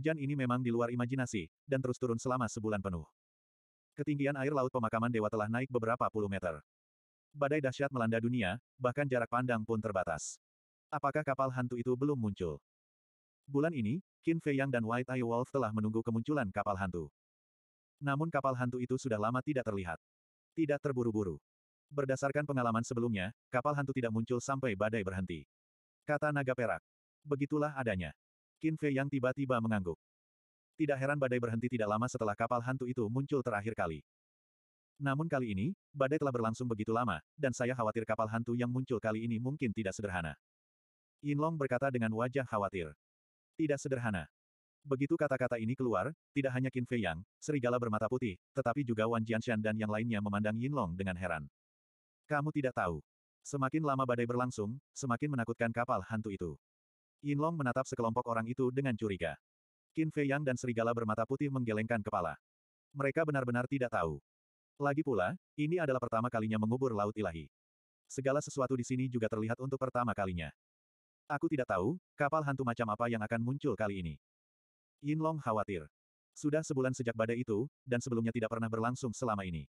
Hujan ini memang di luar imajinasi, dan terus turun selama sebulan penuh. Ketinggian air laut pemakaman dewa telah naik beberapa puluh meter. Badai dahsyat melanda dunia, bahkan jarak pandang pun terbatas. Apakah kapal hantu itu belum muncul? Bulan ini, Qin Fei Yang dan White Eye Wolf telah menunggu kemunculan kapal hantu. Namun kapal hantu itu sudah lama tidak terlihat. Tidak terburu-buru. Berdasarkan pengalaman sebelumnya, kapal hantu tidak muncul sampai badai berhenti. Kata naga perak. Begitulah adanya. Qin Fei yang tiba-tiba mengangguk. Tidak heran badai berhenti tidak lama setelah kapal hantu itu muncul terakhir kali. Namun kali ini, badai telah berlangsung begitu lama, dan saya khawatir kapal hantu yang muncul kali ini mungkin tidak sederhana. Yin Long berkata dengan wajah khawatir. Tidak sederhana. Begitu kata-kata ini keluar, tidak hanya Qin Fei Yang, serigala bermata putih, tetapi juga Wan Jianshan dan yang lainnya memandang Yin Long dengan heran. Kamu tidak tahu. Semakin lama badai berlangsung, semakin menakutkan kapal hantu itu. Yinlong menatap sekelompok orang itu dengan curiga. Qin Fei Yang dan serigala bermata putih menggelengkan kepala. Mereka benar-benar tidak tahu. Lagi pula, ini adalah pertama kalinya mengubur laut ilahi. Segala sesuatu di sini juga terlihat untuk pertama kalinya. Aku tidak tahu, kapal hantu macam apa yang akan muncul kali ini. Yinlong khawatir. Sudah sebulan sejak badai itu, dan sebelumnya tidak pernah berlangsung selama ini.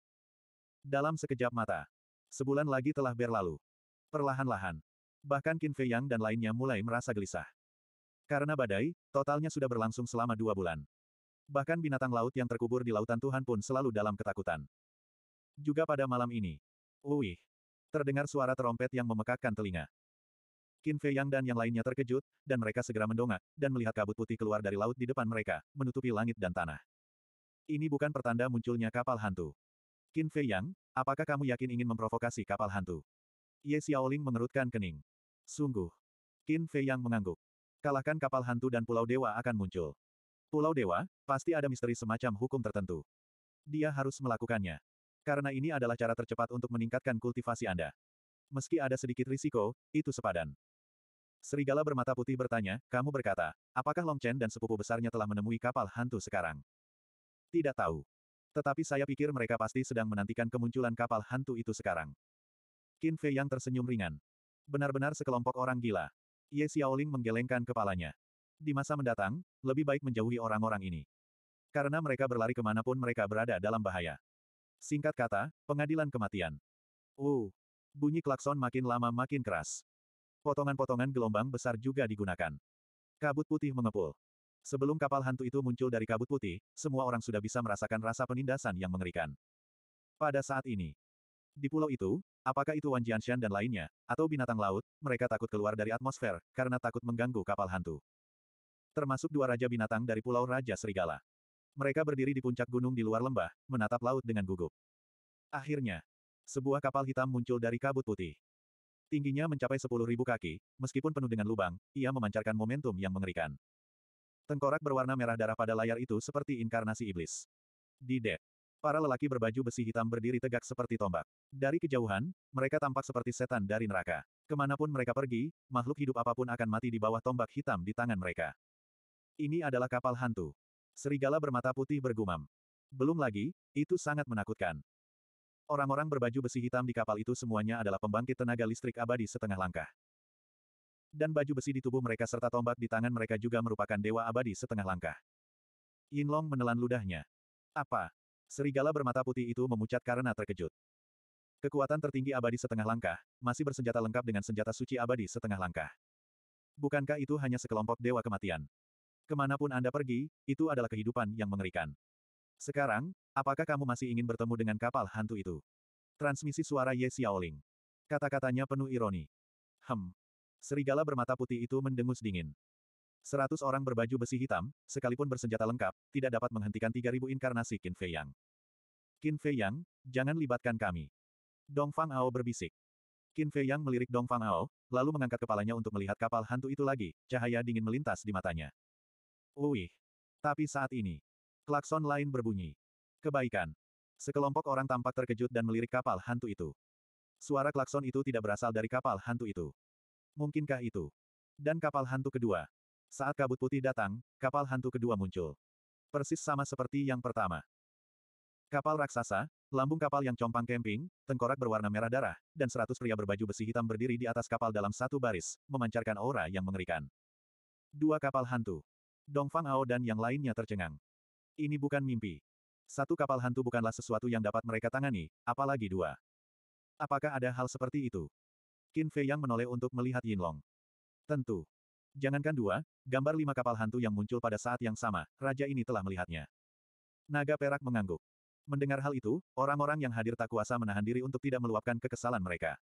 Dalam sekejap mata, sebulan lagi telah berlalu. Perlahan-lahan, Bahkan Qin Fei Yang dan lainnya mulai merasa gelisah. Karena badai, totalnya sudah berlangsung selama dua bulan. Bahkan binatang laut yang terkubur di lautan Tuhan pun selalu dalam ketakutan. Juga pada malam ini. uih, Terdengar suara terompet yang memekakkan telinga. Qin Fei Yang dan yang lainnya terkejut, dan mereka segera mendongak, dan melihat kabut putih keluar dari laut di depan mereka, menutupi langit dan tanah. Ini bukan pertanda munculnya kapal hantu. Qin Fei Yang, apakah kamu yakin ingin memprovokasi kapal hantu? Ye Xiaoling mengerutkan kening. Sungguh. Qin Fei yang mengangguk. Kalahkan kapal hantu dan pulau dewa akan muncul. Pulau dewa, pasti ada misteri semacam hukum tertentu. Dia harus melakukannya. Karena ini adalah cara tercepat untuk meningkatkan kultivasi Anda. Meski ada sedikit risiko, itu sepadan. Serigala bermata putih bertanya, kamu berkata, apakah Long Chen dan sepupu besarnya telah menemui kapal hantu sekarang? Tidak tahu. Tetapi saya pikir mereka pasti sedang menantikan kemunculan kapal hantu itu sekarang. Qin Fei yang tersenyum ringan. Benar-benar sekelompok orang gila. Ye Xiaoling menggelengkan kepalanya. Di masa mendatang, lebih baik menjauhi orang-orang ini. Karena mereka berlari kemanapun mereka berada dalam bahaya. Singkat kata, pengadilan kematian. Uh, bunyi klakson makin lama makin keras. Potongan-potongan gelombang besar juga digunakan. Kabut putih mengepul. Sebelum kapal hantu itu muncul dari kabut putih, semua orang sudah bisa merasakan rasa penindasan yang mengerikan. Pada saat ini, di pulau itu, apakah itu Wan Jianshan dan lainnya, atau binatang laut, mereka takut keluar dari atmosfer, karena takut mengganggu kapal hantu. Termasuk dua raja binatang dari pulau Raja Serigala. Mereka berdiri di puncak gunung di luar lembah, menatap laut dengan gugup. Akhirnya, sebuah kapal hitam muncul dari kabut putih. Tingginya mencapai 10.000 kaki, meskipun penuh dengan lubang, ia memancarkan momentum yang mengerikan. Tengkorak berwarna merah darah pada layar itu seperti inkarnasi iblis. Di dek, Para lelaki berbaju besi hitam berdiri tegak seperti tombak. Dari kejauhan, mereka tampak seperti setan dari neraka. Kemanapun mereka pergi, makhluk hidup apapun akan mati di bawah tombak hitam di tangan mereka. Ini adalah kapal hantu. Serigala bermata putih bergumam. Belum lagi, itu sangat menakutkan. Orang-orang berbaju besi hitam di kapal itu semuanya adalah pembangkit tenaga listrik abadi setengah langkah. Dan baju besi di tubuh mereka serta tombak di tangan mereka juga merupakan dewa abadi setengah langkah. Yinlong menelan ludahnya. Apa, Serigala bermata putih itu memucat karena terkejut. Kekuatan tertinggi abadi setengah langkah, masih bersenjata lengkap dengan senjata suci abadi setengah langkah. Bukankah itu hanya sekelompok dewa kematian? Kemanapun Anda pergi, itu adalah kehidupan yang mengerikan. Sekarang, apakah kamu masih ingin bertemu dengan kapal hantu itu? Transmisi suara Ye Xiaoling. Kata-katanya penuh ironi. Hem. Serigala bermata putih itu mendengus dingin. Seratus orang berbaju besi hitam, sekalipun bersenjata lengkap, tidak dapat menghentikan tiga ribu inkarnasi Qin Fei Yang. Qin Fei Yang, jangan libatkan kami. Dong Fang Ao berbisik. Qin Fei Yang melirik Dong Fang Ao, lalu mengangkat kepalanya untuk melihat kapal hantu itu lagi, cahaya dingin melintas di matanya. Uih. Tapi saat ini, klakson lain berbunyi. Kebaikan. Sekelompok orang tampak terkejut dan melirik kapal hantu itu. Suara klakson itu tidak berasal dari kapal hantu itu. Mungkinkah itu? Dan kapal hantu kedua. Saat kabut putih datang, kapal hantu kedua muncul. Persis sama seperti yang pertama. Kapal raksasa, lambung kapal yang compang kemping, tengkorak berwarna merah darah, dan seratus pria berbaju besi hitam berdiri di atas kapal dalam satu baris, memancarkan aura yang mengerikan. Dua kapal hantu. Dongfang Ao dan yang lainnya tercengang. Ini bukan mimpi. Satu kapal hantu bukanlah sesuatu yang dapat mereka tangani, apalagi dua. Apakah ada hal seperti itu? Qin Fei Yang menoleh untuk melihat Yin Long. Tentu. Jangankan dua, gambar lima kapal hantu yang muncul pada saat yang sama, raja ini telah melihatnya. Naga perak mengangguk. Mendengar hal itu, orang-orang yang hadir tak kuasa menahan diri untuk tidak meluapkan kekesalan mereka.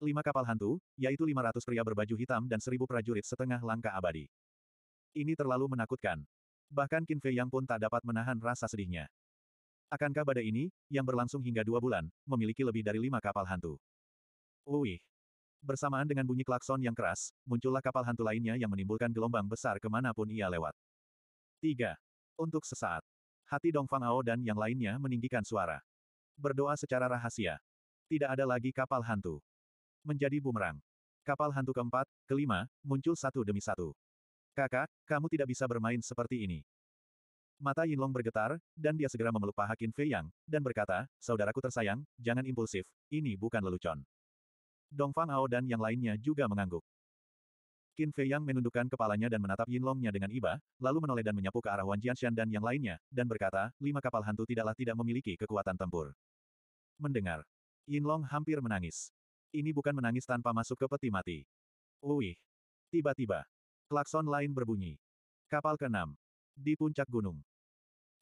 Lima kapal hantu, yaitu 500 pria berbaju hitam dan seribu prajurit setengah langkah abadi. Ini terlalu menakutkan. Bahkan Qin Fei Yang pun tak dapat menahan rasa sedihnya. Akankah badai ini, yang berlangsung hingga dua bulan, memiliki lebih dari lima kapal hantu? Wih! Bersamaan dengan bunyi klakson yang keras, muncullah kapal hantu lainnya yang menimbulkan gelombang besar kemanapun ia lewat. 3. Untuk sesaat, Hati Dongfang Ao dan yang lainnya meninggikan suara. Berdoa secara rahasia. Tidak ada lagi kapal hantu. Menjadi bumerang. Kapal hantu keempat, kelima, muncul satu demi satu. Kakak, kamu tidak bisa bermain seperti ini. Mata Yinlong bergetar, dan dia segera memeluk paha Qin Fei Yang, dan berkata, Saudaraku tersayang, jangan impulsif, ini bukan lelucon. Dongfang Ao dan yang lainnya juga mengangguk. Qin Fei Yang menundukkan kepalanya dan menatap Yin Longnya dengan iba, lalu menoleh dan menyapu ke arah Wan Jianshan dan yang lainnya, dan berkata, lima kapal hantu tidaklah tidak memiliki kekuatan tempur. Mendengar. Yin Long hampir menangis. Ini bukan menangis tanpa masuk ke peti mati. Uih. Tiba-tiba. Klakson lain berbunyi. Kapal keenam. Di puncak gunung.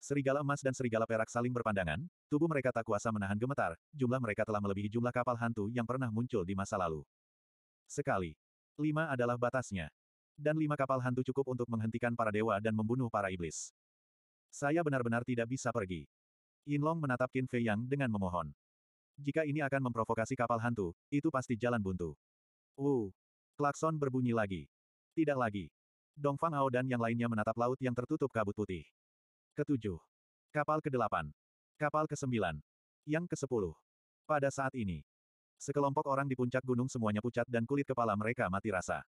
Serigala emas dan serigala perak saling berpandangan, tubuh mereka tak kuasa menahan gemetar, jumlah mereka telah melebihi jumlah kapal hantu yang pernah muncul di masa lalu. Sekali, Lima adalah batasnya. Dan lima kapal hantu cukup untuk menghentikan para dewa dan membunuh para iblis. Saya benar-benar tidak bisa pergi. Yinlong menatap Qin Fei Yang dengan memohon. Jika ini akan memprovokasi kapal hantu, itu pasti jalan buntu. Uh, klakson berbunyi lagi. Tidak lagi. Dongfang Ao dan yang lainnya menatap laut yang tertutup kabut putih. Ketujuh. Kapal ke-8. Kapal ke-9. Yang ke-10. Pada saat ini, Sekelompok orang di puncak gunung semuanya pucat dan kulit kepala mereka mati rasa.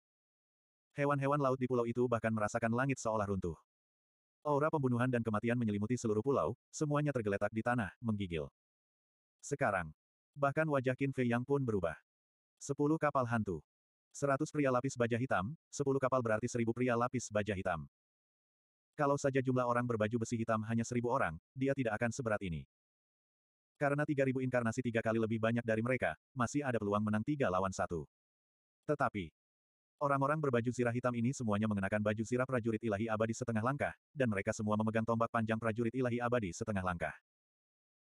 Hewan-hewan laut di pulau itu bahkan merasakan langit seolah runtuh. Aura pembunuhan dan kematian menyelimuti seluruh pulau, semuanya tergeletak di tanah, menggigil. Sekarang, bahkan wajah Qin Fei Yang pun berubah. Sepuluh kapal hantu. Seratus pria lapis baja hitam, sepuluh kapal berarti seribu pria lapis baja hitam. Kalau saja jumlah orang berbaju besi hitam hanya seribu orang, dia tidak akan seberat ini. Karena 3000 inkarnasi tiga kali lebih banyak dari mereka, masih ada peluang menang tiga lawan satu. Tetapi, orang-orang berbaju zirah hitam ini semuanya mengenakan baju zirah prajurit ilahi abadi setengah langkah, dan mereka semua memegang tombak panjang prajurit ilahi abadi setengah langkah.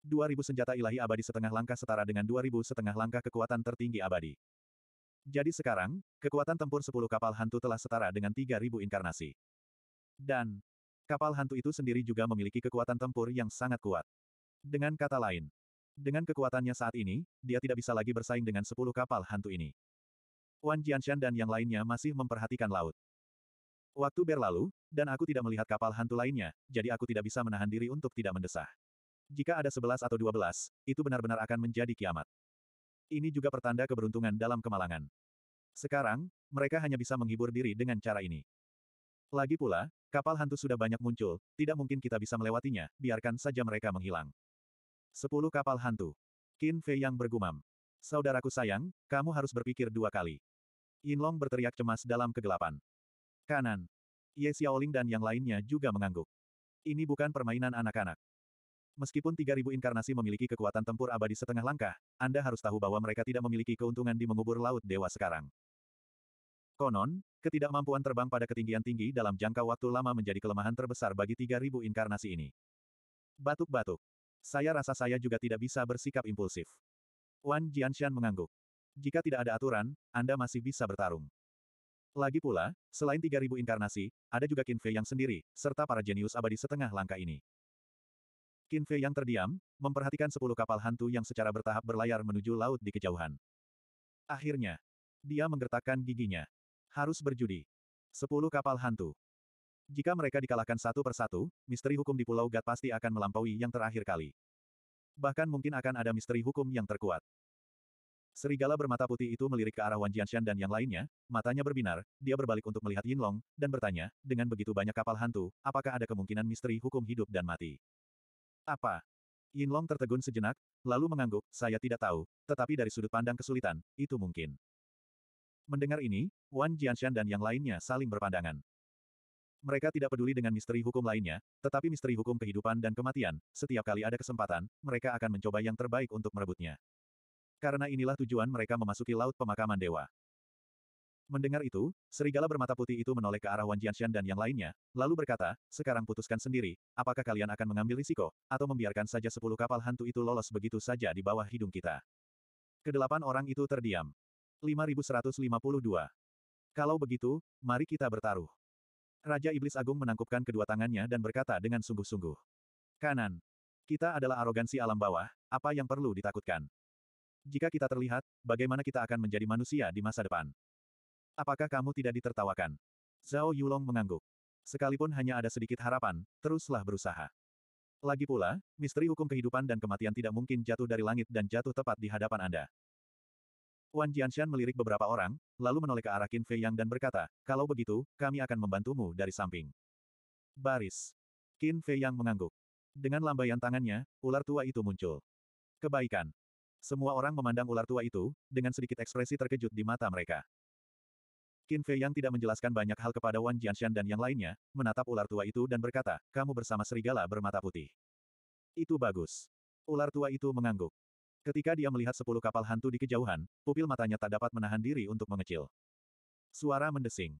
2000 senjata ilahi abadi setengah langkah setara dengan 2000 setengah langkah kekuatan tertinggi abadi. Jadi sekarang, kekuatan tempur 10 kapal hantu telah setara dengan 3000 inkarnasi. Dan, kapal hantu itu sendiri juga memiliki kekuatan tempur yang sangat kuat. Dengan kata lain, dengan kekuatannya saat ini, dia tidak bisa lagi bersaing dengan sepuluh kapal hantu ini. Wan Jianshan dan yang lainnya masih memperhatikan laut. Waktu berlalu, dan aku tidak melihat kapal hantu lainnya, jadi aku tidak bisa menahan diri untuk tidak mendesah. Jika ada sebelas atau dua belas, itu benar-benar akan menjadi kiamat. Ini juga pertanda keberuntungan dalam kemalangan. Sekarang, mereka hanya bisa menghibur diri dengan cara ini. Lagi pula, kapal hantu sudah banyak muncul, tidak mungkin kita bisa melewatinya, biarkan saja mereka menghilang. Sepuluh kapal hantu. Qin Fei yang bergumam. Saudaraku sayang, kamu harus berpikir dua kali. Yin Long berteriak cemas dalam kegelapan. Kanan. Ye Xiaoling dan yang lainnya juga mengangguk. Ini bukan permainan anak-anak. Meskipun 3000 inkarnasi memiliki kekuatan tempur abadi setengah langkah, Anda harus tahu bahwa mereka tidak memiliki keuntungan di mengubur laut dewa sekarang. Konon, ketidakmampuan terbang pada ketinggian tinggi dalam jangka waktu lama menjadi kelemahan terbesar bagi 3000 inkarnasi ini. Batuk-batuk. Saya rasa saya juga tidak bisa bersikap impulsif. Wan Jianshan mengangguk. Jika tidak ada aturan, Anda masih bisa bertarung. Lagi pula, selain 3000 inkarnasi, ada juga Qin Fei yang sendiri, serta para jenius abadi setengah langkah ini. Qin Fei yang terdiam, memperhatikan sepuluh kapal hantu yang secara bertahap berlayar menuju laut di kejauhan. Akhirnya, dia menggertakkan giginya. Harus berjudi. Sepuluh kapal hantu. Jika mereka dikalahkan satu persatu, misteri hukum di Pulau Gat pasti akan melampaui yang terakhir kali. Bahkan mungkin akan ada misteri hukum yang terkuat. Serigala bermata putih itu melirik ke arah Wan Jianshan dan yang lainnya, matanya berbinar, dia berbalik untuk melihat Yinlong, dan bertanya, dengan begitu banyak kapal hantu, apakah ada kemungkinan misteri hukum hidup dan mati? Apa? Yinlong tertegun sejenak, lalu mengangguk, saya tidak tahu, tetapi dari sudut pandang kesulitan, itu mungkin. Mendengar ini, Wan Jianshan dan yang lainnya saling berpandangan. Mereka tidak peduli dengan misteri hukum lainnya, tetapi misteri hukum kehidupan dan kematian, setiap kali ada kesempatan, mereka akan mencoba yang terbaik untuk merebutnya. Karena inilah tujuan mereka memasuki Laut Pemakaman Dewa. Mendengar itu, serigala bermata putih itu menoleh ke arah Wan Jianshan dan yang lainnya, lalu berkata, sekarang putuskan sendiri, apakah kalian akan mengambil risiko, atau membiarkan saja sepuluh kapal hantu itu lolos begitu saja di bawah hidung kita. Kedelapan orang itu terdiam. 5152. Kalau begitu, mari kita bertaruh. Raja Iblis Agung menangkupkan kedua tangannya dan berkata dengan sungguh-sungguh. Kanan. Kita adalah arogansi alam bawah, apa yang perlu ditakutkan? Jika kita terlihat, bagaimana kita akan menjadi manusia di masa depan? Apakah kamu tidak ditertawakan? Zhao Yulong mengangguk. Sekalipun hanya ada sedikit harapan, teruslah berusaha. Lagi pula, misteri hukum kehidupan dan kematian tidak mungkin jatuh dari langit dan jatuh tepat di hadapan Anda. Wan Jianshan melirik beberapa orang, lalu menoleh ke arah Qin Fei Yang dan berkata, kalau begitu, kami akan membantumu dari samping. Baris. Qin Fei Yang mengangguk. Dengan lambaian tangannya, ular tua itu muncul. Kebaikan. Semua orang memandang ular tua itu, dengan sedikit ekspresi terkejut di mata mereka. Qin Fei Yang tidak menjelaskan banyak hal kepada Wan Jianshan dan yang lainnya, menatap ular tua itu dan berkata, kamu bersama serigala bermata putih. Itu bagus. Ular tua itu mengangguk. Ketika dia melihat sepuluh kapal hantu di kejauhan, pupil matanya tak dapat menahan diri untuk mengecil. Suara mendesing.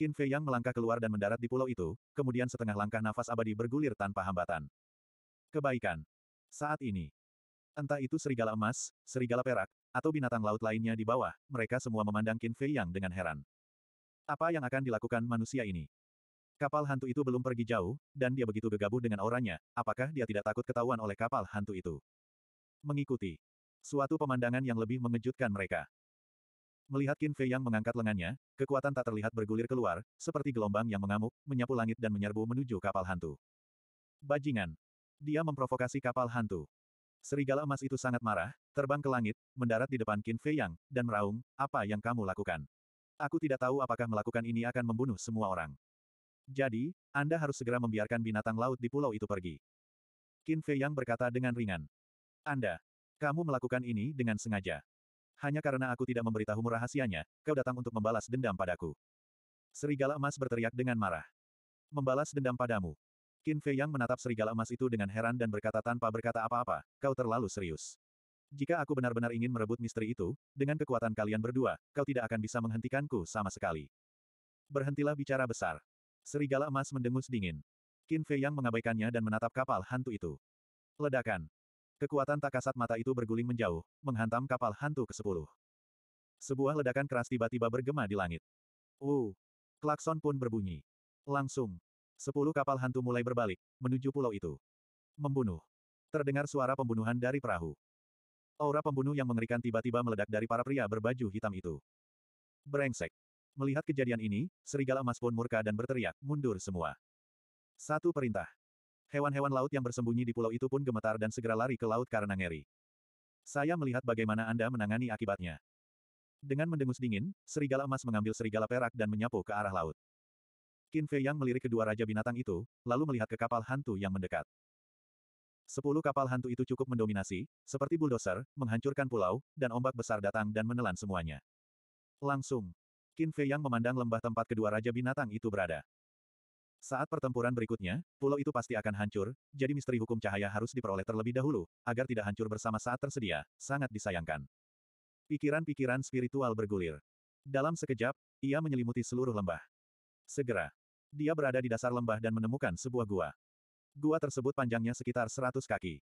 Qin Fei Yang melangkah keluar dan mendarat di pulau itu, kemudian setengah langkah nafas abadi bergulir tanpa hambatan. Kebaikan. Saat ini. Entah itu serigala emas, serigala perak, atau binatang laut lainnya di bawah, mereka semua memandang Qin Fei Yang dengan heran. Apa yang akan dilakukan manusia ini? Kapal hantu itu belum pergi jauh, dan dia begitu gegabah dengan auranya, apakah dia tidak takut ketahuan oleh kapal hantu itu? mengikuti. Suatu pemandangan yang lebih mengejutkan mereka. Melihat Qin Fei yang mengangkat lengannya, kekuatan tak terlihat bergulir keluar, seperti gelombang yang mengamuk, menyapu langit dan menyerbu menuju kapal hantu. Bajingan. Dia memprovokasi kapal hantu. Serigala emas itu sangat marah, terbang ke langit, mendarat di depan Qin Fei Yang, dan meraung, apa yang kamu lakukan? Aku tidak tahu apakah melakukan ini akan membunuh semua orang. Jadi, Anda harus segera membiarkan binatang laut di pulau itu pergi. Qin Fei Yang berkata dengan ringan. Anda. Kamu melakukan ini dengan sengaja. Hanya karena aku tidak memberitahumu rahasianya, kau datang untuk membalas dendam padaku. Serigala emas berteriak dengan marah. Membalas dendam padamu. Qin Fei Yang menatap serigala emas itu dengan heran dan berkata tanpa berkata apa-apa, kau terlalu serius. Jika aku benar-benar ingin merebut misteri itu, dengan kekuatan kalian berdua, kau tidak akan bisa menghentikanku sama sekali. Berhentilah bicara besar. Serigala emas mendengus dingin. Qin Fei Yang mengabaikannya dan menatap kapal hantu itu. Ledakan. Kekuatan tak kasat mata itu berguling menjauh, menghantam kapal hantu ke-10. Sebuah ledakan keras tiba-tiba bergema di langit. Uh! Klakson pun berbunyi. Langsung. Sepuluh kapal hantu mulai berbalik, menuju pulau itu. Membunuh. Terdengar suara pembunuhan dari perahu. Aura pembunuh yang mengerikan tiba-tiba meledak dari para pria berbaju hitam itu. Brengsek. Melihat kejadian ini, serigala emas pun murka dan berteriak, mundur semua. Satu perintah. Hewan-hewan laut yang bersembunyi di pulau itu pun gemetar dan segera lari ke laut karena ngeri. Saya melihat bagaimana Anda menangani akibatnya. Dengan mendengus dingin, serigala emas mengambil serigala perak dan menyapu ke arah laut. Qin Fei Yang melirik kedua raja binatang itu, lalu melihat ke kapal hantu yang mendekat. Sepuluh kapal hantu itu cukup mendominasi, seperti bulldozer, menghancurkan pulau, dan ombak besar datang dan menelan semuanya. Langsung, Qin Fei Yang memandang lembah tempat kedua raja binatang itu berada. Saat pertempuran berikutnya, pulau itu pasti akan hancur, jadi misteri hukum cahaya harus diperoleh terlebih dahulu, agar tidak hancur bersama saat tersedia, sangat disayangkan. Pikiran-pikiran spiritual bergulir. Dalam sekejap, ia menyelimuti seluruh lembah. Segera, dia berada di dasar lembah dan menemukan sebuah gua. Gua tersebut panjangnya sekitar 100 kaki.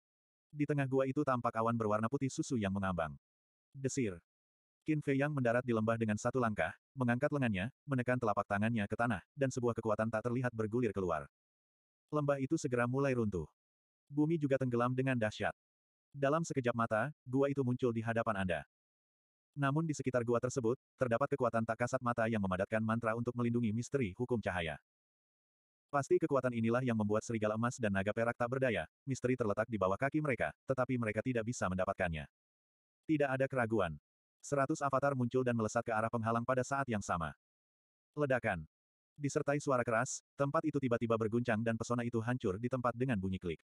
Di tengah gua itu tampak awan berwarna putih susu yang mengambang. Desir, Qin Fei Yang mendarat di lembah dengan satu langkah, mengangkat lengannya, menekan telapak tangannya ke tanah, dan sebuah kekuatan tak terlihat bergulir keluar. Lembah itu segera mulai runtuh. Bumi juga tenggelam dengan dahsyat. Dalam sekejap mata, gua itu muncul di hadapan Anda. Namun di sekitar gua tersebut, terdapat kekuatan tak kasat mata yang memadatkan mantra untuk melindungi misteri hukum cahaya. Pasti kekuatan inilah yang membuat serigala emas dan naga perak tak berdaya, misteri terletak di bawah kaki mereka, tetapi mereka tidak bisa mendapatkannya. Tidak ada keraguan. Seratus avatar muncul dan melesat ke arah penghalang pada saat yang sama. Ledakan. Disertai suara keras, tempat itu tiba-tiba berguncang dan pesona itu hancur di tempat dengan bunyi klik.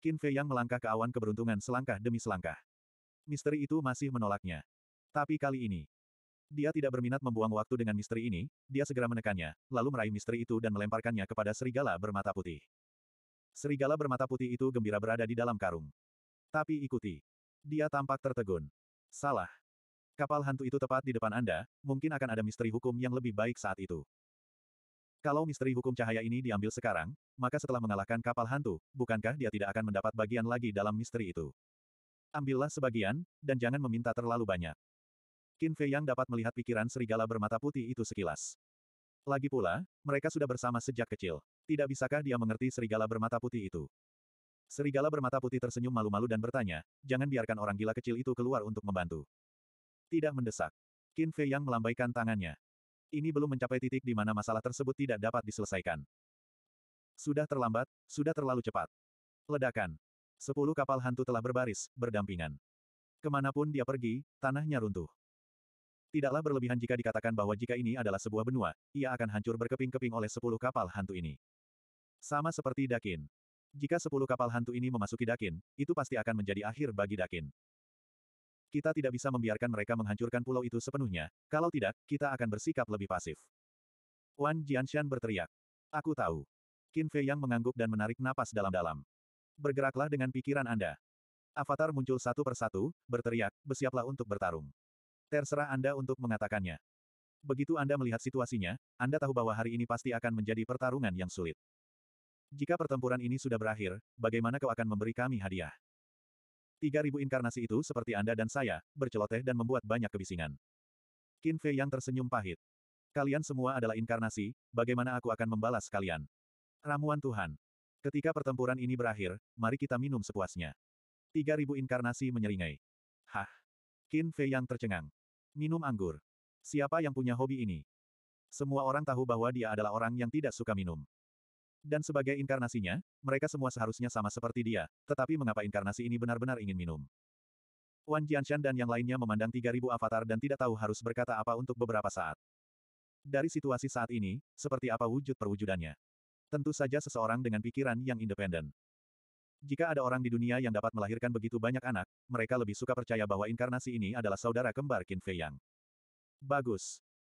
Qin Fei yang melangkah ke awan keberuntungan selangkah demi selangkah. Misteri itu masih menolaknya. Tapi kali ini, dia tidak berminat membuang waktu dengan misteri ini, dia segera menekannya, lalu meraih misteri itu dan melemparkannya kepada serigala bermata putih. Serigala bermata putih itu gembira berada di dalam karung. Tapi ikuti. Dia tampak tertegun. Salah. Kapal hantu itu tepat di depan Anda, mungkin akan ada misteri hukum yang lebih baik saat itu. Kalau misteri hukum cahaya ini diambil sekarang, maka setelah mengalahkan kapal hantu, bukankah dia tidak akan mendapat bagian lagi dalam misteri itu? Ambillah sebagian, dan jangan meminta terlalu banyak. Qin Fei yang dapat melihat pikiran serigala bermata putih itu sekilas. Lagi pula, mereka sudah bersama sejak kecil. Tidak bisakah dia mengerti serigala bermata putih itu? Serigala bermata putih tersenyum malu-malu dan bertanya, jangan biarkan orang gila kecil itu keluar untuk membantu. Tidak mendesak. Qin Fei yang melambaikan tangannya. Ini belum mencapai titik di mana masalah tersebut tidak dapat diselesaikan. Sudah terlambat, sudah terlalu cepat. Ledakan. Sepuluh kapal hantu telah berbaris, berdampingan. Kemanapun dia pergi, tanahnya runtuh. Tidaklah berlebihan jika dikatakan bahwa jika ini adalah sebuah benua, ia akan hancur berkeping-keping oleh sepuluh kapal hantu ini. Sama seperti Dakin. Jika sepuluh kapal hantu ini memasuki Dakin, itu pasti akan menjadi akhir bagi Dakin kita tidak bisa membiarkan mereka menghancurkan pulau itu sepenuhnya, kalau tidak, kita akan bersikap lebih pasif. Wan Jianshan berteriak. Aku tahu. Qin Fei Yang mengangguk dan menarik napas dalam-dalam. Bergeraklah dengan pikiran Anda. Avatar muncul satu persatu, berteriak, bersiaplah untuk bertarung. Terserah Anda untuk mengatakannya. Begitu Anda melihat situasinya, Anda tahu bahwa hari ini pasti akan menjadi pertarungan yang sulit. Jika pertempuran ini sudah berakhir, bagaimana kau akan memberi kami hadiah? Tiga ribu inkarnasi itu seperti Anda dan saya, berceloteh dan membuat banyak kebisingan. Qin Fei yang tersenyum pahit. Kalian semua adalah inkarnasi, bagaimana aku akan membalas kalian? Ramuan Tuhan. Ketika pertempuran ini berakhir, mari kita minum sepuasnya. Tiga ribu inkarnasi menyeringai. Hah? Qin Fei yang tercengang. Minum anggur. Siapa yang punya hobi ini? Semua orang tahu bahwa dia adalah orang yang tidak suka minum. Dan sebagai inkarnasinya, mereka semua seharusnya sama seperti dia, tetapi mengapa inkarnasi ini benar-benar ingin minum? Wan Jianshan dan yang lainnya memandang 3000 avatar dan tidak tahu harus berkata apa untuk beberapa saat. Dari situasi saat ini, seperti apa wujud perwujudannya? Tentu saja seseorang dengan pikiran yang independen. Jika ada orang di dunia yang dapat melahirkan begitu banyak anak, mereka lebih suka percaya bahwa inkarnasi ini adalah saudara kembar Qin Fei Yang. Bagus.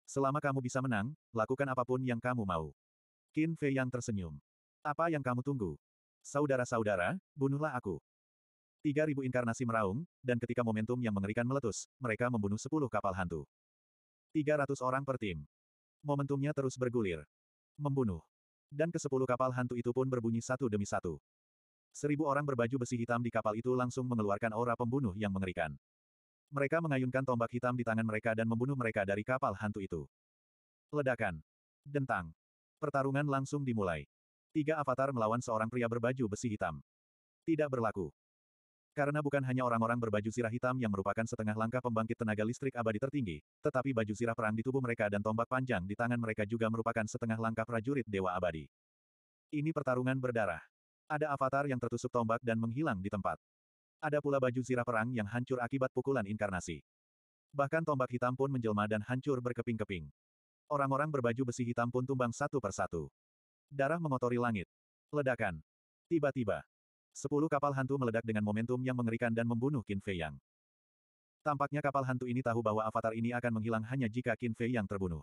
Selama kamu bisa menang, lakukan apapun yang kamu mau. Qin Fei yang tersenyum. Apa yang kamu tunggu? Saudara-saudara, bunuhlah aku. Tiga ribu inkarnasi meraung, dan ketika momentum yang mengerikan meletus, mereka membunuh sepuluh kapal hantu. Tiga ratus orang per tim. Momentumnya terus bergulir. Membunuh. Dan ke sepuluh kapal hantu itu pun berbunyi satu demi satu. Seribu orang berbaju besi hitam di kapal itu langsung mengeluarkan aura pembunuh yang mengerikan. Mereka mengayunkan tombak hitam di tangan mereka dan membunuh mereka dari kapal hantu itu. Ledakan. Dentang. Pertarungan langsung dimulai. Tiga avatar melawan seorang pria berbaju besi hitam. Tidak berlaku. Karena bukan hanya orang-orang berbaju zirah hitam yang merupakan setengah langkah pembangkit tenaga listrik abadi tertinggi, tetapi baju zirah perang di tubuh mereka dan tombak panjang di tangan mereka juga merupakan setengah langkah prajurit dewa abadi. Ini pertarungan berdarah. Ada avatar yang tertusuk tombak dan menghilang di tempat. Ada pula baju zirah perang yang hancur akibat pukulan inkarnasi. Bahkan tombak hitam pun menjelma dan hancur berkeping-keping. Orang-orang berbaju besi hitam pun tumbang satu persatu. Darah mengotori langit. Ledakan. Tiba-tiba. Sepuluh kapal hantu meledak dengan momentum yang mengerikan dan membunuh Qin Fei Yang. Tampaknya kapal hantu ini tahu bahwa avatar ini akan menghilang hanya jika Qin Fei Yang terbunuh.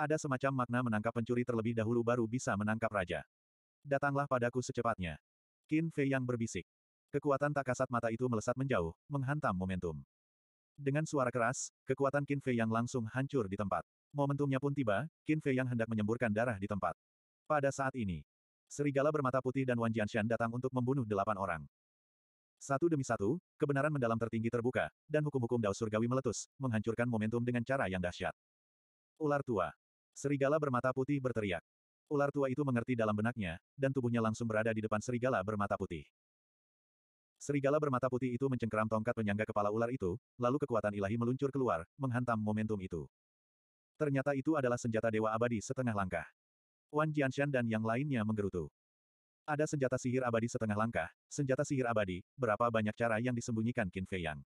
Ada semacam makna menangkap pencuri terlebih dahulu baru bisa menangkap raja. Datanglah padaku secepatnya. Qin Fei Yang berbisik. Kekuatan tak kasat mata itu melesat menjauh, menghantam momentum. Dengan suara keras, kekuatan Qin Fei Yang langsung hancur di tempat. Momentumnya pun tiba, Qin Fei yang hendak menyemburkan darah di tempat. Pada saat ini, Serigala bermata putih dan Wan Jianshan datang untuk membunuh delapan orang. Satu demi satu, kebenaran mendalam tertinggi terbuka, dan hukum-hukum Dao Surgawi meletus, menghancurkan momentum dengan cara yang dahsyat. Ular tua. Serigala bermata putih berteriak. Ular tua itu mengerti dalam benaknya, dan tubuhnya langsung berada di depan serigala bermata putih. Serigala bermata putih itu mencengkeram tongkat penyangga kepala ular itu, lalu kekuatan ilahi meluncur keluar, menghantam momentum itu. Ternyata itu adalah senjata dewa abadi setengah langkah. Wan Jianshan dan yang lainnya menggerutu. Ada senjata sihir abadi setengah langkah, senjata sihir abadi, berapa banyak cara yang disembunyikan Qin Fei Yang.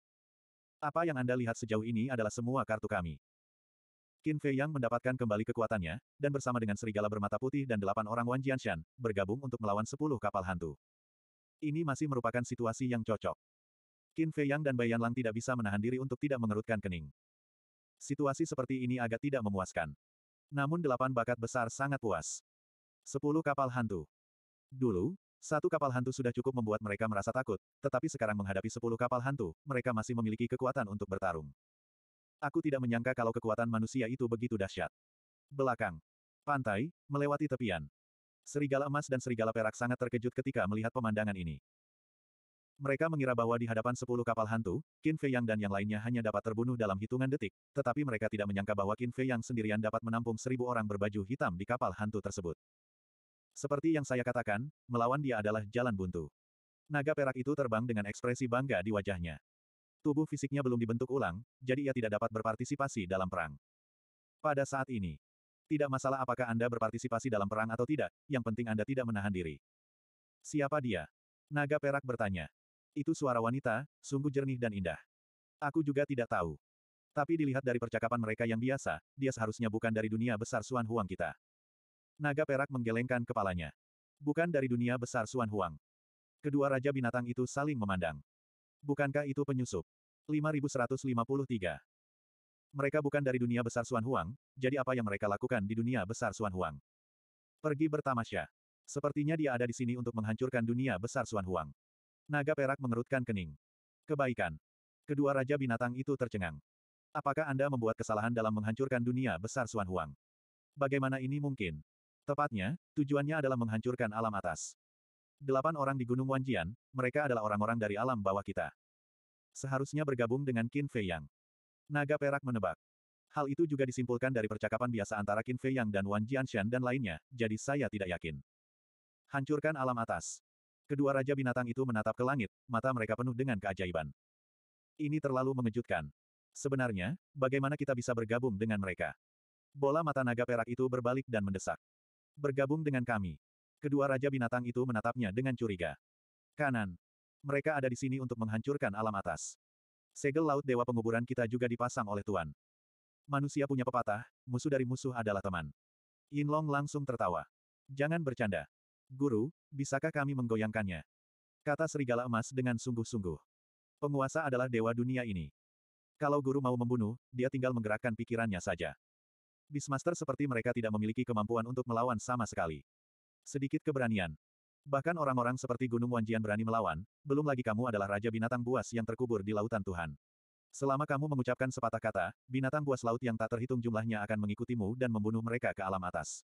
Apa yang Anda lihat sejauh ini adalah semua kartu kami. Qin Fei Yang mendapatkan kembali kekuatannya, dan bersama dengan serigala bermata putih dan delapan orang Wan Jianshan, bergabung untuk melawan sepuluh kapal hantu. Ini masih merupakan situasi yang cocok. Qin Fei Yang dan Bai Lang tidak bisa menahan diri untuk tidak mengerutkan kening. Situasi seperti ini agak tidak memuaskan. Namun delapan bakat besar sangat puas. Sepuluh kapal hantu. Dulu, satu kapal hantu sudah cukup membuat mereka merasa takut, tetapi sekarang menghadapi sepuluh kapal hantu, mereka masih memiliki kekuatan untuk bertarung. Aku tidak menyangka kalau kekuatan manusia itu begitu dahsyat. Belakang. Pantai, melewati tepian. Serigala emas dan serigala perak sangat terkejut ketika melihat pemandangan ini. Mereka mengira bahwa di hadapan sepuluh kapal hantu, Qin Fei Yang dan yang lainnya hanya dapat terbunuh dalam hitungan detik, tetapi mereka tidak menyangka bahwa Qin Fei Yang sendirian dapat menampung seribu orang berbaju hitam di kapal hantu tersebut. Seperti yang saya katakan, melawan dia adalah jalan buntu. Naga perak itu terbang dengan ekspresi bangga di wajahnya. Tubuh fisiknya belum dibentuk ulang, jadi ia tidak dapat berpartisipasi dalam perang. Pada saat ini, tidak masalah apakah Anda berpartisipasi dalam perang atau tidak, yang penting Anda tidak menahan diri. Siapa dia? Naga perak bertanya. Itu suara wanita, sungguh jernih dan indah. Aku juga tidak tahu. Tapi dilihat dari percakapan mereka yang biasa, dia seharusnya bukan dari dunia besar Suan Huang kita. Naga perak menggelengkan kepalanya. Bukan dari dunia besar Suan Huang. Kedua raja binatang itu saling memandang. Bukankah itu penyusup? 5153. Mereka bukan dari dunia besar Suan Huang, jadi apa yang mereka lakukan di dunia besar Suan Huang? Pergi bertamasya. Sepertinya dia ada di sini untuk menghancurkan dunia besar Suan Huang. Naga perak mengerutkan kening. Kebaikan. Kedua raja binatang itu tercengang. Apakah Anda membuat kesalahan dalam menghancurkan dunia besar Suan Huang? Bagaimana ini mungkin? Tepatnya, tujuannya adalah menghancurkan alam atas. Delapan orang di Gunung Wanjian, mereka adalah orang-orang dari alam bawah kita. Seharusnya bergabung dengan Qin Fei Yang. Naga perak menebak. Hal itu juga disimpulkan dari percakapan biasa antara Qin Fei Yang dan Wan Jianshan dan lainnya, jadi saya tidak yakin. Hancurkan alam atas. Kedua raja binatang itu menatap ke langit, mata mereka penuh dengan keajaiban. Ini terlalu mengejutkan. Sebenarnya, bagaimana kita bisa bergabung dengan mereka? Bola mata naga perak itu berbalik dan mendesak. Bergabung dengan kami. Kedua raja binatang itu menatapnya dengan curiga. Kanan. Mereka ada di sini untuk menghancurkan alam atas. Segel laut dewa penguburan kita juga dipasang oleh Tuan. Manusia punya pepatah, musuh dari musuh adalah teman. Yin Long langsung tertawa. Jangan bercanda. Guru, bisakah kami menggoyangkannya? Kata serigala emas dengan sungguh-sungguh. Penguasa adalah dewa dunia ini. Kalau guru mau membunuh, dia tinggal menggerakkan pikirannya saja. Bismaster seperti mereka tidak memiliki kemampuan untuk melawan sama sekali. Sedikit keberanian. Bahkan orang-orang seperti Gunung Wanjian berani melawan, belum lagi kamu adalah raja binatang buas yang terkubur di lautan Tuhan. Selama kamu mengucapkan sepatah kata, binatang buas laut yang tak terhitung jumlahnya akan mengikutimu dan membunuh mereka ke alam atas.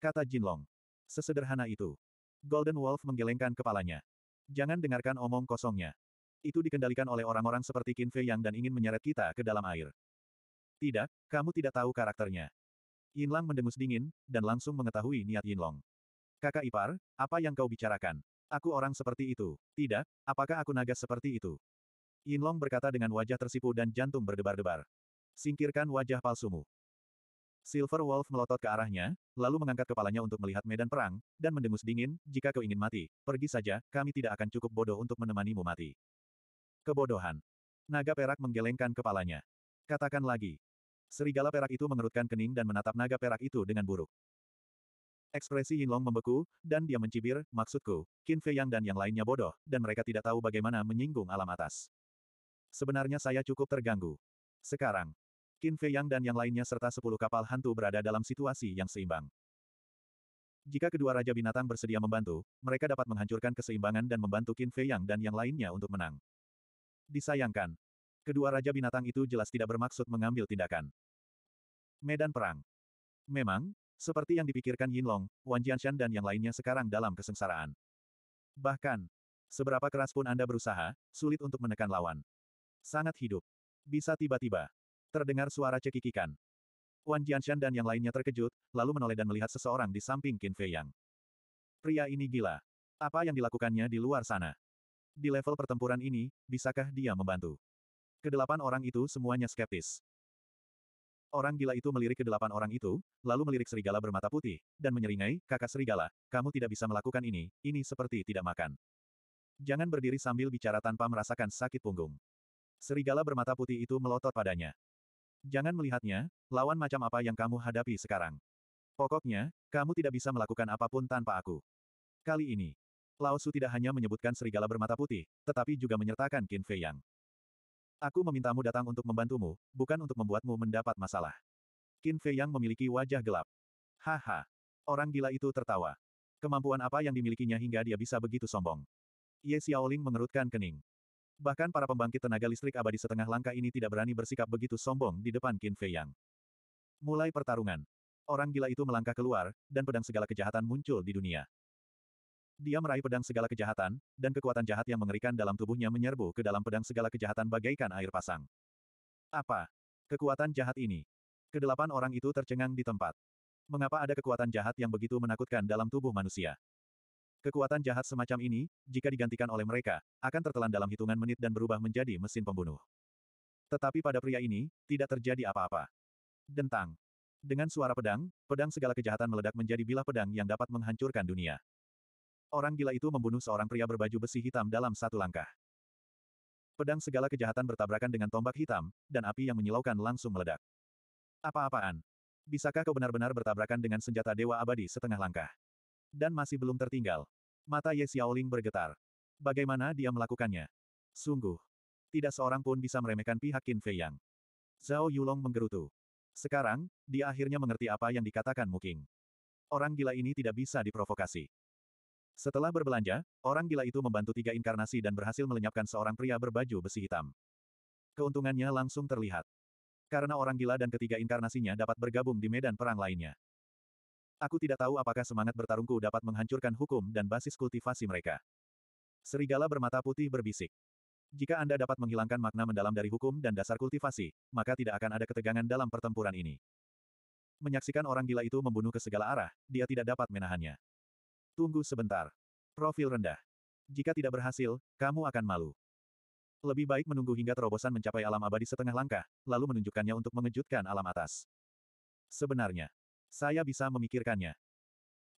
Kata Jinlong. Sesederhana itu. Golden Wolf menggelengkan kepalanya. Jangan dengarkan omong kosongnya. Itu dikendalikan oleh orang-orang seperti Qin Fei Yang dan ingin menyeret kita ke dalam air. Tidak, kamu tidak tahu karakternya. Yin Lang mendengus dingin, dan langsung mengetahui niat Yin Long. Kakak ipar, apa yang kau bicarakan? Aku orang seperti itu. Tidak, apakah aku naga seperti itu? Yin Long berkata dengan wajah tersipu dan jantung berdebar-debar. Singkirkan wajah palsumu. Silver Wolf melotot ke arahnya, lalu mengangkat kepalanya untuk melihat medan perang, dan mendengus dingin, jika kau ingin mati, pergi saja, kami tidak akan cukup bodoh untuk menemanimu mati. Kebodohan. Naga perak menggelengkan kepalanya. Katakan lagi. Serigala perak itu mengerutkan kening dan menatap naga perak itu dengan buruk. Ekspresi Yinlong membeku, dan dia mencibir, maksudku, Qin Fei Yang dan yang lainnya bodoh, dan mereka tidak tahu bagaimana menyinggung alam atas. Sebenarnya saya cukup terganggu. Sekarang, Qin Fei Yang dan yang lainnya serta sepuluh kapal hantu berada dalam situasi yang seimbang. Jika kedua Raja Binatang bersedia membantu, mereka dapat menghancurkan keseimbangan dan membantu Qin Fei Yang dan yang lainnya untuk menang. Disayangkan. Kedua Raja Binatang itu jelas tidak bermaksud mengambil tindakan. Medan Perang Memang, seperti yang dipikirkan Yin Long, Wan Jianshan dan yang lainnya sekarang dalam kesengsaraan. Bahkan, seberapa keras pun Anda berusaha, sulit untuk menekan lawan. Sangat hidup. Bisa tiba-tiba. Terdengar suara cekikikan. Wan Jianshan dan yang lainnya terkejut, lalu menoleh dan melihat seseorang di samping Qin Fei Yang. Pria ini gila. Apa yang dilakukannya di luar sana? Di level pertempuran ini, bisakah dia membantu? Kedelapan orang itu semuanya skeptis. Orang gila itu melirik kedelapan orang itu, lalu melirik serigala bermata putih, dan menyeringai, kakak serigala, kamu tidak bisa melakukan ini, ini seperti tidak makan. Jangan berdiri sambil bicara tanpa merasakan sakit punggung. Serigala bermata putih itu melotot padanya. Jangan melihatnya, lawan macam apa yang kamu hadapi sekarang. Pokoknya, kamu tidak bisa melakukan apapun tanpa aku. Kali ini, Lao Su tidak hanya menyebutkan serigala bermata putih, tetapi juga menyertakan Qin Fei Yang. Aku memintamu datang untuk membantumu, bukan untuk membuatmu mendapat masalah. Qin Fei Yang memiliki wajah gelap. Haha. Orang gila itu tertawa. Kemampuan apa yang dimilikinya hingga dia bisa begitu sombong? Ye Xiaoling mengerutkan kening. Bahkan para pembangkit tenaga listrik abadi setengah langkah ini tidak berani bersikap begitu sombong di depan Qin Fei Yang. Mulai pertarungan. Orang gila itu melangkah keluar, dan pedang segala kejahatan muncul di dunia. Dia meraih pedang segala kejahatan, dan kekuatan jahat yang mengerikan dalam tubuhnya menyerbu ke dalam pedang segala kejahatan bagaikan air pasang. Apa? Kekuatan jahat ini. Kedelapan orang itu tercengang di tempat. Mengapa ada kekuatan jahat yang begitu menakutkan dalam tubuh manusia? Kekuatan jahat semacam ini, jika digantikan oleh mereka, akan tertelan dalam hitungan menit dan berubah menjadi mesin pembunuh. Tetapi pada pria ini, tidak terjadi apa-apa. Dentang. Dengan suara pedang, pedang segala kejahatan meledak menjadi bilah pedang yang dapat menghancurkan dunia. Orang gila itu membunuh seorang pria berbaju besi hitam dalam satu langkah. Pedang segala kejahatan bertabrakan dengan tombak hitam, dan api yang menyilaukan langsung meledak. Apa-apaan? Bisakah kau benar-benar bertabrakan dengan senjata dewa abadi setengah langkah? Dan masih belum tertinggal. Mata Ye Xiaoling bergetar. Bagaimana dia melakukannya? Sungguh. Tidak seorang pun bisa meremehkan pihak Qin Fei Yang. Zhao Yulong menggerutu. Sekarang, dia akhirnya mengerti apa yang dikatakan Qing. Orang gila ini tidak bisa diprovokasi. Setelah berbelanja, orang gila itu membantu tiga inkarnasi dan berhasil melenyapkan seorang pria berbaju besi hitam. Keuntungannya langsung terlihat. Karena orang gila dan ketiga inkarnasinya dapat bergabung di medan perang lainnya. Aku tidak tahu apakah semangat bertarungku dapat menghancurkan hukum dan basis kultivasi mereka. Serigala bermata putih berbisik. Jika Anda dapat menghilangkan makna mendalam dari hukum dan dasar kultivasi, maka tidak akan ada ketegangan dalam pertempuran ini. Menyaksikan orang gila itu membunuh ke segala arah, dia tidak dapat menahannya. Tunggu sebentar. Profil rendah. Jika tidak berhasil, kamu akan malu. Lebih baik menunggu hingga terobosan mencapai alam abadi setengah langkah, lalu menunjukkannya untuk mengejutkan alam atas. Sebenarnya, saya bisa memikirkannya.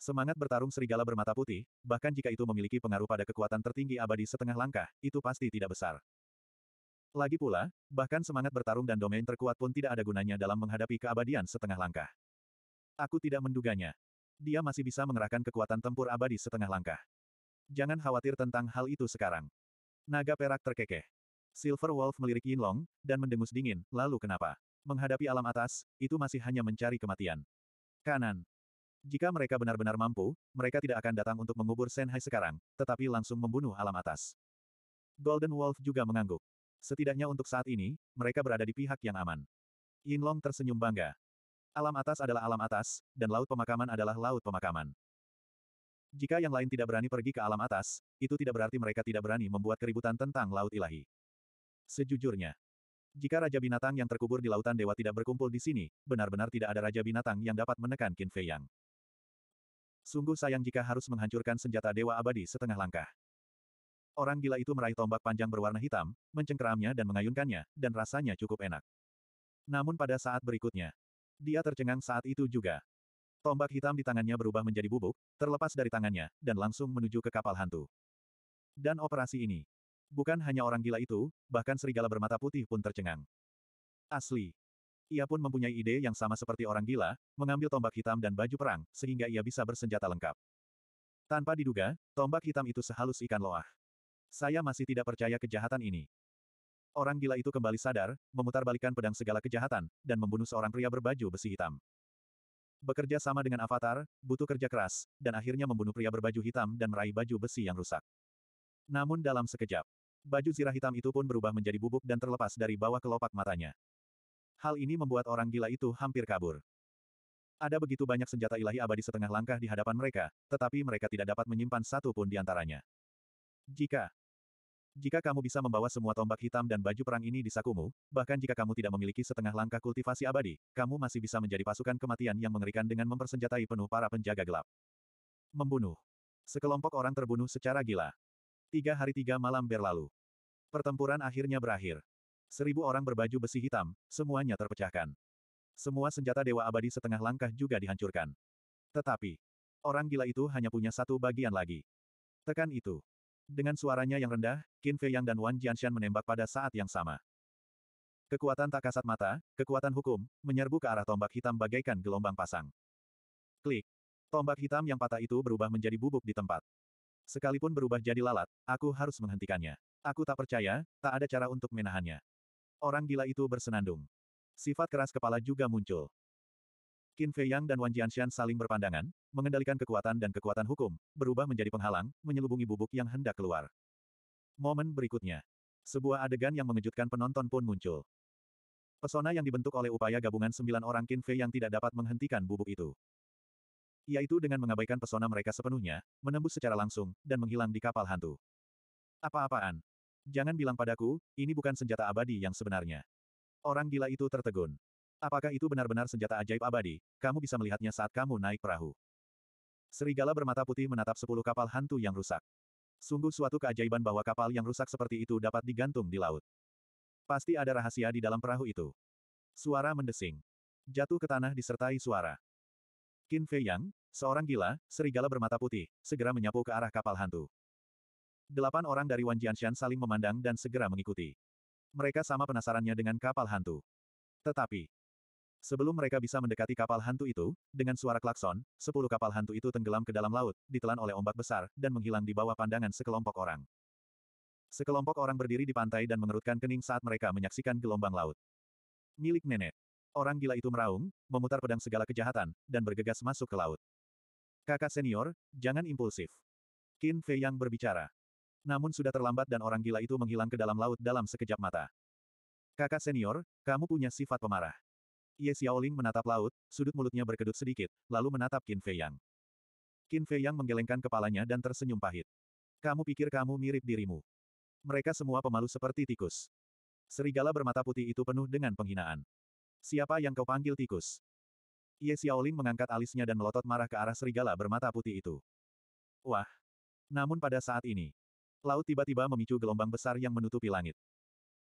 Semangat bertarung serigala bermata putih, bahkan jika itu memiliki pengaruh pada kekuatan tertinggi abadi setengah langkah, itu pasti tidak besar. Lagi pula, bahkan semangat bertarung dan domain terkuat pun tidak ada gunanya dalam menghadapi keabadian setengah langkah. Aku tidak menduganya. Dia masih bisa mengerahkan kekuatan tempur abadi setengah langkah. Jangan khawatir tentang hal itu sekarang. Naga perak terkekeh. Silver Wolf melirik Yin Long, dan mendengus dingin, lalu kenapa? Menghadapi alam atas, itu masih hanya mencari kematian kanan. Jika mereka benar-benar mampu, mereka tidak akan datang untuk mengubur Senhai sekarang, tetapi langsung membunuh alam atas. Golden Wolf juga mengangguk. Setidaknya untuk saat ini, mereka berada di pihak yang aman. Yinlong tersenyum bangga. Alam atas adalah alam atas, dan laut pemakaman adalah laut pemakaman. Jika yang lain tidak berani pergi ke alam atas, itu tidak berarti mereka tidak berani membuat keributan tentang laut ilahi. Sejujurnya, jika Raja Binatang yang terkubur di Lautan Dewa tidak berkumpul di sini, benar-benar tidak ada Raja Binatang yang dapat menekan Qin Fei Yang. Sungguh sayang jika harus menghancurkan senjata Dewa Abadi setengah langkah. Orang gila itu meraih tombak panjang berwarna hitam, mencengkeramnya dan mengayunkannya, dan rasanya cukup enak. Namun pada saat berikutnya, dia tercengang saat itu juga. Tombak hitam di tangannya berubah menjadi bubuk, terlepas dari tangannya, dan langsung menuju ke kapal hantu. Dan operasi ini, Bukan hanya orang gila itu, bahkan serigala bermata putih pun tercengang. Asli. Ia pun mempunyai ide yang sama seperti orang gila, mengambil tombak hitam dan baju perang, sehingga ia bisa bersenjata lengkap. Tanpa diduga, tombak hitam itu sehalus ikan loah. Saya masih tidak percaya kejahatan ini. Orang gila itu kembali sadar, memutarbalikkan pedang segala kejahatan, dan membunuh seorang pria berbaju besi hitam. Bekerja sama dengan Avatar, butuh kerja keras, dan akhirnya membunuh pria berbaju hitam dan meraih baju besi yang rusak. Namun dalam sekejap, Baju zirah hitam itu pun berubah menjadi bubuk dan terlepas dari bawah kelopak matanya. Hal ini membuat orang gila itu hampir kabur. Ada begitu banyak senjata ilahi abadi setengah langkah di hadapan mereka, tetapi mereka tidak dapat menyimpan satu pun di antaranya. Jika jika kamu bisa membawa semua tombak hitam dan baju perang ini di sakumu, bahkan jika kamu tidak memiliki setengah langkah kultivasi abadi, kamu masih bisa menjadi pasukan kematian yang mengerikan dengan mempersenjatai penuh para penjaga gelap. Membunuh. Sekelompok orang terbunuh secara gila. Tiga hari tiga malam berlalu. Pertempuran akhirnya berakhir. Seribu orang berbaju besi hitam, semuanya terpecahkan. Semua senjata Dewa Abadi setengah langkah juga dihancurkan. Tetapi, orang gila itu hanya punya satu bagian lagi. Tekan itu. Dengan suaranya yang rendah, Qin Fei Yang dan Wan Jianshan menembak pada saat yang sama. Kekuatan tak kasat mata, kekuatan hukum, menyerbu ke arah tombak hitam bagaikan gelombang pasang. Klik. Tombak hitam yang patah itu berubah menjadi bubuk di tempat. Sekalipun berubah jadi lalat, aku harus menghentikannya. Aku tak percaya, tak ada cara untuk menahannya. Orang gila itu bersenandung. Sifat keras kepala juga muncul. Qin Fei Yang dan Wan Jianshan saling berpandangan, mengendalikan kekuatan dan kekuatan hukum, berubah menjadi penghalang, menyelubungi bubuk yang hendak keluar. Momen berikutnya. Sebuah adegan yang mengejutkan penonton pun muncul. Pesona yang dibentuk oleh upaya gabungan sembilan orang Qin Fei yang tidak dapat menghentikan bubuk itu yaitu dengan mengabaikan pesona mereka sepenuhnya, menembus secara langsung, dan menghilang di kapal hantu. Apa-apaan? Jangan bilang padaku, ini bukan senjata abadi yang sebenarnya. Orang gila itu tertegun. Apakah itu benar-benar senjata ajaib abadi? Kamu bisa melihatnya saat kamu naik perahu. Serigala bermata putih menatap sepuluh kapal hantu yang rusak. Sungguh suatu keajaiban bahwa kapal yang rusak seperti itu dapat digantung di laut. Pasti ada rahasia di dalam perahu itu. Suara mendesing. Jatuh ke tanah disertai suara. Qin Fei Yang, seorang gila, serigala bermata putih, segera menyapu ke arah kapal hantu. Delapan orang dari Wan Jianshan saling memandang dan segera mengikuti. Mereka sama penasarannya dengan kapal hantu. Tetapi, sebelum mereka bisa mendekati kapal hantu itu, dengan suara klakson, sepuluh kapal hantu itu tenggelam ke dalam laut, ditelan oleh ombak besar, dan menghilang di bawah pandangan sekelompok orang. Sekelompok orang berdiri di pantai dan mengerutkan kening saat mereka menyaksikan gelombang laut. Milik nenek. Orang gila itu meraung, memutar pedang segala kejahatan, dan bergegas masuk ke laut. Kakak senior, jangan impulsif. Qin Fei yang berbicara. Namun sudah terlambat dan orang gila itu menghilang ke dalam laut dalam sekejap mata. Kakak senior, kamu punya sifat pemarah. Ye Xiaoling menatap laut, sudut mulutnya berkedut sedikit, lalu menatap Qin Fei Yang. Qin Fei Yang menggelengkan kepalanya dan tersenyum pahit. Kamu pikir kamu mirip dirimu. Mereka semua pemalu seperti tikus. Serigala bermata putih itu penuh dengan penghinaan. Siapa yang kau panggil tikus? Ye Xiaoling mengangkat alisnya dan melotot marah ke arah serigala bermata putih itu. Wah! Namun pada saat ini, laut tiba-tiba memicu gelombang besar yang menutupi langit.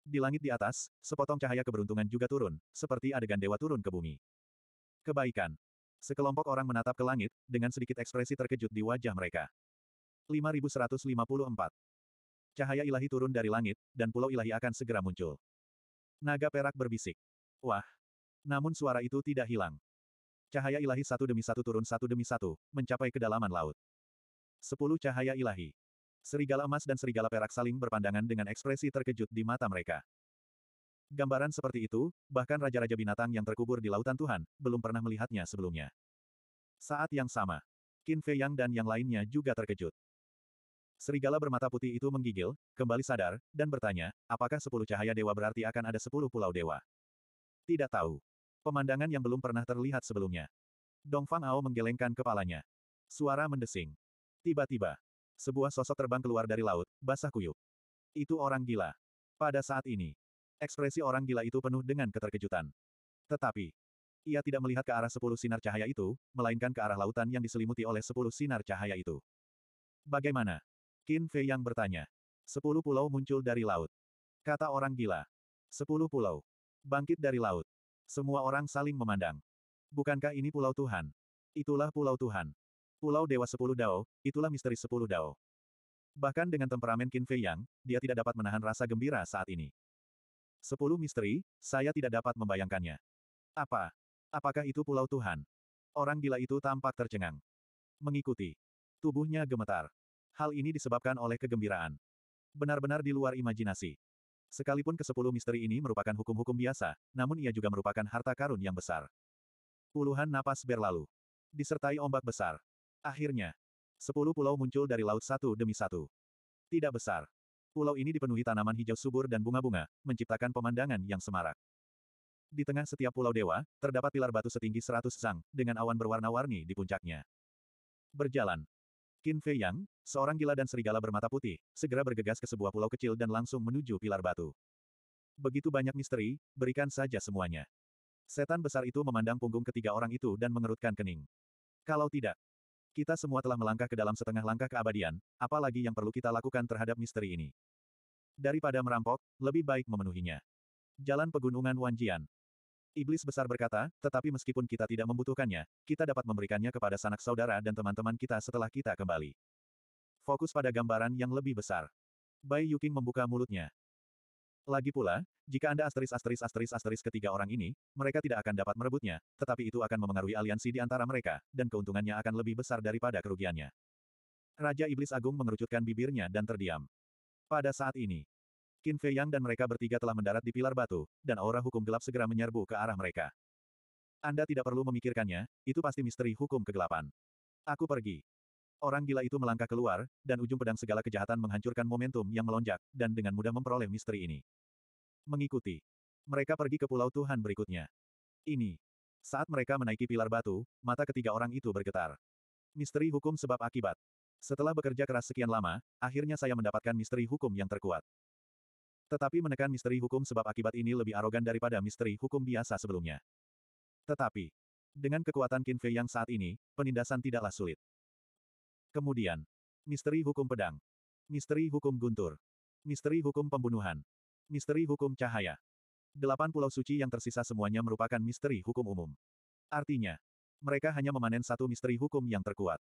Di langit di atas, sepotong cahaya keberuntungan juga turun, seperti adegan dewa turun ke bumi. Kebaikan. Sekelompok orang menatap ke langit, dengan sedikit ekspresi terkejut di wajah mereka. 5154. Cahaya ilahi turun dari langit, dan pulau ilahi akan segera muncul. Naga perak berbisik. Wah, namun suara itu tidak hilang. Cahaya ilahi satu demi satu turun satu demi satu, mencapai kedalaman laut. Sepuluh cahaya ilahi. Serigala emas dan serigala perak saling berpandangan dengan ekspresi terkejut di mata mereka. Gambaran seperti itu, bahkan raja-raja binatang yang terkubur di lautan Tuhan, belum pernah melihatnya sebelumnya. Saat yang sama, Qin Fei Yang dan yang lainnya juga terkejut. Serigala bermata putih itu menggigil, kembali sadar, dan bertanya, apakah sepuluh cahaya dewa berarti akan ada sepuluh pulau dewa? Tidak tahu. Pemandangan yang belum pernah terlihat sebelumnya. Dongfang Ao menggelengkan kepalanya. Suara mendesing. Tiba-tiba, sebuah sosok terbang keluar dari laut, basah kuyup. Itu orang gila. Pada saat ini, ekspresi orang gila itu penuh dengan keterkejutan. Tetapi, ia tidak melihat ke arah sepuluh sinar cahaya itu, melainkan ke arah lautan yang diselimuti oleh sepuluh sinar cahaya itu. Bagaimana? Qin Fei yang bertanya. Sepuluh pulau muncul dari laut. Kata orang gila. Sepuluh pulau. Bangkit dari laut. Semua orang saling memandang. Bukankah ini pulau Tuhan? Itulah pulau Tuhan. Pulau Dewa Sepuluh Dao, itulah misteri Sepuluh Dao. Bahkan dengan temperamen Qin Fei Yang, dia tidak dapat menahan rasa gembira saat ini. Sepuluh misteri, saya tidak dapat membayangkannya. Apa? Apakah itu pulau Tuhan? Orang gila itu tampak tercengang. Mengikuti. Tubuhnya gemetar. Hal ini disebabkan oleh kegembiraan. Benar-benar di luar imajinasi. Sekalipun ke kesepuluh misteri ini merupakan hukum-hukum biasa, namun ia juga merupakan harta karun yang besar. Puluhan napas berlalu. Disertai ombak besar. Akhirnya, sepuluh pulau muncul dari laut satu demi satu. Tidak besar. Pulau ini dipenuhi tanaman hijau subur dan bunga-bunga, menciptakan pemandangan yang semarak. Di tengah setiap pulau dewa, terdapat pilar batu setinggi seratus sang, dengan awan berwarna-warni di puncaknya. Berjalan, Qin Fei Yang, seorang gila dan serigala bermata putih, segera bergegas ke sebuah pulau kecil dan langsung menuju pilar batu. Begitu banyak misteri, berikan saja semuanya. Setan besar itu memandang punggung ketiga orang itu dan mengerutkan kening. Kalau tidak, kita semua telah melangkah ke dalam setengah langkah keabadian, apalagi yang perlu kita lakukan terhadap misteri ini. Daripada merampok, lebih baik memenuhinya. Jalan Pegunungan Wanjian, Iblis besar berkata, tetapi meskipun kita tidak membutuhkannya, kita dapat memberikannya kepada sanak saudara dan teman-teman kita setelah kita kembali. Fokus pada gambaran yang lebih besar. Bai Yuking membuka mulutnya. Lagi pula, jika Anda asteris asteris asteris asteris ketiga orang ini, mereka tidak akan dapat merebutnya, tetapi itu akan memengaruhi aliansi di antara mereka, dan keuntungannya akan lebih besar daripada kerugiannya. Raja Iblis Agung mengerucutkan bibirnya dan terdiam. Pada saat ini, Qin Fei Yang dan mereka bertiga telah mendarat di pilar batu, dan aura hukum gelap segera menyerbu ke arah mereka. Anda tidak perlu memikirkannya, itu pasti misteri hukum kegelapan. Aku pergi. Orang gila itu melangkah keluar, dan ujung pedang segala kejahatan menghancurkan momentum yang melonjak, dan dengan mudah memperoleh misteri ini. Mengikuti. Mereka pergi ke pulau Tuhan berikutnya. Ini. Saat mereka menaiki pilar batu, mata ketiga orang itu bergetar. Misteri hukum sebab akibat. Setelah bekerja keras sekian lama, akhirnya saya mendapatkan misteri hukum yang terkuat. Tetapi menekan misteri hukum sebab akibat ini lebih arogan daripada misteri hukum biasa sebelumnya. Tetapi, dengan kekuatan Qin Fei yang saat ini, penindasan tidaklah sulit. Kemudian, misteri hukum pedang, misteri hukum guntur, misteri hukum pembunuhan, misteri hukum cahaya. Delapan pulau suci yang tersisa semuanya merupakan misteri hukum umum. Artinya, mereka hanya memanen satu misteri hukum yang terkuat.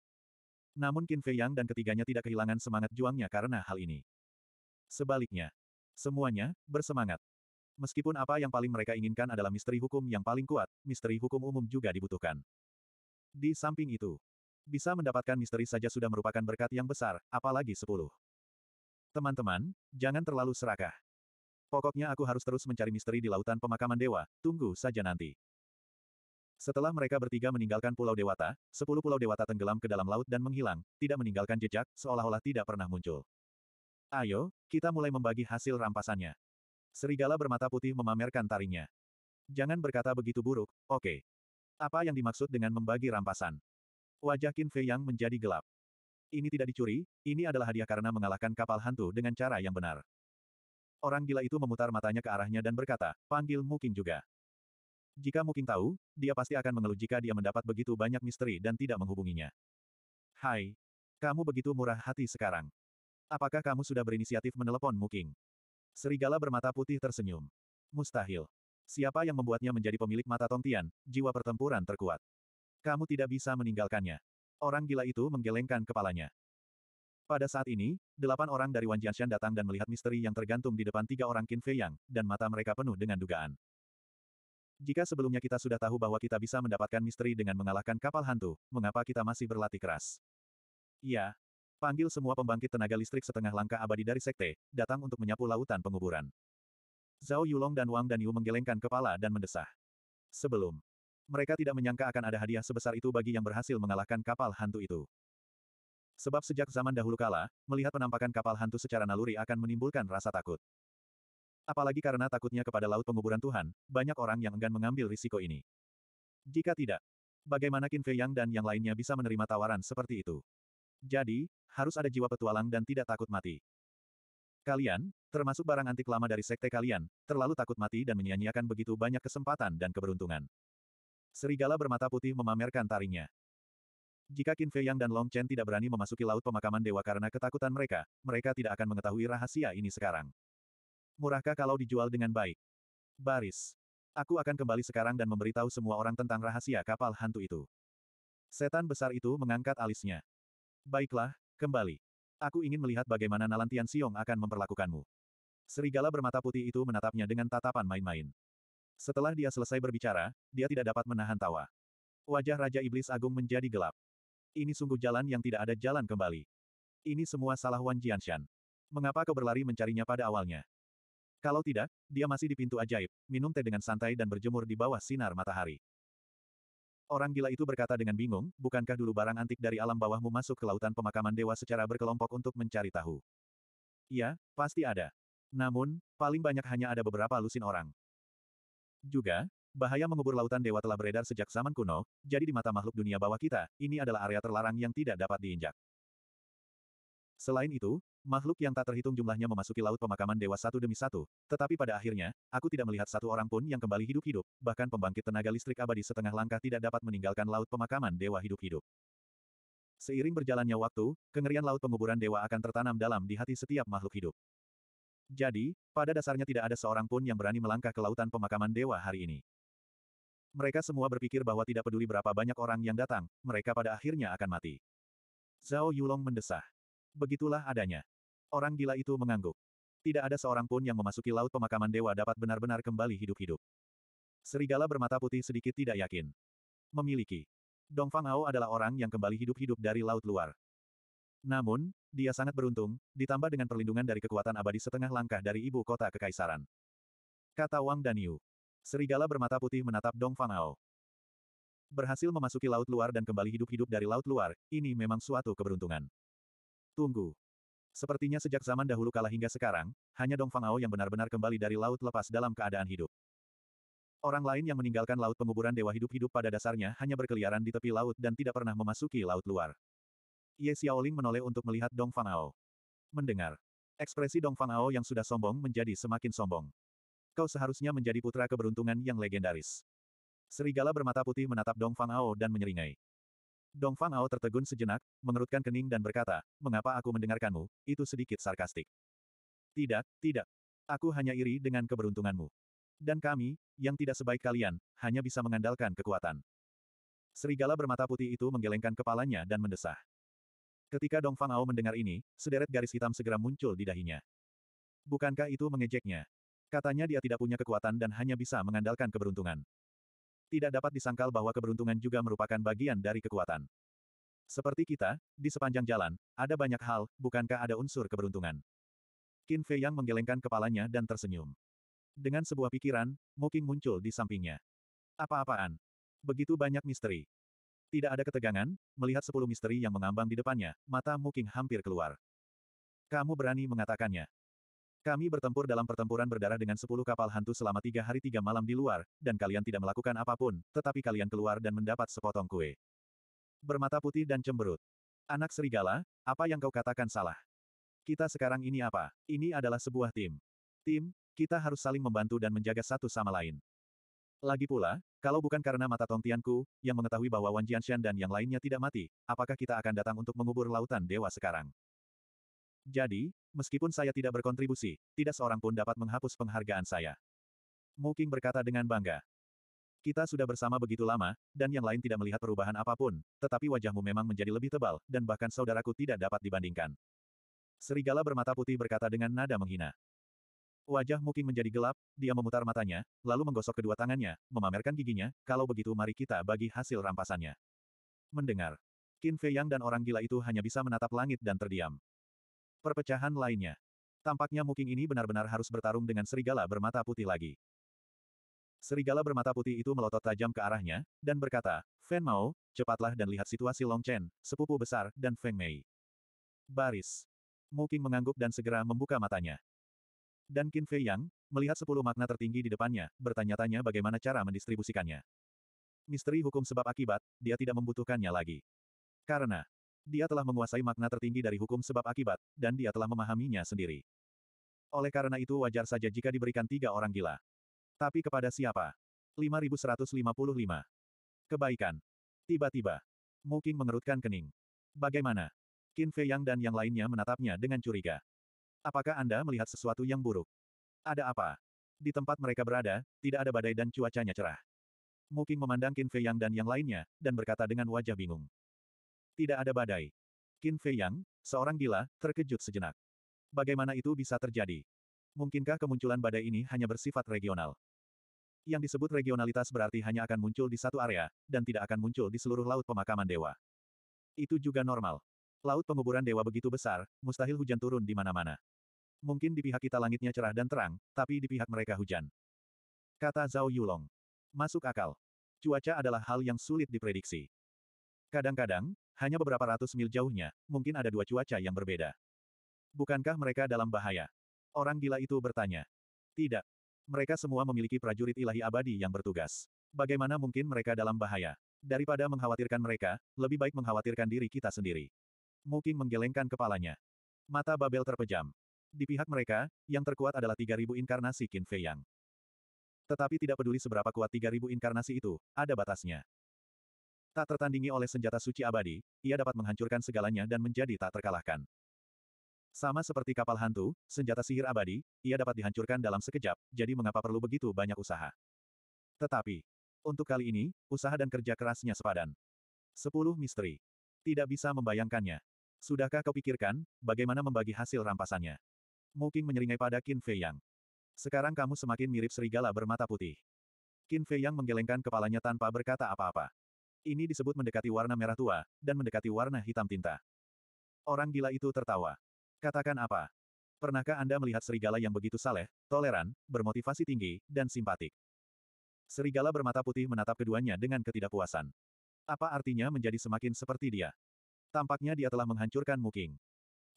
Namun Qin Fei Yang dan ketiganya tidak kehilangan semangat juangnya karena hal ini. Sebaliknya, Semuanya, bersemangat. Meskipun apa yang paling mereka inginkan adalah misteri hukum yang paling kuat, misteri hukum umum juga dibutuhkan. Di samping itu, bisa mendapatkan misteri saja sudah merupakan berkat yang besar, apalagi sepuluh. Teman-teman, jangan terlalu serakah. Pokoknya aku harus terus mencari misteri di lautan pemakaman dewa, tunggu saja nanti. Setelah mereka bertiga meninggalkan Pulau Dewata, sepuluh Pulau Dewata tenggelam ke dalam laut dan menghilang, tidak meninggalkan jejak, seolah-olah tidak pernah muncul. Ayo, kita mulai membagi hasil rampasannya. Serigala bermata putih memamerkan taringnya. Jangan berkata begitu buruk, oke. Okay. Apa yang dimaksud dengan membagi rampasan? Wajah Qin Fei Yang menjadi gelap. Ini tidak dicuri, ini adalah hadiah karena mengalahkan kapal hantu dengan cara yang benar. Orang gila itu memutar matanya ke arahnya dan berkata, panggil Muking juga. Jika Muking tahu, dia pasti akan mengeluh jika dia mendapat begitu banyak misteri dan tidak menghubunginya. Hai. Kamu begitu murah hati sekarang. Apakah kamu sudah berinisiatif menelepon Muking? Serigala bermata putih tersenyum. Mustahil. Siapa yang membuatnya menjadi pemilik mata Tongtian, jiwa pertempuran terkuat. Kamu tidak bisa meninggalkannya. Orang gila itu menggelengkan kepalanya. Pada saat ini, delapan orang dari Wan Jianshan datang dan melihat misteri yang tergantung di depan tiga orang Qin Fei Yang, dan mata mereka penuh dengan dugaan. Jika sebelumnya kita sudah tahu bahwa kita bisa mendapatkan misteri dengan mengalahkan kapal hantu, mengapa kita masih berlatih keras? Ya, Panggil semua pembangkit tenaga listrik setengah langkah abadi dari sekte, datang untuk menyapu lautan penguburan. Zhao Yulong dan Wang Danyu menggelengkan kepala dan mendesah. Sebelum. Mereka tidak menyangka akan ada hadiah sebesar itu bagi yang berhasil mengalahkan kapal hantu itu. Sebab sejak zaman dahulu kala, melihat penampakan kapal hantu secara naluri akan menimbulkan rasa takut. Apalagi karena takutnya kepada laut penguburan Tuhan, banyak orang yang enggan mengambil risiko ini. Jika tidak, bagaimana Qin Fei Yang dan yang lainnya bisa menerima tawaran seperti itu? Jadi, harus ada jiwa petualang dan tidak takut mati. Kalian, termasuk barang antik lama dari sekte kalian, terlalu takut mati dan menyia-nyiakan begitu banyak kesempatan dan keberuntungan. Serigala bermata putih memamerkan taringnya. Jika Qin Fei Yang dan Long Chen tidak berani memasuki laut pemakaman dewa karena ketakutan mereka, mereka tidak akan mengetahui rahasia ini sekarang. Murahkah kalau dijual dengan baik? Baris. Aku akan kembali sekarang dan memberitahu semua orang tentang rahasia kapal hantu itu. Setan besar itu mengangkat alisnya. Baiklah, kembali. Aku ingin melihat bagaimana Nalan Tian akan memperlakukanmu. Serigala bermata putih itu menatapnya dengan tatapan main-main. Setelah dia selesai berbicara, dia tidak dapat menahan tawa. Wajah Raja Iblis Agung menjadi gelap. Ini sungguh jalan yang tidak ada jalan kembali. Ini semua salah Wan Jianshan. Mengapa kau berlari mencarinya pada awalnya? Kalau tidak, dia masih di pintu ajaib, minum teh dengan santai dan berjemur di bawah sinar matahari. Orang gila itu berkata dengan bingung, bukankah dulu barang antik dari alam bawahmu masuk ke lautan pemakaman dewa secara berkelompok untuk mencari tahu? Ya, pasti ada. Namun, paling banyak hanya ada beberapa lusin orang. Juga, bahaya mengubur lautan dewa telah beredar sejak zaman kuno, jadi di mata makhluk dunia bawah kita, ini adalah area terlarang yang tidak dapat diinjak. Selain itu, Makhluk yang tak terhitung jumlahnya memasuki laut pemakaman dewa satu demi satu, tetapi pada akhirnya, aku tidak melihat satu orang pun yang kembali hidup-hidup, bahkan pembangkit tenaga listrik abadi setengah langkah tidak dapat meninggalkan laut pemakaman dewa hidup-hidup. Seiring berjalannya waktu, kengerian laut penguburan dewa akan tertanam dalam di hati setiap makhluk hidup. Jadi, pada dasarnya tidak ada seorang pun yang berani melangkah ke lautan pemakaman dewa hari ini. Mereka semua berpikir bahwa tidak peduli berapa banyak orang yang datang, mereka pada akhirnya akan mati. Zhao Yulong mendesah. Begitulah adanya. Orang gila itu mengangguk. Tidak ada seorang pun yang memasuki laut pemakaman dewa dapat benar-benar kembali hidup-hidup. Serigala bermata putih sedikit tidak yakin. Memiliki. Dongfang Ao adalah orang yang kembali hidup-hidup dari laut luar. Namun, dia sangat beruntung, ditambah dengan perlindungan dari kekuatan abadi setengah langkah dari ibu kota kekaisaran. Kata Wang Daniu. Serigala bermata putih menatap Dongfang Ao. Berhasil memasuki laut luar dan kembali hidup-hidup dari laut luar, ini memang suatu keberuntungan. Tunggu. Sepertinya sejak zaman dahulu kala hingga sekarang, hanya Dong Fangao yang benar-benar kembali dari laut lepas dalam keadaan hidup. Orang lain yang meninggalkan laut penguburan dewa hidup-hidup pada dasarnya hanya berkeliaran di tepi laut dan tidak pernah memasuki laut luar. Ye Xiaoling menoleh untuk melihat Dong Fangao. Mendengar. Ekspresi Dong Fangao yang sudah sombong menjadi semakin sombong. Kau seharusnya menjadi putra keberuntungan yang legendaris. Serigala bermata putih menatap Dong Fangao dan menyeringai. Dong Fang Ao tertegun sejenak, mengerutkan kening dan berkata, mengapa aku mendengarkanmu, itu sedikit sarkastik. Tidak, tidak. Aku hanya iri dengan keberuntunganmu. Dan kami, yang tidak sebaik kalian, hanya bisa mengandalkan kekuatan. Serigala bermata putih itu menggelengkan kepalanya dan mendesah. Ketika Dong Fang Ao mendengar ini, sederet garis hitam segera muncul di dahinya. Bukankah itu mengejeknya? Katanya dia tidak punya kekuatan dan hanya bisa mengandalkan keberuntungan tidak dapat disangkal bahwa keberuntungan juga merupakan bagian dari kekuatan. Seperti kita, di sepanjang jalan, ada banyak hal, bukankah ada unsur keberuntungan? Qin Fei yang menggelengkan kepalanya dan tersenyum. Dengan sebuah pikiran, Moking muncul di sampingnya. Apa-apaan? Begitu banyak misteri. Tidak ada ketegangan, melihat sepuluh misteri yang mengambang di depannya, mata Moking hampir keluar. Kamu berani mengatakannya. Kami bertempur dalam pertempuran berdarah dengan sepuluh kapal hantu selama tiga hari tiga malam di luar, dan kalian tidak melakukan apapun, tetapi kalian keluar dan mendapat sepotong kue. Bermata putih dan cemberut. Anak serigala, apa yang kau katakan salah? Kita sekarang ini apa? Ini adalah sebuah tim. Tim, kita harus saling membantu dan menjaga satu sama lain. Lagi pula, kalau bukan karena mata tongtianku yang mengetahui bahwa Wan Jianshan dan yang lainnya tidak mati, apakah kita akan datang untuk mengubur lautan dewa sekarang? Jadi, meskipun saya tidak berkontribusi, tidak seorang pun dapat menghapus penghargaan saya. Muking berkata dengan bangga. Kita sudah bersama begitu lama, dan yang lain tidak melihat perubahan apapun, tetapi wajahmu memang menjadi lebih tebal, dan bahkan saudaraku tidak dapat dibandingkan. Serigala bermata putih berkata dengan nada menghina. Wajah Muking menjadi gelap, dia memutar matanya, lalu menggosok kedua tangannya, memamerkan giginya, kalau begitu mari kita bagi hasil rampasannya. Mendengar. Qin Fei Yang dan orang gila itu hanya bisa menatap langit dan terdiam. Perpecahan lainnya. Tampaknya Muking ini benar-benar harus bertarung dengan serigala bermata putih lagi. Serigala bermata putih itu melotot tajam ke arahnya, dan berkata, Fan Mao, cepatlah dan lihat situasi Long Chen, sepupu besar, dan Feng Mei. Baris. Muking mengangguk dan segera membuka matanya. Dan Qin Fei Yang, melihat sepuluh makna tertinggi di depannya, bertanya-tanya bagaimana cara mendistribusikannya. Misteri hukum sebab akibat, dia tidak membutuhkannya lagi. Karena, dia telah menguasai makna tertinggi dari hukum sebab akibat, dan dia telah memahaminya sendiri. Oleh karena itu wajar saja jika diberikan tiga orang gila. Tapi kepada siapa? 5155. Kebaikan. Tiba-tiba. Muking mengerutkan kening. Bagaimana? Qin Fei Yang dan yang lainnya menatapnya dengan curiga. Apakah Anda melihat sesuatu yang buruk? Ada apa? Di tempat mereka berada, tidak ada badai dan cuacanya cerah. Muking memandang Qin Fei Yang dan yang lainnya, dan berkata dengan wajah bingung. Tidak ada badai. Qin Fei Yang, seorang gila, terkejut sejenak. Bagaimana itu bisa terjadi? Mungkinkah kemunculan badai ini hanya bersifat regional? Yang disebut regionalitas berarti hanya akan muncul di satu area, dan tidak akan muncul di seluruh laut pemakaman dewa. Itu juga normal. Laut penguburan dewa begitu besar, mustahil hujan turun di mana-mana. Mungkin di pihak kita langitnya cerah dan terang, tapi di pihak mereka hujan. Kata Zhao Yulong. Masuk akal. Cuaca adalah hal yang sulit diprediksi. Kadang-kadang, hanya beberapa ratus mil jauhnya, mungkin ada dua cuaca yang berbeda. Bukankah mereka dalam bahaya? Orang gila itu bertanya. Tidak. Mereka semua memiliki prajurit ilahi abadi yang bertugas. Bagaimana mungkin mereka dalam bahaya? Daripada mengkhawatirkan mereka, lebih baik mengkhawatirkan diri kita sendiri. Mungkin menggelengkan kepalanya. Mata Babel terpejam. Di pihak mereka, yang terkuat adalah 3.000 inkarnasi Qin Fei Yang. Tetapi tidak peduli seberapa kuat 3.000 inkarnasi itu, ada batasnya. Tak tertandingi oleh senjata suci abadi, ia dapat menghancurkan segalanya dan menjadi tak terkalahkan. Sama seperti kapal hantu, senjata sihir abadi, ia dapat dihancurkan dalam sekejap, jadi mengapa perlu begitu banyak usaha? Tetapi, untuk kali ini, usaha dan kerja kerasnya sepadan. Sepuluh misteri. Tidak bisa membayangkannya. Sudahkah kau pikirkan, bagaimana membagi hasil rampasannya? Mungkin menyeringai pada Qin Fei Yang. Sekarang kamu semakin mirip serigala bermata putih. Qin Fei Yang menggelengkan kepalanya tanpa berkata apa-apa. Ini disebut mendekati warna merah tua, dan mendekati warna hitam tinta. Orang gila itu tertawa. Katakan apa? Pernahkah Anda melihat serigala yang begitu saleh, toleran, bermotivasi tinggi, dan simpatik? Serigala bermata putih menatap keduanya dengan ketidakpuasan. Apa artinya menjadi semakin seperti dia? Tampaknya dia telah menghancurkan Muking.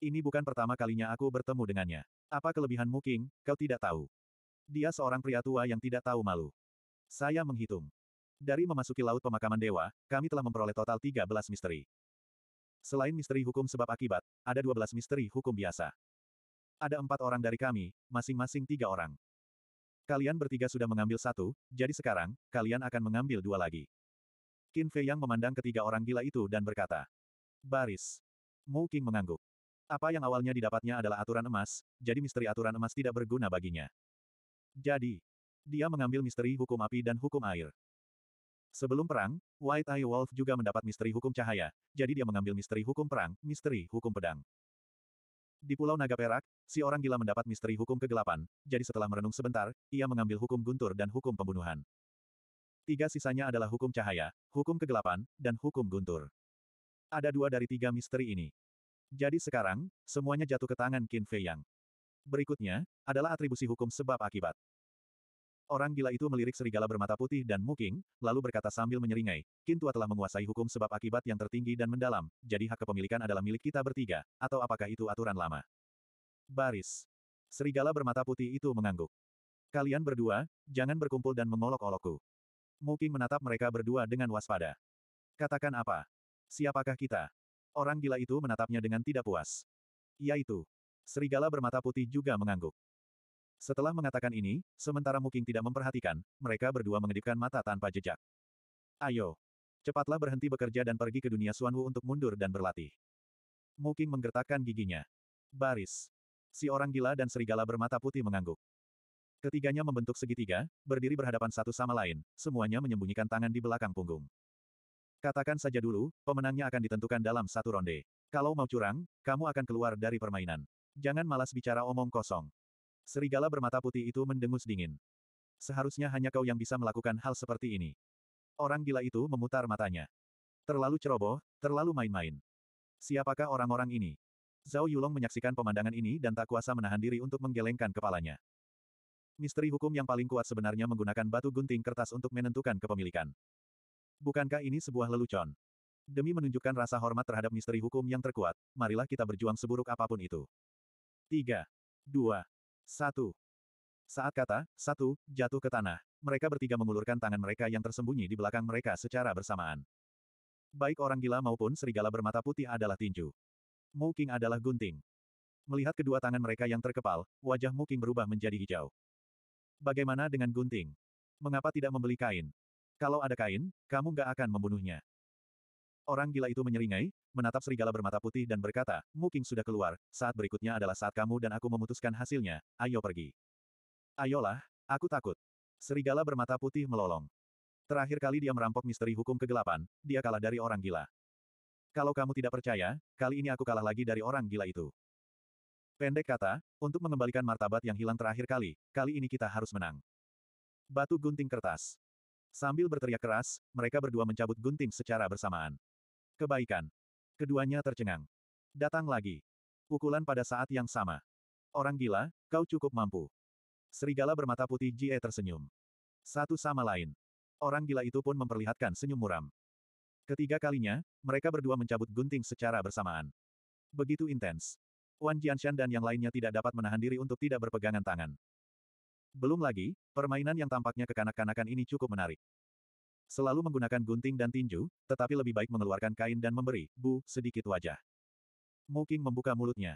Ini bukan pertama kalinya aku bertemu dengannya. Apa kelebihan Muking, kau tidak tahu. Dia seorang pria tua yang tidak tahu malu. Saya menghitung. Dari memasuki laut pemakaman dewa, kami telah memperoleh total 13 misteri. Selain misteri hukum sebab akibat, ada 12 misteri hukum biasa. Ada empat orang dari kami, masing-masing tiga orang. Kalian bertiga sudah mengambil satu, jadi sekarang, kalian akan mengambil dua lagi. Qin Fei yang memandang ketiga orang gila itu dan berkata. Baris. Mu King mengangguk. Apa yang awalnya didapatnya adalah aturan emas, jadi misteri aturan emas tidak berguna baginya. Jadi, dia mengambil misteri hukum api dan hukum air. Sebelum perang, White Eye Wolf juga mendapat misteri hukum cahaya, jadi dia mengambil misteri hukum perang, misteri hukum pedang. Di Pulau Naga Perak, si orang gila mendapat misteri hukum kegelapan, jadi setelah merenung sebentar, ia mengambil hukum guntur dan hukum pembunuhan. Tiga sisanya adalah hukum cahaya, hukum kegelapan, dan hukum guntur. Ada dua dari tiga misteri ini. Jadi sekarang, semuanya jatuh ke tangan Qin Fei Yang. Berikutnya, adalah atribusi hukum sebab akibat. Orang gila itu melirik serigala bermata putih dan muking, lalu berkata sambil menyeringai, Kintua telah menguasai hukum sebab akibat yang tertinggi dan mendalam, jadi hak kepemilikan adalah milik kita bertiga, atau apakah itu aturan lama? Baris. Serigala bermata putih itu mengangguk. Kalian berdua, jangan berkumpul dan mengolok-olokku. Muking menatap mereka berdua dengan waspada. Katakan apa? Siapakah kita? Orang gila itu menatapnya dengan tidak puas. Yaitu. Serigala bermata putih juga mengangguk. Setelah mengatakan ini, sementara Muking tidak memperhatikan, mereka berdua mengedipkan mata tanpa jejak. Ayo. Cepatlah berhenti bekerja dan pergi ke dunia Suanwu untuk mundur dan berlatih. Muking menggertakkan giginya. Baris. Si orang gila dan serigala bermata putih mengangguk. Ketiganya membentuk segitiga, berdiri berhadapan satu sama lain, semuanya menyembunyikan tangan di belakang punggung. Katakan saja dulu, pemenangnya akan ditentukan dalam satu ronde. Kalau mau curang, kamu akan keluar dari permainan. Jangan malas bicara omong kosong. Serigala bermata putih itu mendengus dingin. Seharusnya hanya kau yang bisa melakukan hal seperti ini. Orang gila itu memutar matanya. Terlalu ceroboh, terlalu main-main. Siapakah orang-orang ini? Zhao Yulong menyaksikan pemandangan ini dan tak kuasa menahan diri untuk menggelengkan kepalanya. Misteri hukum yang paling kuat sebenarnya menggunakan batu gunting kertas untuk menentukan kepemilikan. Bukankah ini sebuah lelucon? Demi menunjukkan rasa hormat terhadap misteri hukum yang terkuat, marilah kita berjuang seburuk apapun itu. 3, 2, satu. Saat kata, satu, jatuh ke tanah, mereka bertiga mengulurkan tangan mereka yang tersembunyi di belakang mereka secara bersamaan. Baik orang gila maupun serigala bermata putih adalah tinju. muking adalah gunting. Melihat kedua tangan mereka yang terkepal, wajah muking berubah menjadi hijau. Bagaimana dengan gunting? Mengapa tidak membeli kain? Kalau ada kain, kamu gak akan membunuhnya. Orang gila itu menyeringai, menatap serigala bermata putih dan berkata, Muking sudah keluar, saat berikutnya adalah saat kamu dan aku memutuskan hasilnya, ayo pergi. Ayolah, aku takut. Serigala bermata putih melolong. Terakhir kali dia merampok misteri hukum kegelapan, dia kalah dari orang gila. Kalau kamu tidak percaya, kali ini aku kalah lagi dari orang gila itu. Pendek kata, untuk mengembalikan martabat yang hilang terakhir kali, kali ini kita harus menang. Batu gunting kertas. Sambil berteriak keras, mereka berdua mencabut gunting secara bersamaan. Kebaikan, Keduanya tercengang. Datang lagi. Pukulan pada saat yang sama. Orang gila, kau cukup mampu. Serigala bermata putih Jie tersenyum. Satu sama lain. Orang gila itu pun memperlihatkan senyum muram. Ketiga kalinya, mereka berdua mencabut gunting secara bersamaan. Begitu intens. Wan Jianshan dan yang lainnya tidak dapat menahan diri untuk tidak berpegangan tangan. Belum lagi, permainan yang tampaknya kekanak-kanakan ini cukup menarik. Selalu menggunakan gunting dan tinju, tetapi lebih baik mengeluarkan kain dan memberi, bu, sedikit wajah. Muking membuka mulutnya.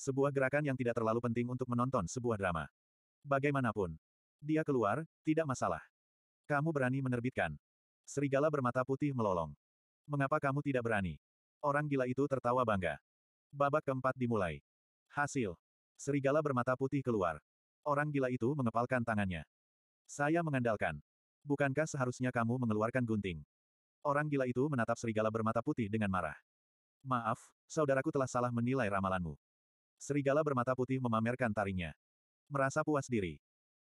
Sebuah gerakan yang tidak terlalu penting untuk menonton sebuah drama. Bagaimanapun. Dia keluar, tidak masalah. Kamu berani menerbitkan. Serigala bermata putih melolong. Mengapa kamu tidak berani? Orang gila itu tertawa bangga. Babak keempat dimulai. Hasil. Serigala bermata putih keluar. Orang gila itu mengepalkan tangannya. Saya mengandalkan. Bukankah seharusnya kamu mengeluarkan gunting? Orang gila itu menatap serigala bermata putih dengan marah. Maaf, saudaraku telah salah menilai ramalanmu. Serigala bermata putih memamerkan taringnya. Merasa puas diri.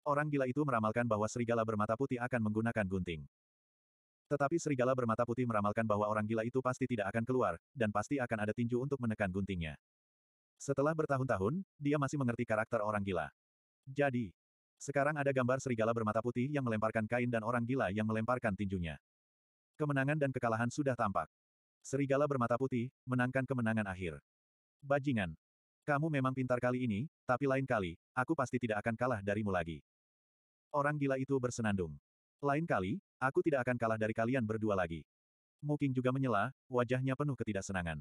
Orang gila itu meramalkan bahwa serigala bermata putih akan menggunakan gunting. Tetapi serigala bermata putih meramalkan bahwa orang gila itu pasti tidak akan keluar, dan pasti akan ada tinju untuk menekan guntingnya. Setelah bertahun-tahun, dia masih mengerti karakter orang gila. Jadi, sekarang ada gambar serigala bermata putih yang melemparkan kain dan orang gila yang melemparkan tinjunya. Kemenangan dan kekalahan sudah tampak. Serigala bermata putih, menangkan kemenangan akhir. Bajingan. Kamu memang pintar kali ini, tapi lain kali, aku pasti tidak akan kalah darimu lagi. Orang gila itu bersenandung. Lain kali, aku tidak akan kalah dari kalian berdua lagi. Muking juga menyela, wajahnya penuh ketidaksenangan.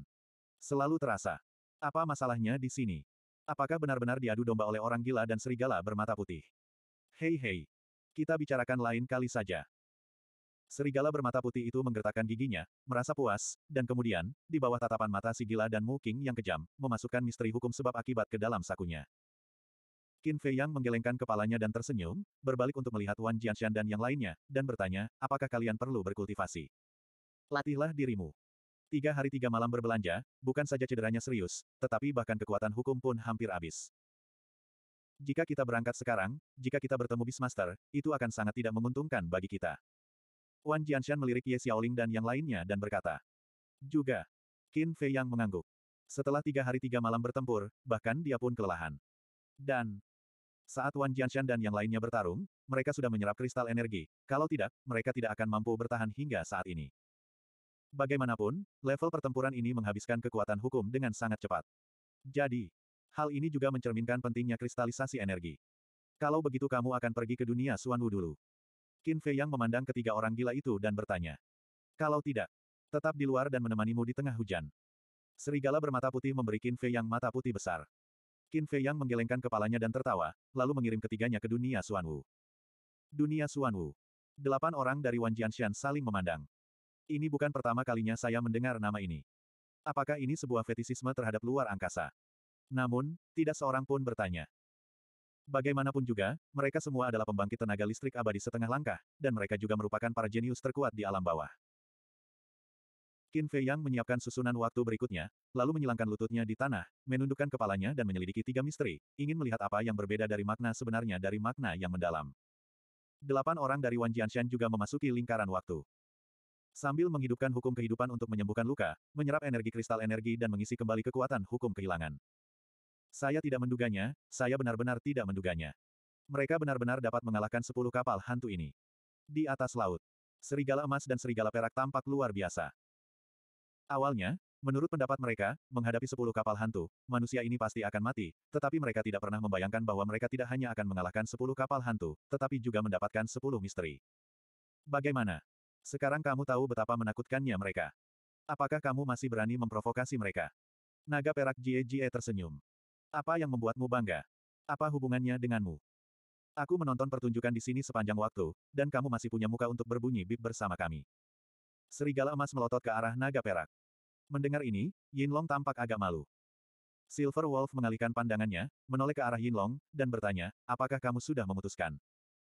Selalu terasa. Apa masalahnya di sini? Apakah benar-benar diadu domba oleh orang gila dan serigala bermata putih? Hei hei. Kita bicarakan lain kali saja. Serigala bermata putih itu menggertakkan giginya, merasa puas, dan kemudian, di bawah tatapan mata si gila dan Mu King yang kejam, memasukkan misteri hukum sebab akibat ke dalam sakunya. Qin Fei Yang menggelengkan kepalanya dan tersenyum, berbalik untuk melihat Wan Jianshan dan yang lainnya, dan bertanya, apakah kalian perlu berkultivasi? Latihlah dirimu. Tiga hari tiga malam berbelanja, bukan saja cederanya serius, tetapi bahkan kekuatan hukum pun hampir habis. Jika kita berangkat sekarang, jika kita bertemu Beastmaster, itu akan sangat tidak menguntungkan bagi kita. Wan Jianshan melirik Ye Xiaoling dan yang lainnya dan berkata. Juga. Qin Fei yang mengangguk. Setelah tiga hari tiga malam bertempur, bahkan dia pun kelelahan. Dan saat Wan Jianshan dan yang lainnya bertarung, mereka sudah menyerap kristal energi. Kalau tidak, mereka tidak akan mampu bertahan hingga saat ini. Bagaimanapun, level pertempuran ini menghabiskan kekuatan hukum dengan sangat cepat. Jadi, Hal ini juga mencerminkan pentingnya kristalisasi energi. Kalau begitu kamu akan pergi ke dunia Suan dulu. Qin Fei Yang memandang ketiga orang gila itu dan bertanya. Kalau tidak, tetap di luar dan menemanimu di tengah hujan. Serigala bermata putih memberi Qin Fei Yang mata putih besar. Qin Fei Yang menggelengkan kepalanya dan tertawa, lalu mengirim ketiganya ke dunia Suan Dunia Suan Delapan orang dari Wan Jianshan saling memandang. Ini bukan pertama kalinya saya mendengar nama ini. Apakah ini sebuah fetisisme terhadap luar angkasa? Namun, tidak seorang pun bertanya. Bagaimanapun juga, mereka semua adalah pembangkit tenaga listrik abadi setengah langkah, dan mereka juga merupakan para jenius terkuat di alam bawah. Qin Fei Yang menyiapkan susunan waktu berikutnya, lalu menyilangkan lututnya di tanah, menundukkan kepalanya dan menyelidiki tiga misteri, ingin melihat apa yang berbeda dari makna sebenarnya dari makna yang mendalam. Delapan orang dari Wan Jianshan juga memasuki lingkaran waktu. Sambil menghidupkan hukum kehidupan untuk menyembuhkan luka, menyerap energi kristal energi dan mengisi kembali kekuatan hukum kehilangan. Saya tidak menduganya, saya benar-benar tidak menduganya. Mereka benar-benar dapat mengalahkan sepuluh kapal hantu ini. Di atas laut, serigala emas dan serigala perak tampak luar biasa. Awalnya, menurut pendapat mereka, menghadapi sepuluh kapal hantu, manusia ini pasti akan mati, tetapi mereka tidak pernah membayangkan bahwa mereka tidak hanya akan mengalahkan sepuluh kapal hantu, tetapi juga mendapatkan sepuluh misteri. Bagaimana? Sekarang kamu tahu betapa menakutkannya mereka. Apakah kamu masih berani memprovokasi mereka? Naga perak Jie Jie tersenyum. Apa yang membuatmu bangga? Apa hubungannya denganmu? Aku menonton pertunjukan di sini sepanjang waktu, dan kamu masih punya muka untuk berbunyi bip bersama kami. Serigala emas melotot ke arah naga perak. Mendengar ini, Yin Long tampak agak malu. Silver Wolf mengalihkan pandangannya, menoleh ke arah Yin Long, dan bertanya, apakah kamu sudah memutuskan?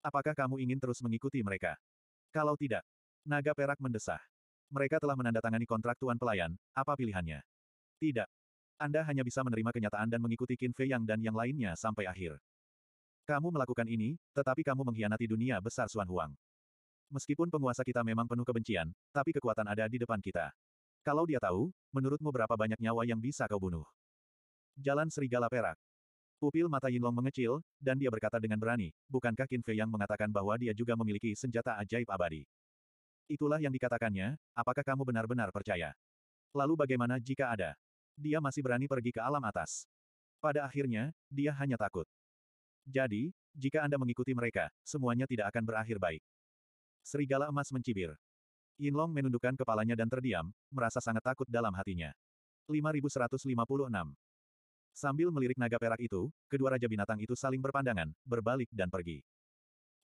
Apakah kamu ingin terus mengikuti mereka? Kalau tidak, naga perak mendesah. Mereka telah menandatangani kontrak tuan pelayan, apa pilihannya? Tidak. Anda hanya bisa menerima kenyataan dan mengikuti Qin Fei Yang dan yang lainnya sampai akhir. Kamu melakukan ini, tetapi kamu mengkhianati dunia besar Xuan Huang. Meskipun penguasa kita memang penuh kebencian, tapi kekuatan ada di depan kita. Kalau dia tahu, menurutmu berapa banyak nyawa yang bisa kau bunuh? Jalan Serigala Perak. Pupil mata Yinlong mengecil, dan dia berkata dengan berani, bukankah Qin Fei Yang mengatakan bahwa dia juga memiliki senjata ajaib abadi? Itulah yang dikatakannya, apakah kamu benar-benar percaya? Lalu bagaimana jika ada? dia masih berani pergi ke alam atas. Pada akhirnya, dia hanya takut. Jadi, jika Anda mengikuti mereka, semuanya tidak akan berakhir baik. Serigala emas mencibir. Yinlong menundukkan kepalanya dan terdiam, merasa sangat takut dalam hatinya. 5156 Sambil melirik naga perak itu, kedua raja binatang itu saling berpandangan, berbalik dan pergi.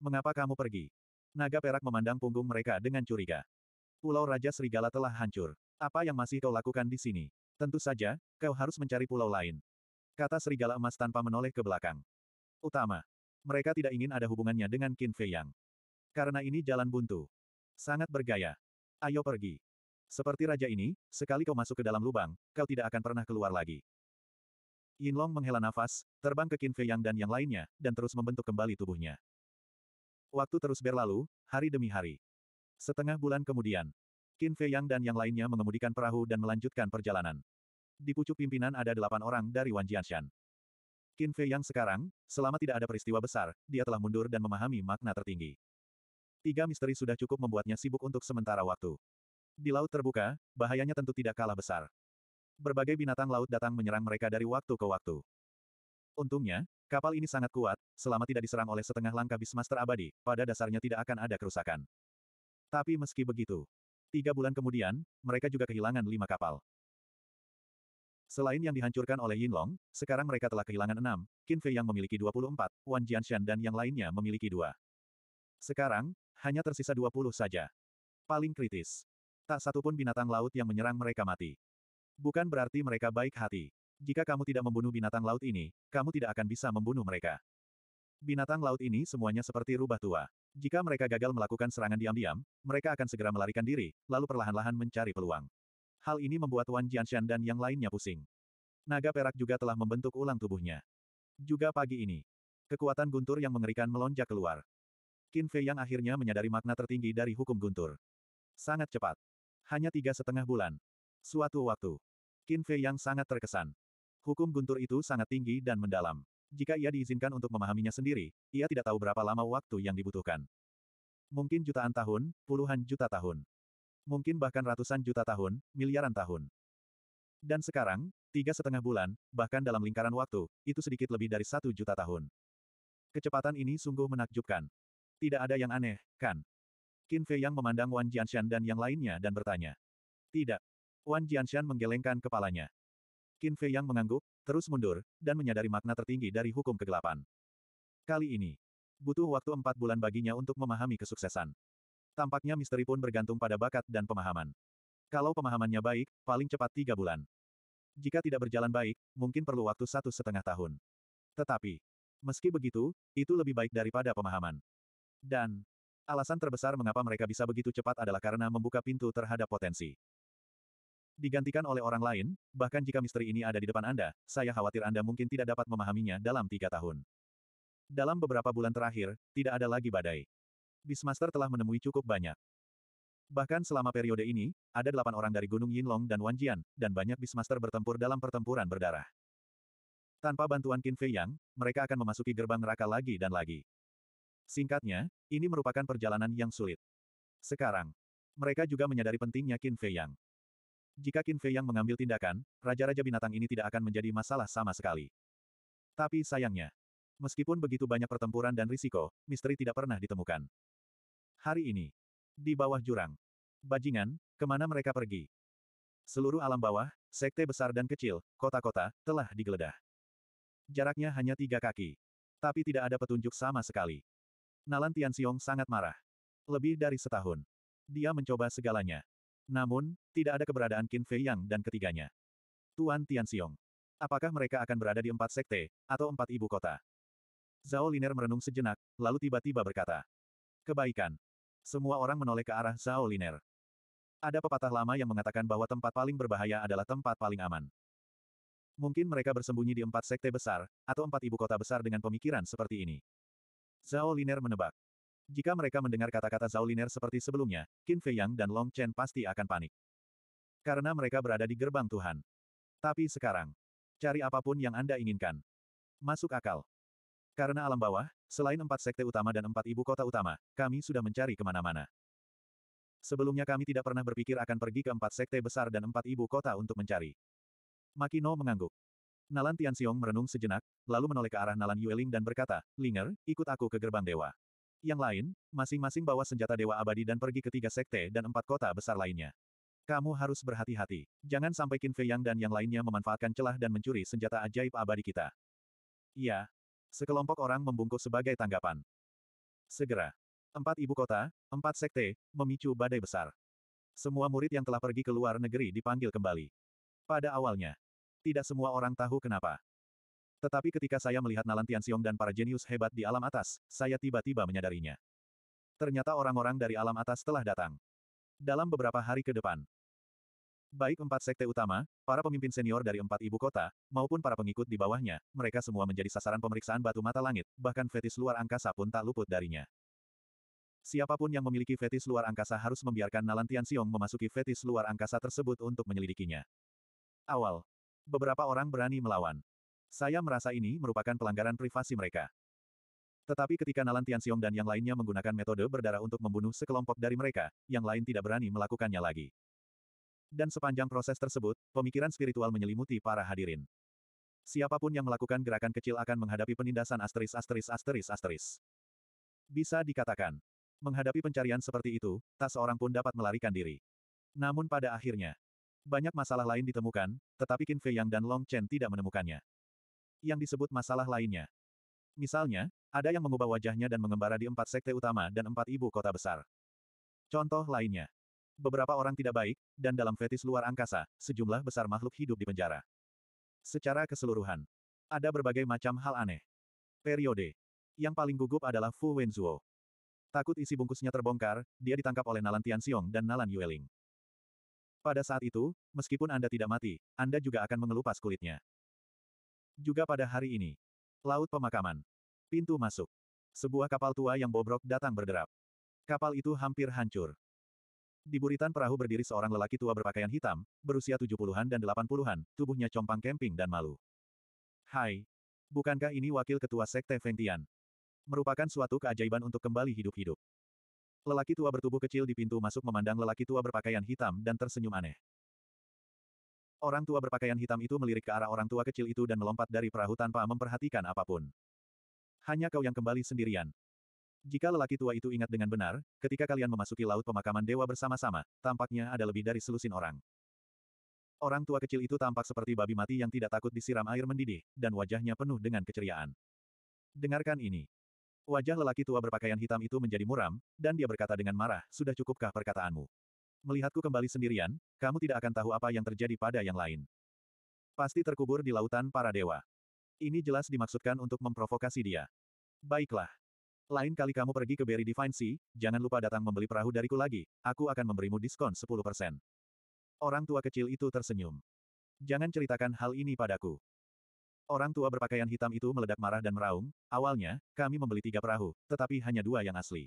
Mengapa kamu pergi? Naga perak memandang punggung mereka dengan curiga. Pulau Raja Serigala telah hancur. Apa yang masih kau lakukan di sini? Tentu saja, kau harus mencari pulau lain. Kata serigala emas tanpa menoleh ke belakang. Utama. Mereka tidak ingin ada hubungannya dengan Qin Fei Yang. Karena ini jalan buntu. Sangat bergaya. Ayo pergi. Seperti raja ini, sekali kau masuk ke dalam lubang, kau tidak akan pernah keluar lagi. Yin Long menghela nafas, terbang ke Qin Fei Yang dan yang lainnya, dan terus membentuk kembali tubuhnya. Waktu terus berlalu, hari demi hari. Setengah bulan kemudian, Qin Fei Yang dan yang lainnya mengemudikan perahu dan melanjutkan perjalanan. Di pucuk pimpinan ada delapan orang dari Wan Jianshan. Qin Fei Yang sekarang, selama tidak ada peristiwa besar, dia telah mundur dan memahami makna tertinggi. Tiga misteri sudah cukup membuatnya sibuk untuk sementara waktu. Di laut terbuka, bahayanya tentu tidak kalah besar. Berbagai binatang laut datang menyerang mereka dari waktu ke waktu. Untungnya, kapal ini sangat kuat, selama tidak diserang oleh setengah langkah Bismaster abadi, pada dasarnya tidak akan ada kerusakan. Tapi meski begitu, Tiga bulan kemudian, mereka juga kehilangan lima kapal. Selain yang dihancurkan oleh Yinlong, sekarang mereka telah kehilangan enam, Qin Fei yang memiliki 24, Wan Jianshan dan yang lainnya memiliki dua. Sekarang, hanya tersisa 20 saja. Paling kritis. Tak satupun binatang laut yang menyerang mereka mati. Bukan berarti mereka baik hati. Jika kamu tidak membunuh binatang laut ini, kamu tidak akan bisa membunuh mereka. Binatang laut ini semuanya seperti rubah tua. Jika mereka gagal melakukan serangan diam-diam, mereka akan segera melarikan diri, lalu perlahan-lahan mencari peluang. Hal ini membuat Wan Jianshan dan yang lainnya pusing. Naga perak juga telah membentuk ulang tubuhnya. Juga pagi ini, kekuatan guntur yang mengerikan melonjak keluar. Qin Fei yang akhirnya menyadari makna tertinggi dari hukum guntur. Sangat cepat. Hanya tiga setengah bulan. Suatu waktu, Qin Fei yang sangat terkesan. Hukum guntur itu sangat tinggi dan mendalam. Jika ia diizinkan untuk memahaminya sendiri, ia tidak tahu berapa lama waktu yang dibutuhkan. Mungkin jutaan tahun, puluhan juta tahun. Mungkin bahkan ratusan juta tahun, miliaran tahun. Dan sekarang, tiga setengah bulan, bahkan dalam lingkaran waktu, itu sedikit lebih dari satu juta tahun. Kecepatan ini sungguh menakjubkan. Tidak ada yang aneh, kan? Qin Fei yang memandang Wan Jianshan dan yang lainnya dan bertanya. Tidak. Wan Jianshan menggelengkan kepalanya. Qin Fei yang mengangguk, terus mundur, dan menyadari makna tertinggi dari hukum kegelapan. Kali ini, butuh waktu empat bulan baginya untuk memahami kesuksesan. Tampaknya misteri pun bergantung pada bakat dan pemahaman. Kalau pemahamannya baik, paling cepat tiga bulan. Jika tidak berjalan baik, mungkin perlu waktu satu setengah tahun. Tetapi, meski begitu, itu lebih baik daripada pemahaman. Dan, alasan terbesar mengapa mereka bisa begitu cepat adalah karena membuka pintu terhadap potensi digantikan oleh orang lain, bahkan jika misteri ini ada di depan Anda, saya khawatir Anda mungkin tidak dapat memahaminya dalam tiga tahun. Dalam beberapa bulan terakhir, tidak ada lagi badai. Bismaster telah menemui cukup banyak. Bahkan selama periode ini, ada delapan orang dari Gunung Yinlong dan Wanjian, dan banyak Bismaster bertempur dalam pertempuran berdarah. Tanpa bantuan Qin Fei Yang, mereka akan memasuki gerbang neraka lagi dan lagi. Singkatnya, ini merupakan perjalanan yang sulit. Sekarang, mereka juga menyadari pentingnya Qin Fei Yang. Jika Qin Fei yang mengambil tindakan, Raja-Raja Binatang ini tidak akan menjadi masalah sama sekali. Tapi sayangnya, meskipun begitu banyak pertempuran dan risiko, misteri tidak pernah ditemukan. Hari ini, di bawah jurang, bajingan, kemana mereka pergi? Seluruh alam bawah, sekte besar dan kecil, kota-kota, telah digeledah. Jaraknya hanya tiga kaki. Tapi tidak ada petunjuk sama sekali. Nalan Xiong sangat marah. Lebih dari setahun. Dia mencoba segalanya. Namun, tidak ada keberadaan Qin Fei Yang dan ketiganya. Tuan Tian Xiong, Apakah mereka akan berada di empat sekte, atau empat ibu kota? Zhao Liner merenung sejenak, lalu tiba-tiba berkata. Kebaikan. Semua orang menoleh ke arah Zhao Liner. Ada pepatah lama yang mengatakan bahwa tempat paling berbahaya adalah tempat paling aman. Mungkin mereka bersembunyi di empat sekte besar, atau empat ibu kota besar dengan pemikiran seperti ini. Zhao Liner menebak. Jika mereka mendengar kata-kata Zhao Liner seperti sebelumnya, Qin Fei Yang dan Long Chen pasti akan panik. Karena mereka berada di gerbang Tuhan. Tapi sekarang, cari apapun yang Anda inginkan. Masuk akal. Karena alam bawah, selain empat sekte utama dan empat ibu kota utama, kami sudah mencari kemana-mana. Sebelumnya kami tidak pernah berpikir akan pergi ke empat sekte besar dan empat ibu kota untuk mencari. Makino mengangguk. Nalan Tianxiong merenung sejenak, lalu menoleh ke arah Nalan Yueling dan berkata, Linger, ikut aku ke gerbang dewa. Yang lain, masing-masing bawa senjata Dewa Abadi dan pergi ke tiga sekte dan empat kota besar lainnya. Kamu harus berhati-hati. Jangan sampai Qin Fei Yang dan yang lainnya memanfaatkan celah dan mencuri senjata ajaib abadi kita. Iya. Sekelompok orang membungkuk sebagai tanggapan. Segera. Empat ibu kota, empat sekte, memicu badai besar. Semua murid yang telah pergi ke luar negeri dipanggil kembali. Pada awalnya, tidak semua orang tahu kenapa. Tetapi ketika saya melihat Nalan Tianxiong dan para jenius hebat di alam atas, saya tiba-tiba menyadarinya. Ternyata orang-orang dari alam atas telah datang. Dalam beberapa hari ke depan, baik empat sekte utama, para pemimpin senior dari empat ibu kota, maupun para pengikut di bawahnya, mereka semua menjadi sasaran pemeriksaan batu mata langit, bahkan fetis luar angkasa pun tak luput darinya. Siapapun yang memiliki fetis luar angkasa harus membiarkan Nalan Tianxiong memasuki fetis luar angkasa tersebut untuk menyelidikinya. Awal. Beberapa orang berani melawan. Saya merasa ini merupakan pelanggaran privasi mereka. Tetapi ketika Nalan Tianxiong dan yang lainnya menggunakan metode berdarah untuk membunuh sekelompok dari mereka, yang lain tidak berani melakukannya lagi. Dan sepanjang proses tersebut, pemikiran spiritual menyelimuti para hadirin. Siapapun yang melakukan gerakan kecil akan menghadapi penindasan asteris asteris asteris asteris. Bisa dikatakan, menghadapi pencarian seperti itu, tak seorang pun dapat melarikan diri. Namun pada akhirnya, banyak masalah lain ditemukan, tetapi Qin Fei Yang dan Long Chen tidak menemukannya yang disebut masalah lainnya. Misalnya, ada yang mengubah wajahnya dan mengembara di empat sekte utama dan empat ibu kota besar. Contoh lainnya. Beberapa orang tidak baik, dan dalam fetis luar angkasa, sejumlah besar makhluk hidup di penjara. Secara keseluruhan, ada berbagai macam hal aneh. Periode. Yang paling gugup adalah Fu Wenzuo. Takut isi bungkusnya terbongkar, dia ditangkap oleh Nalan Tianxiong dan Nalan Yueling. Pada saat itu, meskipun Anda tidak mati, Anda juga akan mengelupas kulitnya. Juga pada hari ini. Laut pemakaman. Pintu masuk. Sebuah kapal tua yang bobrok datang berderap. Kapal itu hampir hancur. Di buritan perahu berdiri seorang lelaki tua berpakaian hitam, berusia 70-an dan 80-an, tubuhnya compang kemping dan malu. Hai. Bukankah ini wakil ketua sekte Fengtian? Merupakan suatu keajaiban untuk kembali hidup-hidup. Lelaki tua bertubuh kecil di pintu masuk memandang lelaki tua berpakaian hitam dan tersenyum aneh. Orang tua berpakaian hitam itu melirik ke arah orang tua kecil itu dan melompat dari perahu tanpa memperhatikan apapun. Hanya kau yang kembali sendirian. Jika lelaki tua itu ingat dengan benar, ketika kalian memasuki laut pemakaman dewa bersama-sama, tampaknya ada lebih dari selusin orang. Orang tua kecil itu tampak seperti babi mati yang tidak takut disiram air mendidih, dan wajahnya penuh dengan keceriaan. Dengarkan ini. Wajah lelaki tua berpakaian hitam itu menjadi muram, dan dia berkata dengan marah, sudah cukupkah perkataanmu? Melihatku kembali sendirian, kamu tidak akan tahu apa yang terjadi pada yang lain. Pasti terkubur di lautan para dewa. Ini jelas dimaksudkan untuk memprovokasi dia. Baiklah. Lain kali kamu pergi ke Berry Divine Sea, jangan lupa datang membeli perahu dariku lagi, aku akan memberimu diskon 10%. Orang tua kecil itu tersenyum. Jangan ceritakan hal ini padaku. Orang tua berpakaian hitam itu meledak marah dan meraung, awalnya, kami membeli tiga perahu, tetapi hanya dua yang asli.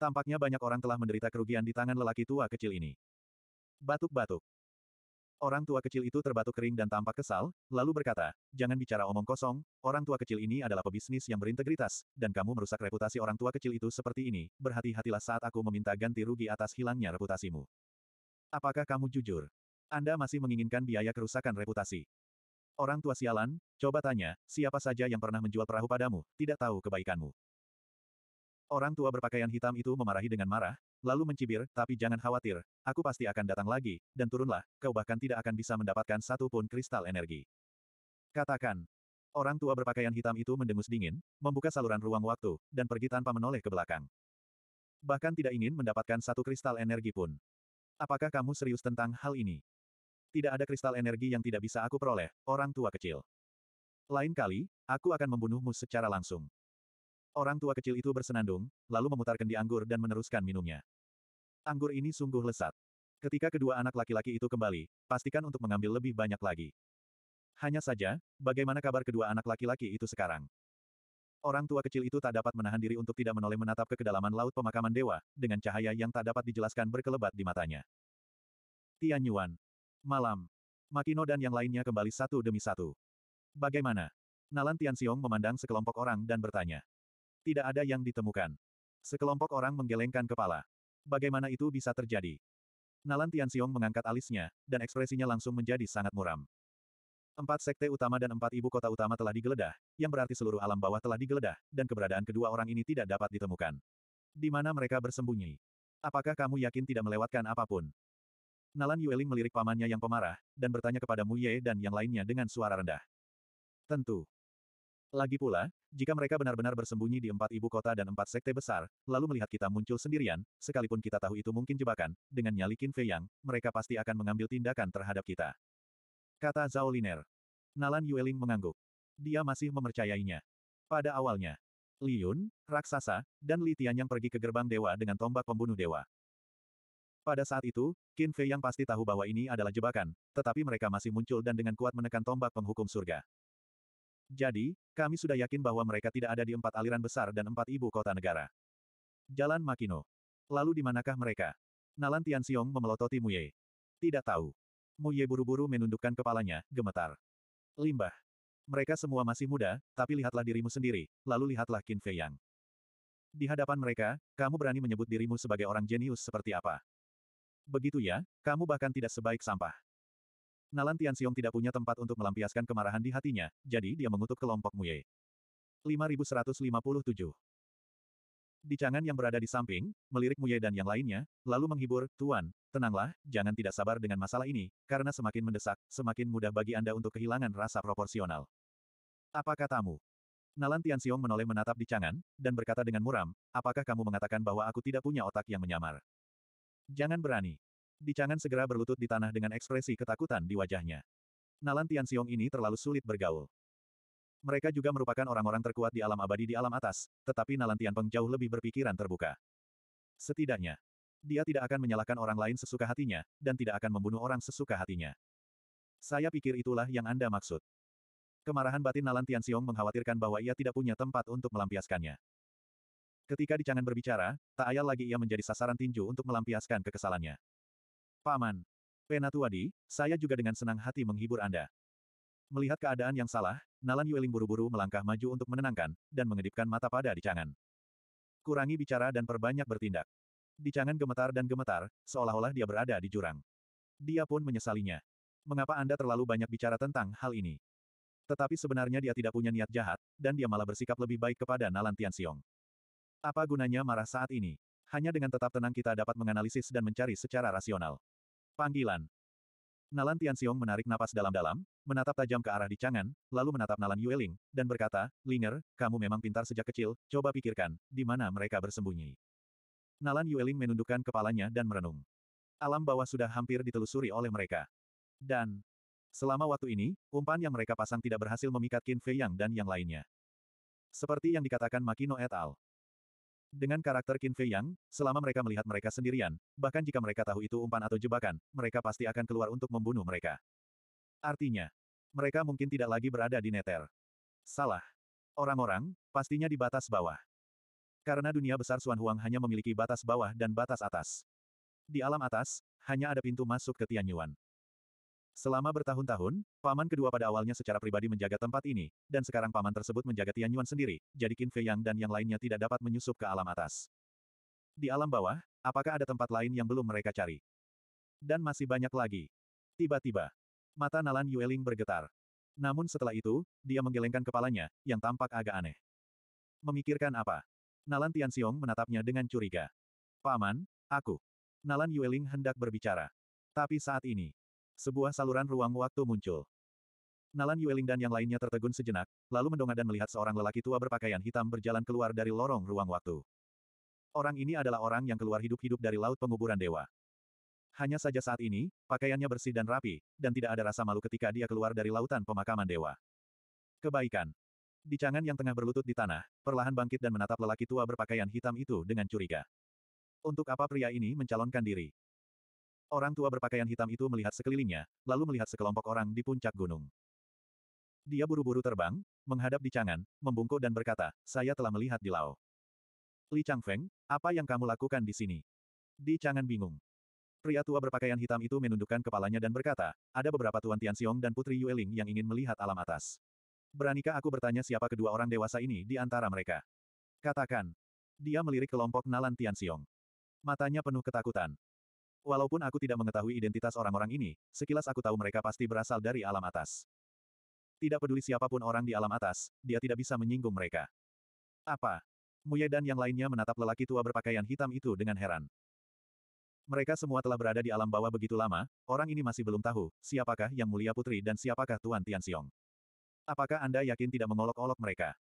Tampaknya banyak orang telah menderita kerugian di tangan lelaki tua kecil ini. Batuk-batuk. Orang tua kecil itu terbatuk kering dan tampak kesal, lalu berkata, jangan bicara omong kosong, orang tua kecil ini adalah pebisnis yang berintegritas, dan kamu merusak reputasi orang tua kecil itu seperti ini, berhati-hatilah saat aku meminta ganti rugi atas hilangnya reputasimu. Apakah kamu jujur? Anda masih menginginkan biaya kerusakan reputasi. Orang tua sialan, coba tanya, siapa saja yang pernah menjual perahu padamu, tidak tahu kebaikanmu. Orang tua berpakaian hitam itu memarahi dengan marah, lalu mencibir, tapi jangan khawatir, aku pasti akan datang lagi, dan turunlah, kau bahkan tidak akan bisa mendapatkan satu pun kristal energi. Katakan. Orang tua berpakaian hitam itu mendengus dingin, membuka saluran ruang waktu, dan pergi tanpa menoleh ke belakang. Bahkan tidak ingin mendapatkan satu kristal energi pun. Apakah kamu serius tentang hal ini? Tidak ada kristal energi yang tidak bisa aku peroleh, orang tua kecil. Lain kali, aku akan membunuhmu secara langsung. Orang tua kecil itu bersenandung, lalu memutar kendi anggur dan meneruskan minumnya. Anggur ini sungguh lesat. Ketika kedua anak laki-laki itu kembali, pastikan untuk mengambil lebih banyak lagi. Hanya saja, bagaimana kabar kedua anak laki-laki itu sekarang? Orang tua kecil itu tak dapat menahan diri untuk tidak menoleh menatap ke kedalaman laut pemakaman dewa, dengan cahaya yang tak dapat dijelaskan berkelebat di matanya. Tian Yuan. Malam. Makino dan yang lainnya kembali satu demi satu. Bagaimana? Nalan Xiong memandang sekelompok orang dan bertanya. Tidak ada yang ditemukan. Sekelompok orang menggelengkan kepala. Bagaimana itu bisa terjadi? Nalan Tianxiong mengangkat alisnya, dan ekspresinya langsung menjadi sangat muram. Empat sekte utama dan empat ibu kota utama telah digeledah, yang berarti seluruh alam bawah telah digeledah, dan keberadaan kedua orang ini tidak dapat ditemukan. Di mana mereka bersembunyi? Apakah kamu yakin tidak melewatkan apapun? Nalan Yueling melirik pamannya yang pemarah, dan bertanya kepada Mu Ye dan yang lainnya dengan suara rendah. Tentu. Lagi pula, jika mereka benar-benar bersembunyi di empat ibu kota dan empat sekte besar, lalu melihat kita muncul sendirian, sekalipun kita tahu itu mungkin jebakan, dengan nyali Qin Fei Yang, mereka pasti akan mengambil tindakan terhadap kita. Kata Zhao Liner. Nalan Yueling mengangguk. Dia masih mempercayainya. Pada awalnya, Li Yun, Raksasa, dan Li Tian yang pergi ke gerbang dewa dengan tombak pembunuh dewa. Pada saat itu, Qin Fei Yang pasti tahu bahwa ini adalah jebakan, tetapi mereka masih muncul dan dengan kuat menekan tombak penghukum surga. Jadi, kami sudah yakin bahwa mereka tidak ada di empat aliran besar dan empat ibu kota negara. Jalan Makino. Lalu di manakah mereka? Nalan Tianxiong memelototi Muye. Tidak tahu. Muye buru-buru menundukkan kepalanya, gemetar. Limbah. Mereka semua masih muda, tapi lihatlah dirimu sendiri, lalu lihatlah Qin Fei Yang. Di hadapan mereka, kamu berani menyebut dirimu sebagai orang jenius seperti apa. Begitu ya, kamu bahkan tidak sebaik sampah. Nalan Tianxiong tidak punya tempat untuk melampiaskan kemarahan di hatinya, jadi dia mengutuk kelompok Muye. 5157 Di Cangan yang berada di samping, melirik Muye dan yang lainnya, lalu menghibur, Tuan, tenanglah, jangan tidak sabar dengan masalah ini, karena semakin mendesak, semakin mudah bagi Anda untuk kehilangan rasa proporsional. Apa katamu? Nalan Tianxiong menoleh menatap di Cangan, dan berkata dengan muram, apakah kamu mengatakan bahwa aku tidak punya otak yang menyamar? Jangan berani. Dicangan segera berlutut di tanah dengan ekspresi ketakutan di wajahnya. Nalan Tianxiong ini terlalu sulit bergaul. Mereka juga merupakan orang-orang terkuat di alam abadi di alam atas, tetapi Nalan Tianpeng jauh lebih berpikiran terbuka. Setidaknya, dia tidak akan menyalahkan orang lain sesuka hatinya, dan tidak akan membunuh orang sesuka hatinya. Saya pikir itulah yang Anda maksud. Kemarahan batin Nalan Tianxiong mengkhawatirkan bahwa ia tidak punya tempat untuk melampiaskannya. Ketika dicangan berbicara, tak ayal lagi ia menjadi sasaran tinju untuk melampiaskan kekesalannya. Paman. Penatuadi, saya juga dengan senang hati menghibur Anda. Melihat keadaan yang salah, Nalan Yueling buru-buru melangkah maju untuk menenangkan, dan mengedipkan mata pada di Kurangi bicara dan perbanyak bertindak. Di gemetar dan gemetar, seolah-olah dia berada di jurang. Dia pun menyesalinya. Mengapa Anda terlalu banyak bicara tentang hal ini? Tetapi sebenarnya dia tidak punya niat jahat, dan dia malah bersikap lebih baik kepada Nalan Tianxiong. Apa gunanya marah saat ini? Hanya dengan tetap tenang kita dapat menganalisis dan mencari secara rasional. Panggilan. Nalan Tianxiong menarik napas dalam-dalam, menatap tajam ke arah di Changan, lalu menatap Nalan Yueling, dan berkata, Linger, kamu memang pintar sejak kecil, coba pikirkan, di mana mereka bersembunyi. Nalan Yueling menundukkan kepalanya dan merenung. Alam bawah sudah hampir ditelusuri oleh mereka. Dan, selama waktu ini, umpan yang mereka pasang tidak berhasil memikat Qin Fei Yang dan yang lainnya. Seperti yang dikatakan Makino et al. Dengan karakter Qin Fei Yang, selama mereka melihat mereka sendirian, bahkan jika mereka tahu itu umpan atau jebakan, mereka pasti akan keluar untuk membunuh mereka. Artinya, mereka mungkin tidak lagi berada di Neter. Salah. Orang-orang, pastinya di batas bawah. Karena dunia besar Xuan Huang hanya memiliki batas bawah dan batas atas. Di alam atas, hanya ada pintu masuk ke Tianyuan. Selama bertahun-tahun, paman kedua pada awalnya secara pribadi menjaga tempat ini, dan sekarang paman tersebut menjaga Tian Yuan sendiri, jadi Qin Fei Yang dan yang lainnya tidak dapat menyusup ke alam atas. Di alam bawah, apakah ada tempat lain yang belum mereka cari? Dan masih banyak lagi. Tiba-tiba, mata Nalan Yueling bergetar. Namun setelah itu, dia menggelengkan kepalanya, yang tampak agak aneh. Memikirkan apa? Nalan Tian Xiong menatapnya dengan curiga. Paman, aku. Nalan Yueling hendak berbicara. Tapi saat ini, sebuah saluran ruang waktu muncul. Nalan Yueling dan yang lainnya tertegun sejenak, lalu mendongak dan melihat seorang lelaki tua berpakaian hitam berjalan keluar dari lorong ruang waktu. Orang ini adalah orang yang keluar hidup-hidup dari laut penguburan dewa. Hanya saja saat ini, pakaiannya bersih dan rapi, dan tidak ada rasa malu ketika dia keluar dari lautan pemakaman dewa. Kebaikan. Di Dicangan yang tengah berlutut di tanah, perlahan bangkit dan menatap lelaki tua berpakaian hitam itu dengan curiga. Untuk apa pria ini mencalonkan diri? Orang tua berpakaian hitam itu melihat sekelilingnya, lalu melihat sekelompok orang di puncak gunung. Dia buru-buru terbang, menghadap di Changan, membungkuk dan berkata, saya telah melihat di Lao. Li Changfeng, apa yang kamu lakukan di sini? Di Changan bingung. Pria tua berpakaian hitam itu menundukkan kepalanya dan berkata, ada beberapa Tuan Tianxiong dan Putri Yue Ling yang ingin melihat alam atas. Beranikah aku bertanya siapa kedua orang dewasa ini di antara mereka? Katakan. Dia melirik kelompok Nalan Tianxiong. Matanya penuh ketakutan. Walaupun aku tidak mengetahui identitas orang-orang ini, sekilas aku tahu mereka pasti berasal dari alam atas. Tidak peduli siapapun orang di alam atas, dia tidak bisa menyinggung mereka. Apa? Muye dan yang lainnya menatap lelaki tua berpakaian hitam itu dengan heran. Mereka semua telah berada di alam bawah begitu lama, orang ini masih belum tahu, siapakah Yang Mulia Putri dan siapakah Tuan Tianxiong. Apakah Anda yakin tidak mengolok-olok mereka?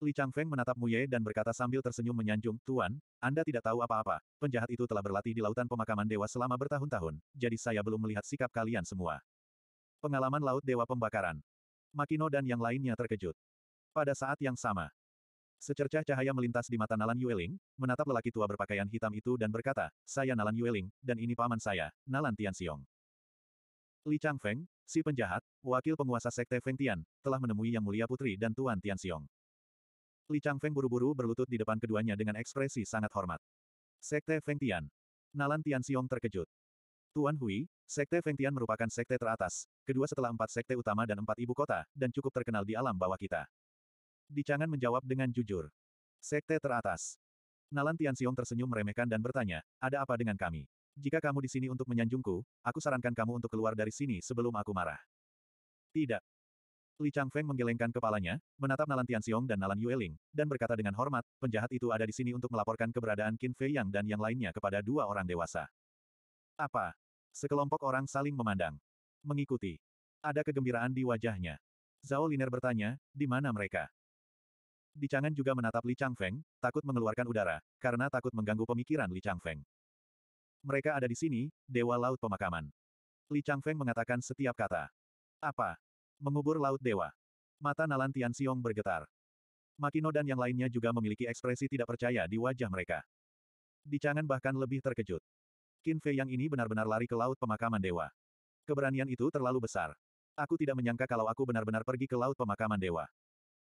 Li Changfeng menatap Muye dan berkata sambil tersenyum menyanjung, Tuan, Anda tidak tahu apa-apa, penjahat itu telah berlatih di lautan pemakaman dewa selama bertahun-tahun, jadi saya belum melihat sikap kalian semua. Pengalaman Laut Dewa Pembakaran Makino dan yang lainnya terkejut. Pada saat yang sama, secercah cahaya melintas di mata Nalan Yueling, menatap lelaki tua berpakaian hitam itu dan berkata, Saya Nalan Yueling, dan ini paman saya, Nalan Tianxiong. Li Changfeng, si penjahat, wakil penguasa Sekte Feng Tian, telah menemui Yang Mulia Putri dan Tuan Tianxiong. Li Changfeng buru-buru berlutut di depan keduanya dengan ekspresi sangat hormat. Sekte Feng Tian. Nalan Tian Xiong terkejut. Tuan Hui, Sekte Feng Tian merupakan sekte teratas, kedua setelah empat sekte utama dan empat ibu kota, dan cukup terkenal di alam bawah kita. Dicangan menjawab dengan jujur. Sekte teratas. Nalan Tian Xiong tersenyum meremehkan dan bertanya, ada apa dengan kami? Jika kamu di sini untuk menyanjungku, aku sarankan kamu untuk keluar dari sini sebelum aku marah. Tidak, Li Changfeng menggelengkan kepalanya, menatap Nalan Tianxiong dan Nalan Yueling, dan berkata dengan hormat, penjahat itu ada di sini untuk melaporkan keberadaan Qin Fei Yang dan yang lainnya kepada dua orang dewasa. Apa? Sekelompok orang saling memandang. Mengikuti. Ada kegembiraan di wajahnya. Zhao Liner bertanya, di mana mereka? Di Changan juga menatap Li Changfeng, takut mengeluarkan udara, karena takut mengganggu pemikiran Li Changfeng. Mereka ada di sini, Dewa Laut Pemakaman. Li Changfeng mengatakan setiap kata. Apa? Mengubur Laut Dewa. Mata Nalan Tian Tianxiong bergetar. Makino dan yang lainnya juga memiliki ekspresi tidak percaya di wajah mereka. Dicangan bahkan lebih terkejut. Qin Fei yang ini benar-benar lari ke Laut Pemakaman Dewa. Keberanian itu terlalu besar. Aku tidak menyangka kalau aku benar-benar pergi ke Laut Pemakaman Dewa.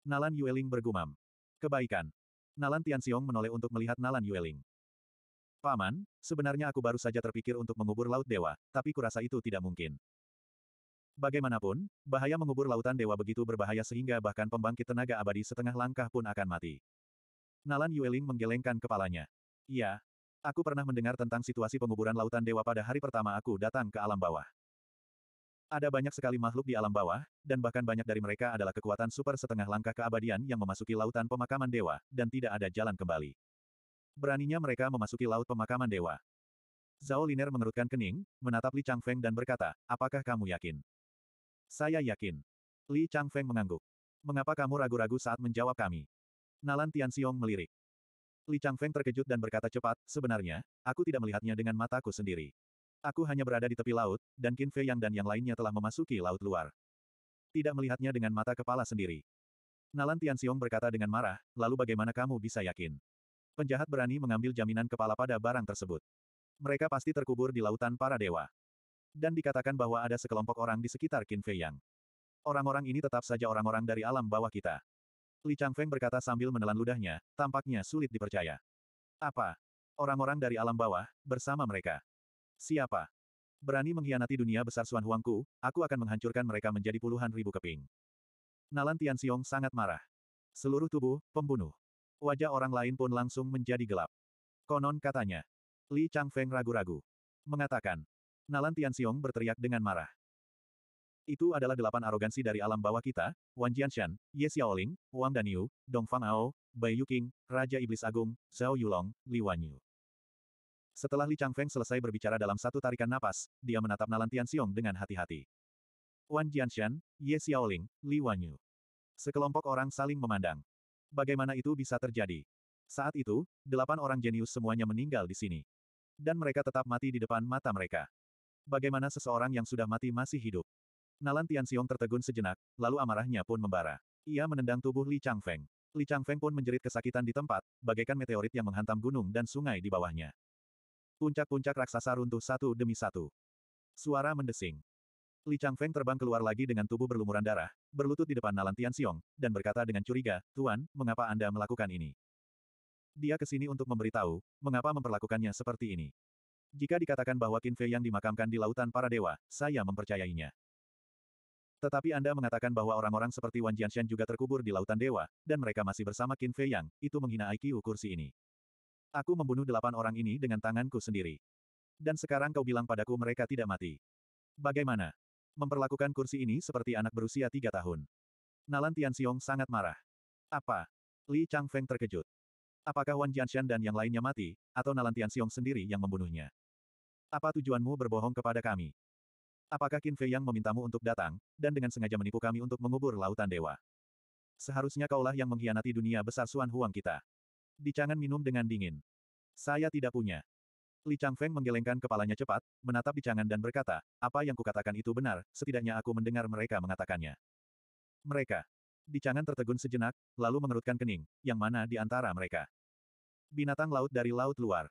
Nalan Yueling bergumam. Kebaikan. Nalan Tian Tianxiong menoleh untuk melihat Nalan Yueling. Paman, sebenarnya aku baru saja terpikir untuk mengubur Laut Dewa, tapi kurasa itu tidak mungkin. Bagaimanapun, bahaya mengubur lautan dewa begitu berbahaya sehingga bahkan pembangkit tenaga abadi setengah langkah pun akan mati. Nalan Yueling menggelengkan kepalanya. Ya, aku pernah mendengar tentang situasi penguburan lautan dewa pada hari pertama aku datang ke alam bawah. Ada banyak sekali makhluk di alam bawah, dan bahkan banyak dari mereka adalah kekuatan super setengah langkah keabadian yang memasuki lautan pemakaman dewa, dan tidak ada jalan kembali. Beraninya mereka memasuki laut pemakaman dewa. Zhao Liner mengerutkan kening, menatap Li Changfeng dan berkata, apakah kamu yakin? Saya yakin. Li Changfeng mengangguk. Mengapa kamu ragu-ragu saat menjawab kami? Nalan Tianxiong melirik. Li Changfeng terkejut dan berkata cepat, sebenarnya, aku tidak melihatnya dengan mataku sendiri. Aku hanya berada di tepi laut, dan Qin Fei Yang dan yang lainnya telah memasuki laut luar. Tidak melihatnya dengan mata kepala sendiri. Nalan Tianxiong berkata dengan marah, lalu bagaimana kamu bisa yakin? Penjahat berani mengambil jaminan kepala pada barang tersebut. Mereka pasti terkubur di lautan para dewa dan dikatakan bahwa ada sekelompok orang di sekitar Qin Fei Yang. Orang-orang ini tetap saja orang-orang dari alam bawah kita. Li Chang Feng berkata sambil menelan ludahnya, tampaknya sulit dipercaya. Apa? Orang-orang dari alam bawah, bersama mereka. Siapa? Berani mengkhianati dunia besar Suan Huangku, aku akan menghancurkan mereka menjadi puluhan ribu keping. Nalan Tianxiong sangat marah. Seluruh tubuh, pembunuh. Wajah orang lain pun langsung menjadi gelap. Konon katanya. Li Chang Feng ragu-ragu. Mengatakan, Nalan Tianxiong berteriak dengan marah. Itu adalah delapan arogansi dari alam bawah kita, Wan Jianshan, Ye Xiaoling, Wang Danyu, Dong Fang Ao, Bai Yuking, Raja Iblis Agung, Zhao Yulong, Li Wanyu. Setelah Li Changfeng selesai berbicara dalam satu tarikan napas, dia menatap Nalan Tianxiong dengan hati-hati. Wan Jianshan, Ye Xiaoling, Li Wanyu. Sekelompok orang saling memandang. Bagaimana itu bisa terjadi? Saat itu, delapan orang jenius semuanya meninggal di sini. Dan mereka tetap mati di depan mata mereka. Bagaimana seseorang yang sudah mati masih hidup? Nalan Tianxiong tertegun sejenak, lalu amarahnya pun membara. Ia menendang tubuh Li Changfeng. Li Changfeng pun menjerit kesakitan di tempat, bagaikan meteorit yang menghantam gunung dan sungai di bawahnya. Puncak-puncak raksasa runtuh satu demi satu. Suara mendesing. Li Changfeng terbang keluar lagi dengan tubuh berlumuran darah, berlutut di depan Nalan Tianxiong, dan berkata dengan curiga, Tuan, mengapa Anda melakukan ini? Dia kesini untuk memberitahu, mengapa memperlakukannya seperti ini. Jika dikatakan bahwa Qin Fei yang dimakamkan di lautan para dewa, saya mempercayainya. Tetapi Anda mengatakan bahwa orang-orang seperti Wan Jianshan juga terkubur di lautan dewa, dan mereka masih bersama Qin Fei yang, itu menghina IQ kursi ini. Aku membunuh delapan orang ini dengan tanganku sendiri. Dan sekarang kau bilang padaku mereka tidak mati. Bagaimana? Memperlakukan kursi ini seperti anak berusia tiga tahun. Nalan Tianxiong sangat marah. Apa? Li Changfeng terkejut. Apakah Wan Jianshan dan yang lainnya mati, atau Nalan Tianxiong sendiri yang membunuhnya? Apa tujuanmu berbohong kepada kami? Apakah Qin Fei yang memintamu untuk datang, dan dengan sengaja menipu kami untuk mengubur lautan dewa? Seharusnya kaulah yang mengkhianati dunia besar Suan Huang kita. Di Dicangan minum dengan dingin. Saya tidak punya. Li Changfeng menggelengkan kepalanya cepat, menatap Di Dicangan dan berkata, apa yang kukatakan itu benar, setidaknya aku mendengar mereka mengatakannya. Mereka. Di Dicangan tertegun sejenak, lalu mengerutkan kening, yang mana di antara mereka. Binatang laut dari laut luar.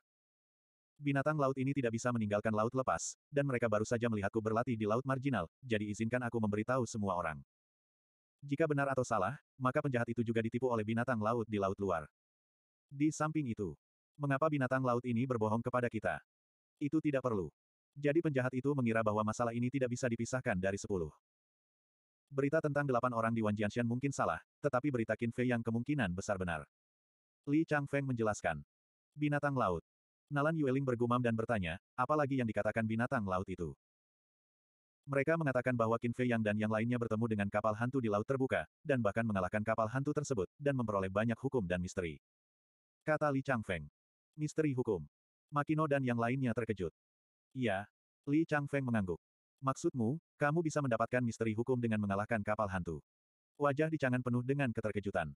Binatang laut ini tidak bisa meninggalkan laut lepas, dan mereka baru saja melihatku berlatih di laut marginal, jadi izinkan aku memberitahu semua orang. Jika benar atau salah, maka penjahat itu juga ditipu oleh binatang laut di laut luar. Di samping itu, mengapa binatang laut ini berbohong kepada kita? Itu tidak perlu. Jadi penjahat itu mengira bahwa masalah ini tidak bisa dipisahkan dari sepuluh. Berita tentang delapan orang di Jianshan mungkin salah, tetapi berita Qin Fei yang kemungkinan besar benar. Li Changfeng menjelaskan. Binatang laut. Nalan Yueling bergumam dan bertanya, "Apa lagi yang dikatakan binatang laut itu. Mereka mengatakan bahwa Qin Fei Yang dan yang lainnya bertemu dengan kapal hantu di laut terbuka, dan bahkan mengalahkan kapal hantu tersebut, dan memperoleh banyak hukum dan misteri. Kata Li Changfeng. Misteri hukum. Makino dan yang lainnya terkejut. Iya. Li Changfeng mengangguk. Maksudmu, kamu bisa mendapatkan misteri hukum dengan mengalahkan kapal hantu. Wajah di Changan penuh dengan keterkejutan.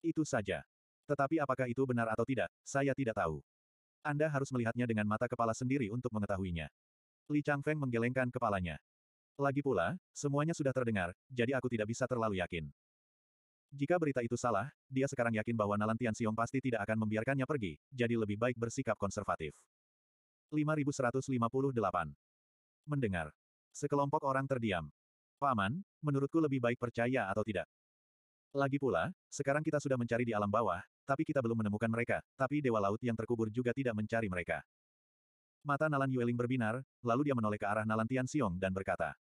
Itu saja. Tetapi apakah itu benar atau tidak, saya tidak tahu. Anda harus melihatnya dengan mata kepala sendiri untuk mengetahuinya. Li Changfeng menggelengkan kepalanya. Lagi pula, semuanya sudah terdengar, jadi aku tidak bisa terlalu yakin. Jika berita itu salah, dia sekarang yakin bahwa Nalan Tianxiong pasti tidak akan membiarkannya pergi, jadi lebih baik bersikap konservatif. 5158. Mendengar. Sekelompok orang terdiam. Paman, menurutku lebih baik percaya atau tidak. Lagi pula, sekarang kita sudah mencari di alam bawah, tapi kita belum menemukan mereka, tapi Dewa Laut yang terkubur juga tidak mencari mereka. Mata Nalan Yueling berbinar, lalu dia menoleh ke arah Nalan Tianxiong dan berkata.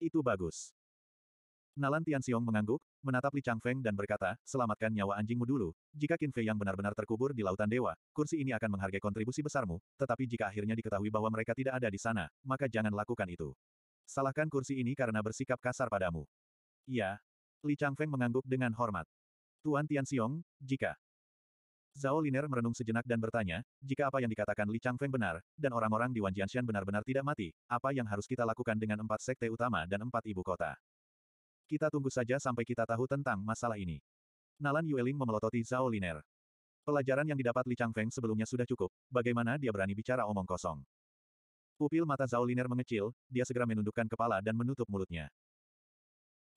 Itu bagus. Nalan Tianxiong mengangguk, menatap Li Chang Feng dan berkata, selamatkan nyawa anjingmu dulu, jika Qin Fei yang benar-benar terkubur di lautan dewa, kursi ini akan menghargai kontribusi besarmu, tetapi jika akhirnya diketahui bahwa mereka tidak ada di sana, maka jangan lakukan itu. Salahkan kursi ini karena bersikap kasar padamu. Iya. Li Chang Feng mengangguk dengan hormat. Tuan Tian Tianxiong, jika... Zhao Liner merenung sejenak dan bertanya, jika apa yang dikatakan Li Changfeng benar, dan orang-orang di Wanjianshan benar-benar tidak mati, apa yang harus kita lakukan dengan empat sekte utama dan empat ibu kota? Kita tunggu saja sampai kita tahu tentang masalah ini. Nalan Yueling memelototi Zhao Liner. Pelajaran yang didapat Li Changfeng sebelumnya sudah cukup, bagaimana dia berani bicara omong kosong. Pupil mata Zhao Liner mengecil, dia segera menundukkan kepala dan menutup mulutnya.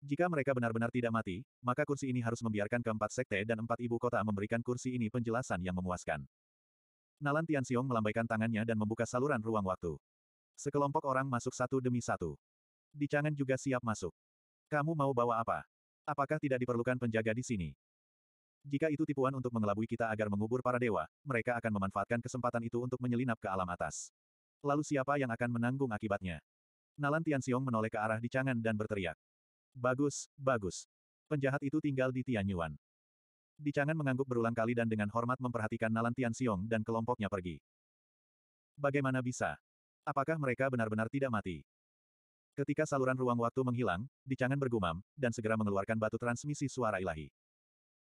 Jika mereka benar-benar tidak mati, maka kursi ini harus membiarkan keempat sekte dan empat ibu kota memberikan kursi ini penjelasan yang memuaskan. Nalan Tianxiong melambaikan tangannya dan membuka saluran ruang waktu. Sekelompok orang masuk satu demi satu. Di Chang'an juga siap masuk. Kamu mau bawa apa? Apakah tidak diperlukan penjaga di sini? Jika itu tipuan untuk mengelabui kita agar mengubur para dewa, mereka akan memanfaatkan kesempatan itu untuk menyelinap ke alam atas. Lalu siapa yang akan menanggung akibatnya? Nalan Tianxiong menoleh ke arah Di Chang'an dan berteriak. Bagus, bagus. Penjahat itu tinggal di Tianyuan. Dicangan mengangguk berulang kali dan dengan hormat memperhatikan Nalan Tianxiong dan kelompoknya pergi. Bagaimana bisa? Apakah mereka benar-benar tidak mati? Ketika saluran ruang waktu menghilang, Dicangan bergumam, dan segera mengeluarkan batu transmisi suara ilahi.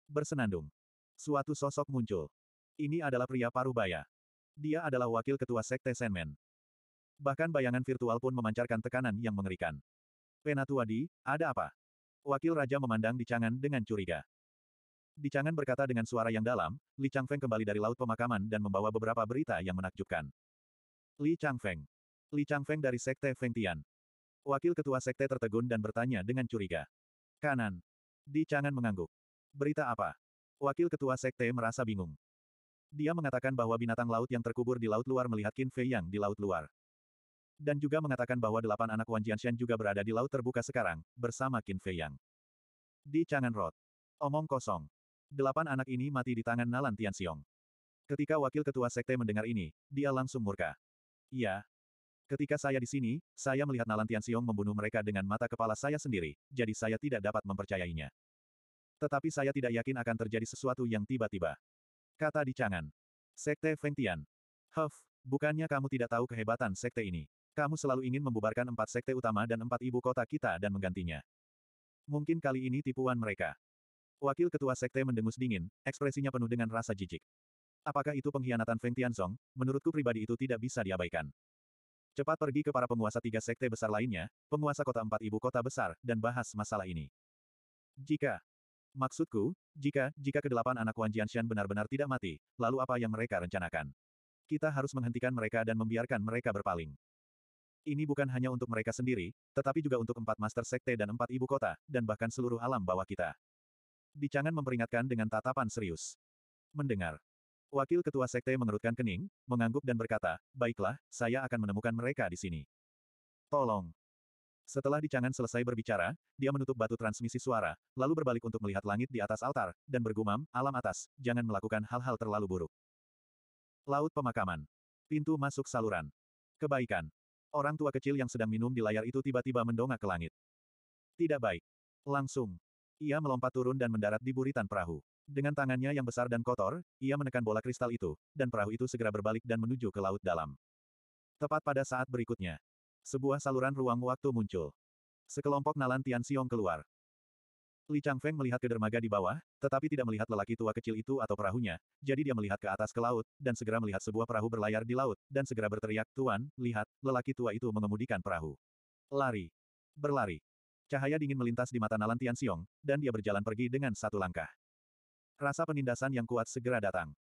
Bersenandung. Suatu sosok muncul. Ini adalah pria paruh baya. Dia adalah wakil ketua sekte Senmen. Bahkan bayangan virtual pun memancarkan tekanan yang mengerikan. Penatuadi, ada apa? Wakil Raja memandang di Chang'an dengan curiga. Di Chang'an berkata dengan suara yang dalam, Li Changfeng kembali dari laut pemakaman dan membawa beberapa berita yang menakjubkan. Li Changfeng. Li Changfeng dari Sekte Feng Tian. Wakil Ketua Sekte tertegun dan bertanya dengan curiga. Kanan. Di Chang'an mengangguk. Berita apa? Wakil Ketua Sekte merasa bingung. Dia mengatakan bahwa binatang laut yang terkubur di Laut Luar melihat Qin Fei Yang di Laut Luar dan juga mengatakan bahwa delapan anak Wan Jianshan juga berada di laut terbuka sekarang, bersama Qin Fei Yang. Di Chang'an Road. Omong kosong. Delapan anak ini mati di tangan Nalan Tianxiong. Ketika wakil ketua sekte mendengar ini, dia langsung murka. Iya. Ketika saya di sini, saya melihat Nalan Tianxiong membunuh mereka dengan mata kepala saya sendiri, jadi saya tidak dapat mempercayainya. Tetapi saya tidak yakin akan terjadi sesuatu yang tiba-tiba. Kata di Chang'an. Sekte Feng Tian. Huff, bukannya kamu tidak tahu kehebatan sekte ini. Kamu selalu ingin membubarkan empat sekte utama dan empat ibu kota kita dan menggantinya. Mungkin kali ini tipuan mereka. Wakil ketua sekte mendengus dingin, ekspresinya penuh dengan rasa jijik. Apakah itu pengkhianatan Feng Tianzong? Menurutku pribadi itu tidak bisa diabaikan. Cepat pergi ke para penguasa tiga sekte besar lainnya, penguasa kota empat ibu kota besar, dan bahas masalah ini. Jika, maksudku, jika, jika kedelapan anak Wan Jianshan benar-benar tidak mati, lalu apa yang mereka rencanakan? Kita harus menghentikan mereka dan membiarkan mereka berpaling. Ini bukan hanya untuk mereka sendiri, tetapi juga untuk empat master sekte dan empat ibu kota, dan bahkan seluruh alam bawah kita. Dicangan memperingatkan dengan tatapan serius. Mendengar. Wakil Ketua Sekte mengerutkan kening, mengangguk dan berkata, Baiklah, saya akan menemukan mereka di sini. Tolong. Setelah dicangan selesai berbicara, dia menutup batu transmisi suara, lalu berbalik untuk melihat langit di atas altar, dan bergumam, alam atas, jangan melakukan hal-hal terlalu buruk. Laut pemakaman. Pintu masuk saluran. Kebaikan. Orang tua kecil yang sedang minum di layar itu tiba-tiba mendongak ke langit. Tidak baik. Langsung. Ia melompat turun dan mendarat di buritan perahu. Dengan tangannya yang besar dan kotor, ia menekan bola kristal itu, dan perahu itu segera berbalik dan menuju ke laut dalam. Tepat pada saat berikutnya. Sebuah saluran ruang waktu muncul. Sekelompok Nalan Tian Xiong keluar. Li Changfeng melihat ke dermaga di bawah, tetapi tidak melihat lelaki tua kecil itu atau perahunya, jadi dia melihat ke atas ke laut, dan segera melihat sebuah perahu berlayar di laut, dan segera berteriak, Tuan, lihat, lelaki tua itu mengemudikan perahu. Lari. Berlari. Cahaya dingin melintas di mata Nalan Tian Xiong, dan dia berjalan pergi dengan satu langkah. Rasa penindasan yang kuat segera datang.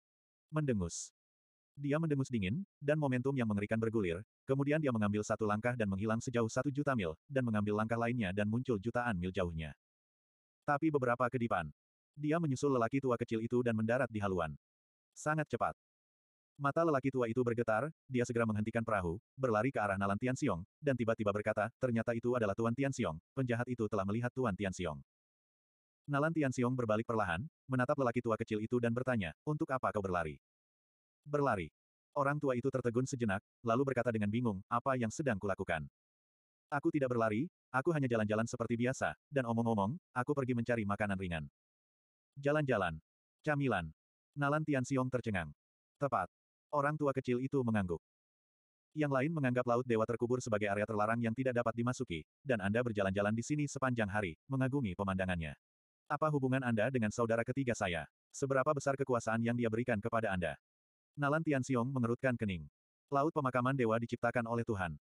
Mendengus. Dia mendengus dingin, dan momentum yang mengerikan bergulir, kemudian dia mengambil satu langkah dan menghilang sejauh satu juta mil, dan mengambil langkah lainnya dan muncul jutaan mil jauhnya. Tapi beberapa kedipan. Dia menyusul lelaki tua kecil itu dan mendarat di haluan. Sangat cepat. Mata lelaki tua itu bergetar, dia segera menghentikan perahu, berlari ke arah Nalan Xiong, dan tiba-tiba berkata, ternyata itu adalah Tuan Tian Xiong. penjahat itu telah melihat Tuan Tian Xiong. Nalan Xiong berbalik perlahan, menatap lelaki tua kecil itu dan bertanya, untuk apa kau berlari? Berlari. Orang tua itu tertegun sejenak, lalu berkata dengan bingung, apa yang sedang kulakukan? Aku tidak berlari, aku hanya jalan-jalan seperti biasa, dan omong-omong, aku pergi mencari makanan ringan. Jalan-jalan. Camilan. Nalan Tianxiong tercengang. Tepat. Orang tua kecil itu mengangguk. Yang lain menganggap Laut Dewa Terkubur sebagai area terlarang yang tidak dapat dimasuki, dan Anda berjalan-jalan di sini sepanjang hari, mengagumi pemandangannya. Apa hubungan Anda dengan saudara ketiga saya? Seberapa besar kekuasaan yang dia berikan kepada Anda? Nalan Tianxiong mengerutkan kening. Laut pemakaman dewa diciptakan oleh Tuhan.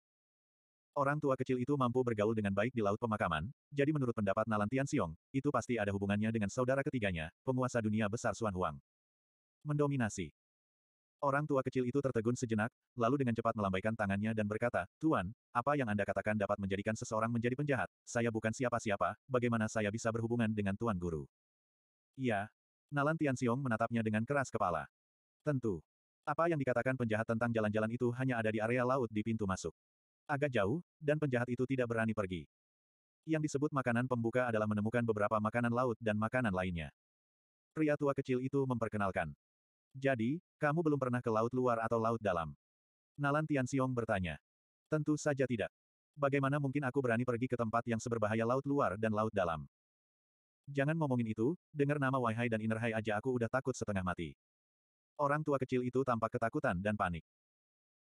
Orang tua kecil itu mampu bergaul dengan baik di laut pemakaman, jadi menurut pendapat Nalantian Siong, itu pasti ada hubungannya dengan saudara ketiganya, penguasa dunia besar Xuan Huang. Mendominasi. Orang tua kecil itu tertegun sejenak, lalu dengan cepat melambaikan tangannya dan berkata, Tuan, apa yang Anda katakan dapat menjadikan seseorang menjadi penjahat? Saya bukan siapa-siapa, bagaimana saya bisa berhubungan dengan Tuan Guru? Iya. Nalan Tian Siong menatapnya dengan keras kepala. Tentu. Apa yang dikatakan penjahat tentang jalan-jalan itu hanya ada di area laut di pintu masuk agak jauh, dan penjahat itu tidak berani pergi. Yang disebut makanan pembuka adalah menemukan beberapa makanan laut dan makanan lainnya. Pria tua kecil itu memperkenalkan. Jadi, kamu belum pernah ke laut luar atau laut dalam? Nalan Tianxiong bertanya. Tentu saja tidak. Bagaimana mungkin aku berani pergi ke tempat yang seberbahaya laut luar dan laut dalam? Jangan ngomongin itu, dengar nama Waihai dan Inner aja aku udah takut setengah mati. Orang tua kecil itu tampak ketakutan dan panik.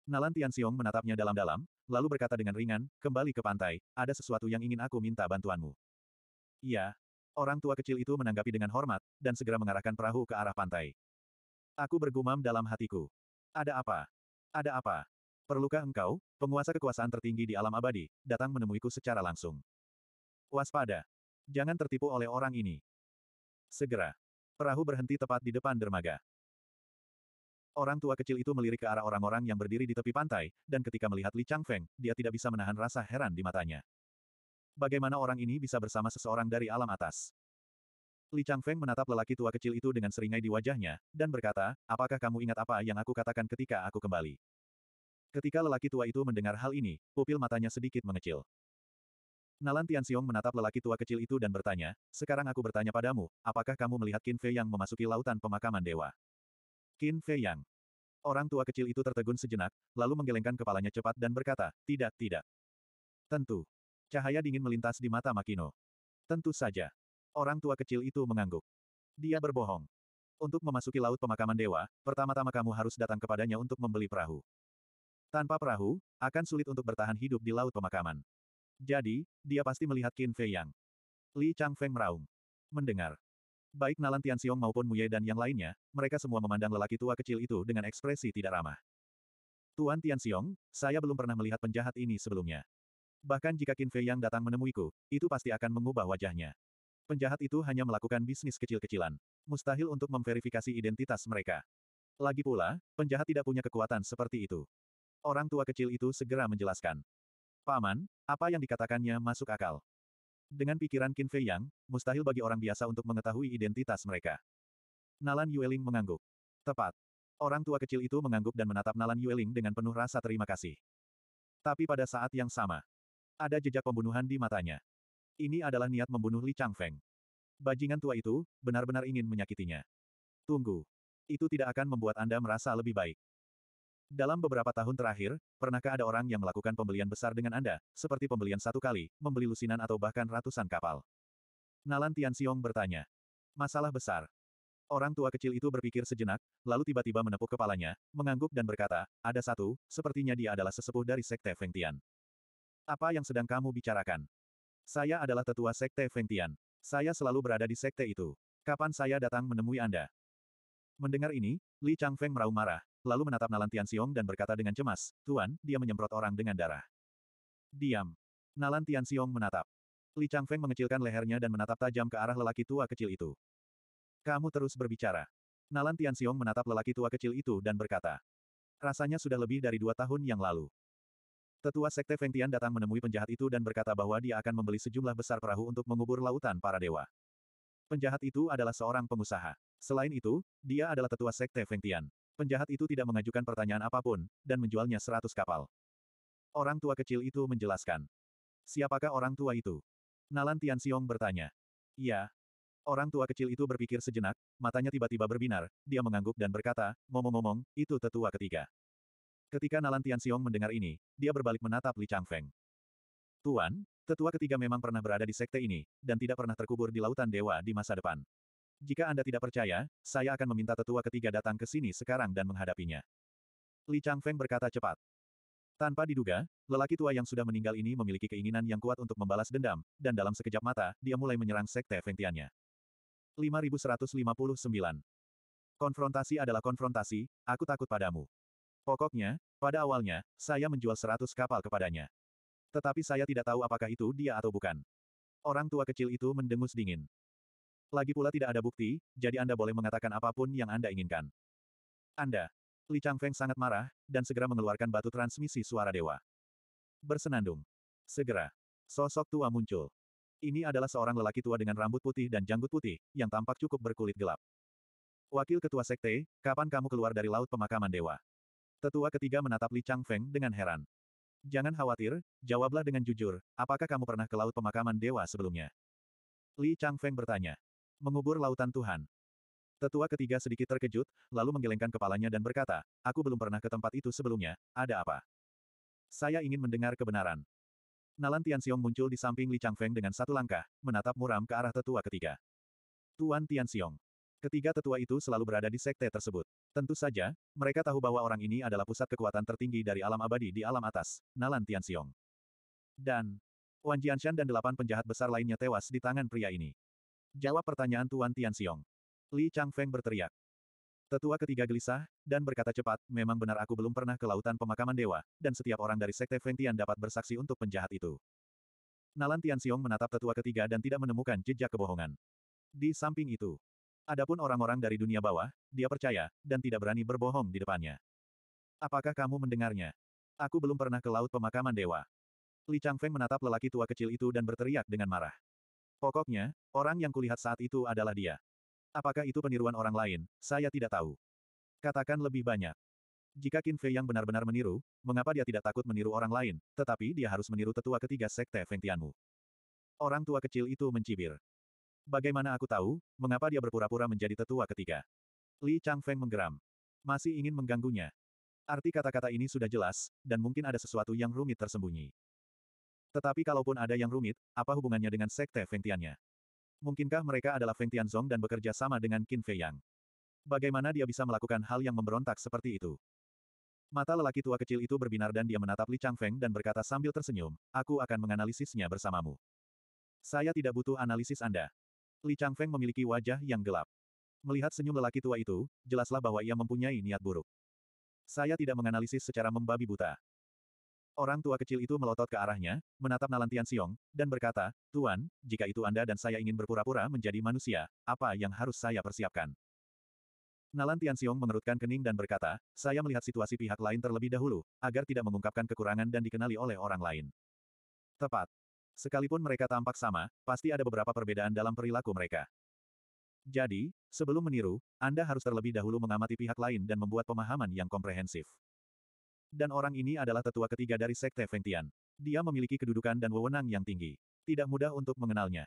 Nalan Tianxiong menatapnya dalam-dalam, lalu berkata dengan ringan, kembali ke pantai, ada sesuatu yang ingin aku minta bantuanmu. Iya. Orang tua kecil itu menanggapi dengan hormat, dan segera mengarahkan perahu ke arah pantai. Aku bergumam dalam hatiku. Ada apa? Ada apa? Perlukah engkau, penguasa kekuasaan tertinggi di alam abadi, datang menemuiku secara langsung? Waspada. Jangan tertipu oleh orang ini. Segera. Perahu berhenti tepat di depan dermaga. Orang tua kecil itu melirik ke arah orang-orang yang berdiri di tepi pantai, dan ketika melihat Li Changfeng, dia tidak bisa menahan rasa heran di matanya. Bagaimana orang ini bisa bersama seseorang dari alam atas? Li Changfeng menatap lelaki tua kecil itu dengan seringai di wajahnya, dan berkata, apakah kamu ingat apa yang aku katakan ketika aku kembali? Ketika lelaki tua itu mendengar hal ini, pupil matanya sedikit mengecil. Nalan Tianxiong menatap lelaki tua kecil itu dan bertanya, sekarang aku bertanya padamu, apakah kamu melihat Qin Fei yang memasuki lautan pemakaman dewa? Qin Fei Yang. Orang tua kecil itu tertegun sejenak, lalu menggelengkan kepalanya cepat dan berkata, tidak, tidak. Tentu. Cahaya dingin melintas di mata Makino. Tentu saja. Orang tua kecil itu mengangguk. Dia berbohong. Untuk memasuki laut pemakaman dewa, pertama-tama kamu harus datang kepadanya untuk membeli perahu. Tanpa perahu, akan sulit untuk bertahan hidup di laut pemakaman. Jadi, dia pasti melihat Qin Fei Yang. Li Chang Feng meraung. Mendengar. Baik Nalan Tianxiong maupun Muye dan yang lainnya, mereka semua memandang lelaki tua kecil itu dengan ekspresi tidak ramah. Tuan Tianxiong, saya belum pernah melihat penjahat ini sebelumnya. Bahkan jika Qin Fei yang datang menemuiku, itu pasti akan mengubah wajahnya. Penjahat itu hanya melakukan bisnis kecil-kecilan. Mustahil untuk memverifikasi identitas mereka. Lagi pula, penjahat tidak punya kekuatan seperti itu. Orang tua kecil itu segera menjelaskan. Paman, apa yang dikatakannya masuk akal. Dengan pikiran Qin Fei Yang, mustahil bagi orang biasa untuk mengetahui identitas mereka. Nalan Yueling mengangguk. Tepat. Orang tua kecil itu mengangguk dan menatap Nalan Yueling dengan penuh rasa terima kasih. Tapi pada saat yang sama, ada jejak pembunuhan di matanya. Ini adalah niat membunuh Li Changfeng. Bajingan tua itu, benar-benar ingin menyakitinya. Tunggu. Itu tidak akan membuat Anda merasa lebih baik. Dalam beberapa tahun terakhir, pernahkah ada orang yang melakukan pembelian besar dengan Anda, seperti pembelian satu kali, membeli lusinan atau bahkan ratusan kapal? Nalan Tianxiong bertanya. Masalah besar. Orang tua kecil itu berpikir sejenak, lalu tiba-tiba menepuk kepalanya, mengangguk dan berkata, ada satu, sepertinya dia adalah sesepuh dari Sekte Feng Tian. Apa yang sedang kamu bicarakan? Saya adalah tetua Sekte Feng Tian. Saya selalu berada di Sekte itu. Kapan saya datang menemui Anda? Mendengar ini, Li Changfeng meraung marah, lalu menatap Nalan Tianxiong dan berkata dengan cemas, Tuan, dia menyemprot orang dengan darah. Diam. Nalan Tianxiong menatap. Li Changfeng mengecilkan lehernya dan menatap tajam ke arah lelaki tua kecil itu. Kamu terus berbicara. Nalan Tianxiong menatap lelaki tua kecil itu dan berkata. Rasanya sudah lebih dari dua tahun yang lalu. Tetua Sekte Feng Tian datang menemui penjahat itu dan berkata bahwa dia akan membeli sejumlah besar perahu untuk mengubur lautan para dewa. Penjahat itu adalah seorang pengusaha. Selain itu, dia adalah tetua Sekte Feng Tian. Penjahat itu tidak mengajukan pertanyaan apapun, dan menjualnya seratus kapal. Orang tua kecil itu menjelaskan. Siapakah orang tua itu? Nalan Tianxiong bertanya. Iya. Orang tua kecil itu berpikir sejenak, matanya tiba-tiba berbinar, dia mengangguk dan berkata, ngomong-ngomong, itu tetua ketiga. Ketika Nalan Tianxiong mendengar ini, dia berbalik menatap Li Changfeng. Tuan, tetua ketiga memang pernah berada di sekte ini, dan tidak pernah terkubur di lautan dewa di masa depan. Jika Anda tidak percaya, saya akan meminta tetua ketiga datang ke sini sekarang dan menghadapinya. Li Changfeng berkata cepat. Tanpa diduga, lelaki tua yang sudah meninggal ini memiliki keinginan yang kuat untuk membalas dendam, dan dalam sekejap mata, dia mulai menyerang sekte Fengtiannya. 5159. Konfrontasi adalah konfrontasi, aku takut padamu. Pokoknya, pada awalnya, saya menjual 100 kapal kepadanya. Tetapi saya tidak tahu apakah itu dia atau bukan. Orang tua kecil itu mendengus dingin. Lagi pula tidak ada bukti, jadi Anda boleh mengatakan apapun yang Anda inginkan. Anda. Li Changfeng sangat marah, dan segera mengeluarkan batu transmisi suara dewa. Bersenandung. Segera. Sosok tua muncul. Ini adalah seorang lelaki tua dengan rambut putih dan janggut putih, yang tampak cukup berkulit gelap. Wakil Ketua Sekte, kapan kamu keluar dari Laut Pemakaman Dewa? Tetua ketiga menatap Li Changfeng dengan heran. Jangan khawatir, jawablah dengan jujur, apakah kamu pernah ke Laut Pemakaman Dewa sebelumnya? Li Changfeng bertanya. Mengubur lautan Tuhan. Tetua ketiga sedikit terkejut, lalu menggelengkan kepalanya dan berkata, aku belum pernah ke tempat itu sebelumnya, ada apa? Saya ingin mendengar kebenaran. Nalan Tianxiong muncul di samping Li Changfeng dengan satu langkah, menatap muram ke arah tetua ketiga. Tuan Tianxiong. Ketiga tetua itu selalu berada di sekte tersebut. Tentu saja, mereka tahu bahwa orang ini adalah pusat kekuatan tertinggi dari alam abadi di alam atas, Nalan Tianxiong. Dan, Wan Jianshan dan delapan penjahat besar lainnya tewas di tangan pria ini. Jawab pertanyaan Tuan Tian Xiong, Li Chang Feng berteriak. Tetua ketiga gelisah, dan berkata cepat, memang benar aku belum pernah ke lautan pemakaman dewa, dan setiap orang dari sekte Feng Tian dapat bersaksi untuk penjahat itu. Nalan Tian Xiong menatap tetua ketiga dan tidak menemukan jejak kebohongan. Di samping itu, adapun orang-orang dari dunia bawah, dia percaya, dan tidak berani berbohong di depannya. Apakah kamu mendengarnya? Aku belum pernah ke laut pemakaman dewa. Li Changfeng menatap lelaki tua kecil itu dan berteriak dengan marah. Pokoknya, orang yang kulihat saat itu adalah dia. Apakah itu peniruan orang lain, saya tidak tahu. Katakan lebih banyak. Jika Qin Fei yang benar-benar meniru, mengapa dia tidak takut meniru orang lain, tetapi dia harus meniru tetua ketiga sekte Feng Tianmu. Orang tua kecil itu mencibir. Bagaimana aku tahu, mengapa dia berpura-pura menjadi tetua ketiga? Li Chang Feng menggeram. Masih ingin mengganggunya. Arti kata-kata ini sudah jelas, dan mungkin ada sesuatu yang rumit tersembunyi. Tetapi kalaupun ada yang rumit, apa hubungannya dengan sekte Fengtiannya? Mungkinkah mereka adalah Feng Tianzong dan bekerja sama dengan Qin Fei Yang? Bagaimana dia bisa melakukan hal yang memberontak seperti itu? Mata lelaki tua kecil itu berbinar dan dia menatap Li Changfeng dan berkata sambil tersenyum, aku akan menganalisisnya bersamamu. Saya tidak butuh analisis Anda. Li Changfeng memiliki wajah yang gelap. Melihat senyum lelaki tua itu, jelaslah bahwa ia mempunyai niat buruk. Saya tidak menganalisis secara membabi buta. Orang tua kecil itu melotot ke arahnya, menatap Nalantian Siong, dan berkata, Tuan, jika itu Anda dan saya ingin berpura-pura menjadi manusia, apa yang harus saya persiapkan? Nalantian Siong mengerutkan kening dan berkata, saya melihat situasi pihak lain terlebih dahulu, agar tidak mengungkapkan kekurangan dan dikenali oleh orang lain. Tepat. Sekalipun mereka tampak sama, pasti ada beberapa perbedaan dalam perilaku mereka. Jadi, sebelum meniru, Anda harus terlebih dahulu mengamati pihak lain dan membuat pemahaman yang komprehensif. Dan orang ini adalah tetua ketiga dari Sekte Fengtian. Dia memiliki kedudukan dan wewenang yang tinggi. Tidak mudah untuk mengenalnya.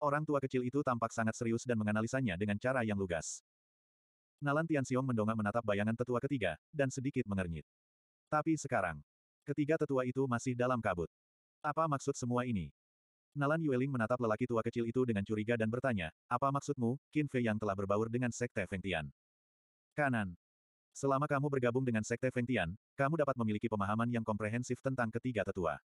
Orang tua kecil itu tampak sangat serius dan menganalisanya dengan cara yang lugas. Nalan Tianxiong mendongak menatap bayangan tetua ketiga, dan sedikit mengernyit. Tapi sekarang, ketiga tetua itu masih dalam kabut. Apa maksud semua ini? Nalan Yueling menatap lelaki tua kecil itu dengan curiga dan bertanya, apa maksudmu, Qin Fei yang telah berbaur dengan Sekte Fengtian? Kanan. Selama kamu bergabung dengan Sekte Feng Tian, kamu dapat memiliki pemahaman yang komprehensif tentang ketiga tetua.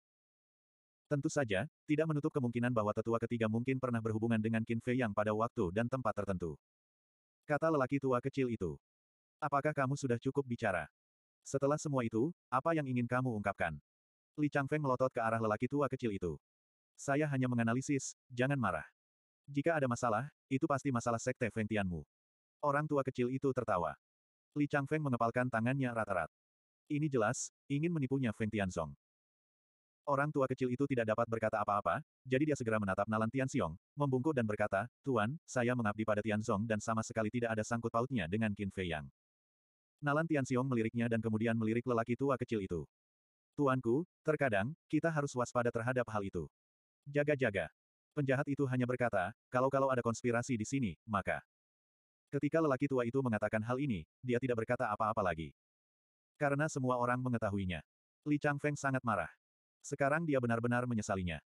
Tentu saja, tidak menutup kemungkinan bahwa tetua ketiga mungkin pernah berhubungan dengan Qin Fei Yang pada waktu dan tempat tertentu. Kata lelaki tua kecil itu. Apakah kamu sudah cukup bicara? Setelah semua itu, apa yang ingin kamu ungkapkan? Li Changfeng melotot ke arah lelaki tua kecil itu. Saya hanya menganalisis, jangan marah. Jika ada masalah, itu pasti masalah sekte Tianmu. Orang tua kecil itu tertawa. Li Changfeng mengepalkan tangannya rata-rat. Ini jelas, ingin menipunya Feng Tianzong. Orang tua kecil itu tidak dapat berkata apa-apa, jadi dia segera menatap Nalan Tianxiong, membungkuk dan berkata, Tuan, saya mengabdi pada Tianzong dan sama sekali tidak ada sangkut pautnya dengan Qin Fei Yang. Nalan Tianxiong meliriknya dan kemudian melirik lelaki tua kecil itu. Tuanku, terkadang, kita harus waspada terhadap hal itu. Jaga-jaga. Penjahat itu hanya berkata, kalau-kalau ada konspirasi di sini, maka Ketika lelaki tua itu mengatakan hal ini, dia tidak berkata apa-apa lagi. Karena semua orang mengetahuinya. Li Changfeng sangat marah. Sekarang dia benar-benar menyesalinya.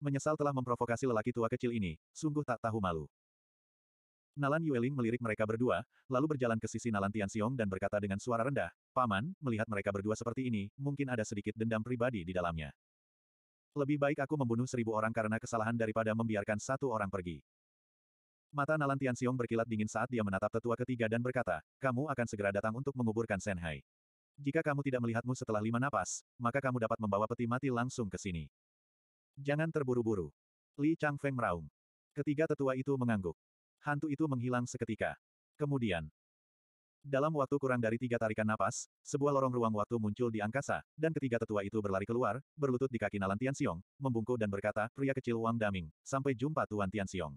Menyesal telah memprovokasi lelaki tua kecil ini, sungguh tak tahu malu. Nalan Yueling melirik mereka berdua, lalu berjalan ke sisi Nalan Tianxiong dan berkata dengan suara rendah, Paman, melihat mereka berdua seperti ini, mungkin ada sedikit dendam pribadi di dalamnya. Lebih baik aku membunuh seribu orang karena kesalahan daripada membiarkan satu orang pergi. Mata Nalan Tianxiong berkilat dingin saat dia menatap tetua ketiga dan berkata, kamu akan segera datang untuk menguburkan Senhai. Jika kamu tidak melihatmu setelah lima napas, maka kamu dapat membawa peti mati langsung ke sini. Jangan terburu-buru. Li Chang Feng meraung. Ketiga tetua itu mengangguk. Hantu itu menghilang seketika. Kemudian, dalam waktu kurang dari tiga tarikan napas, sebuah lorong ruang waktu muncul di angkasa, dan ketiga tetua itu berlari keluar, berlutut di kaki Nalan Tianxiong, membungkuk dan berkata, pria kecil Wang Daming, sampai jumpa Tuan Tianxiong.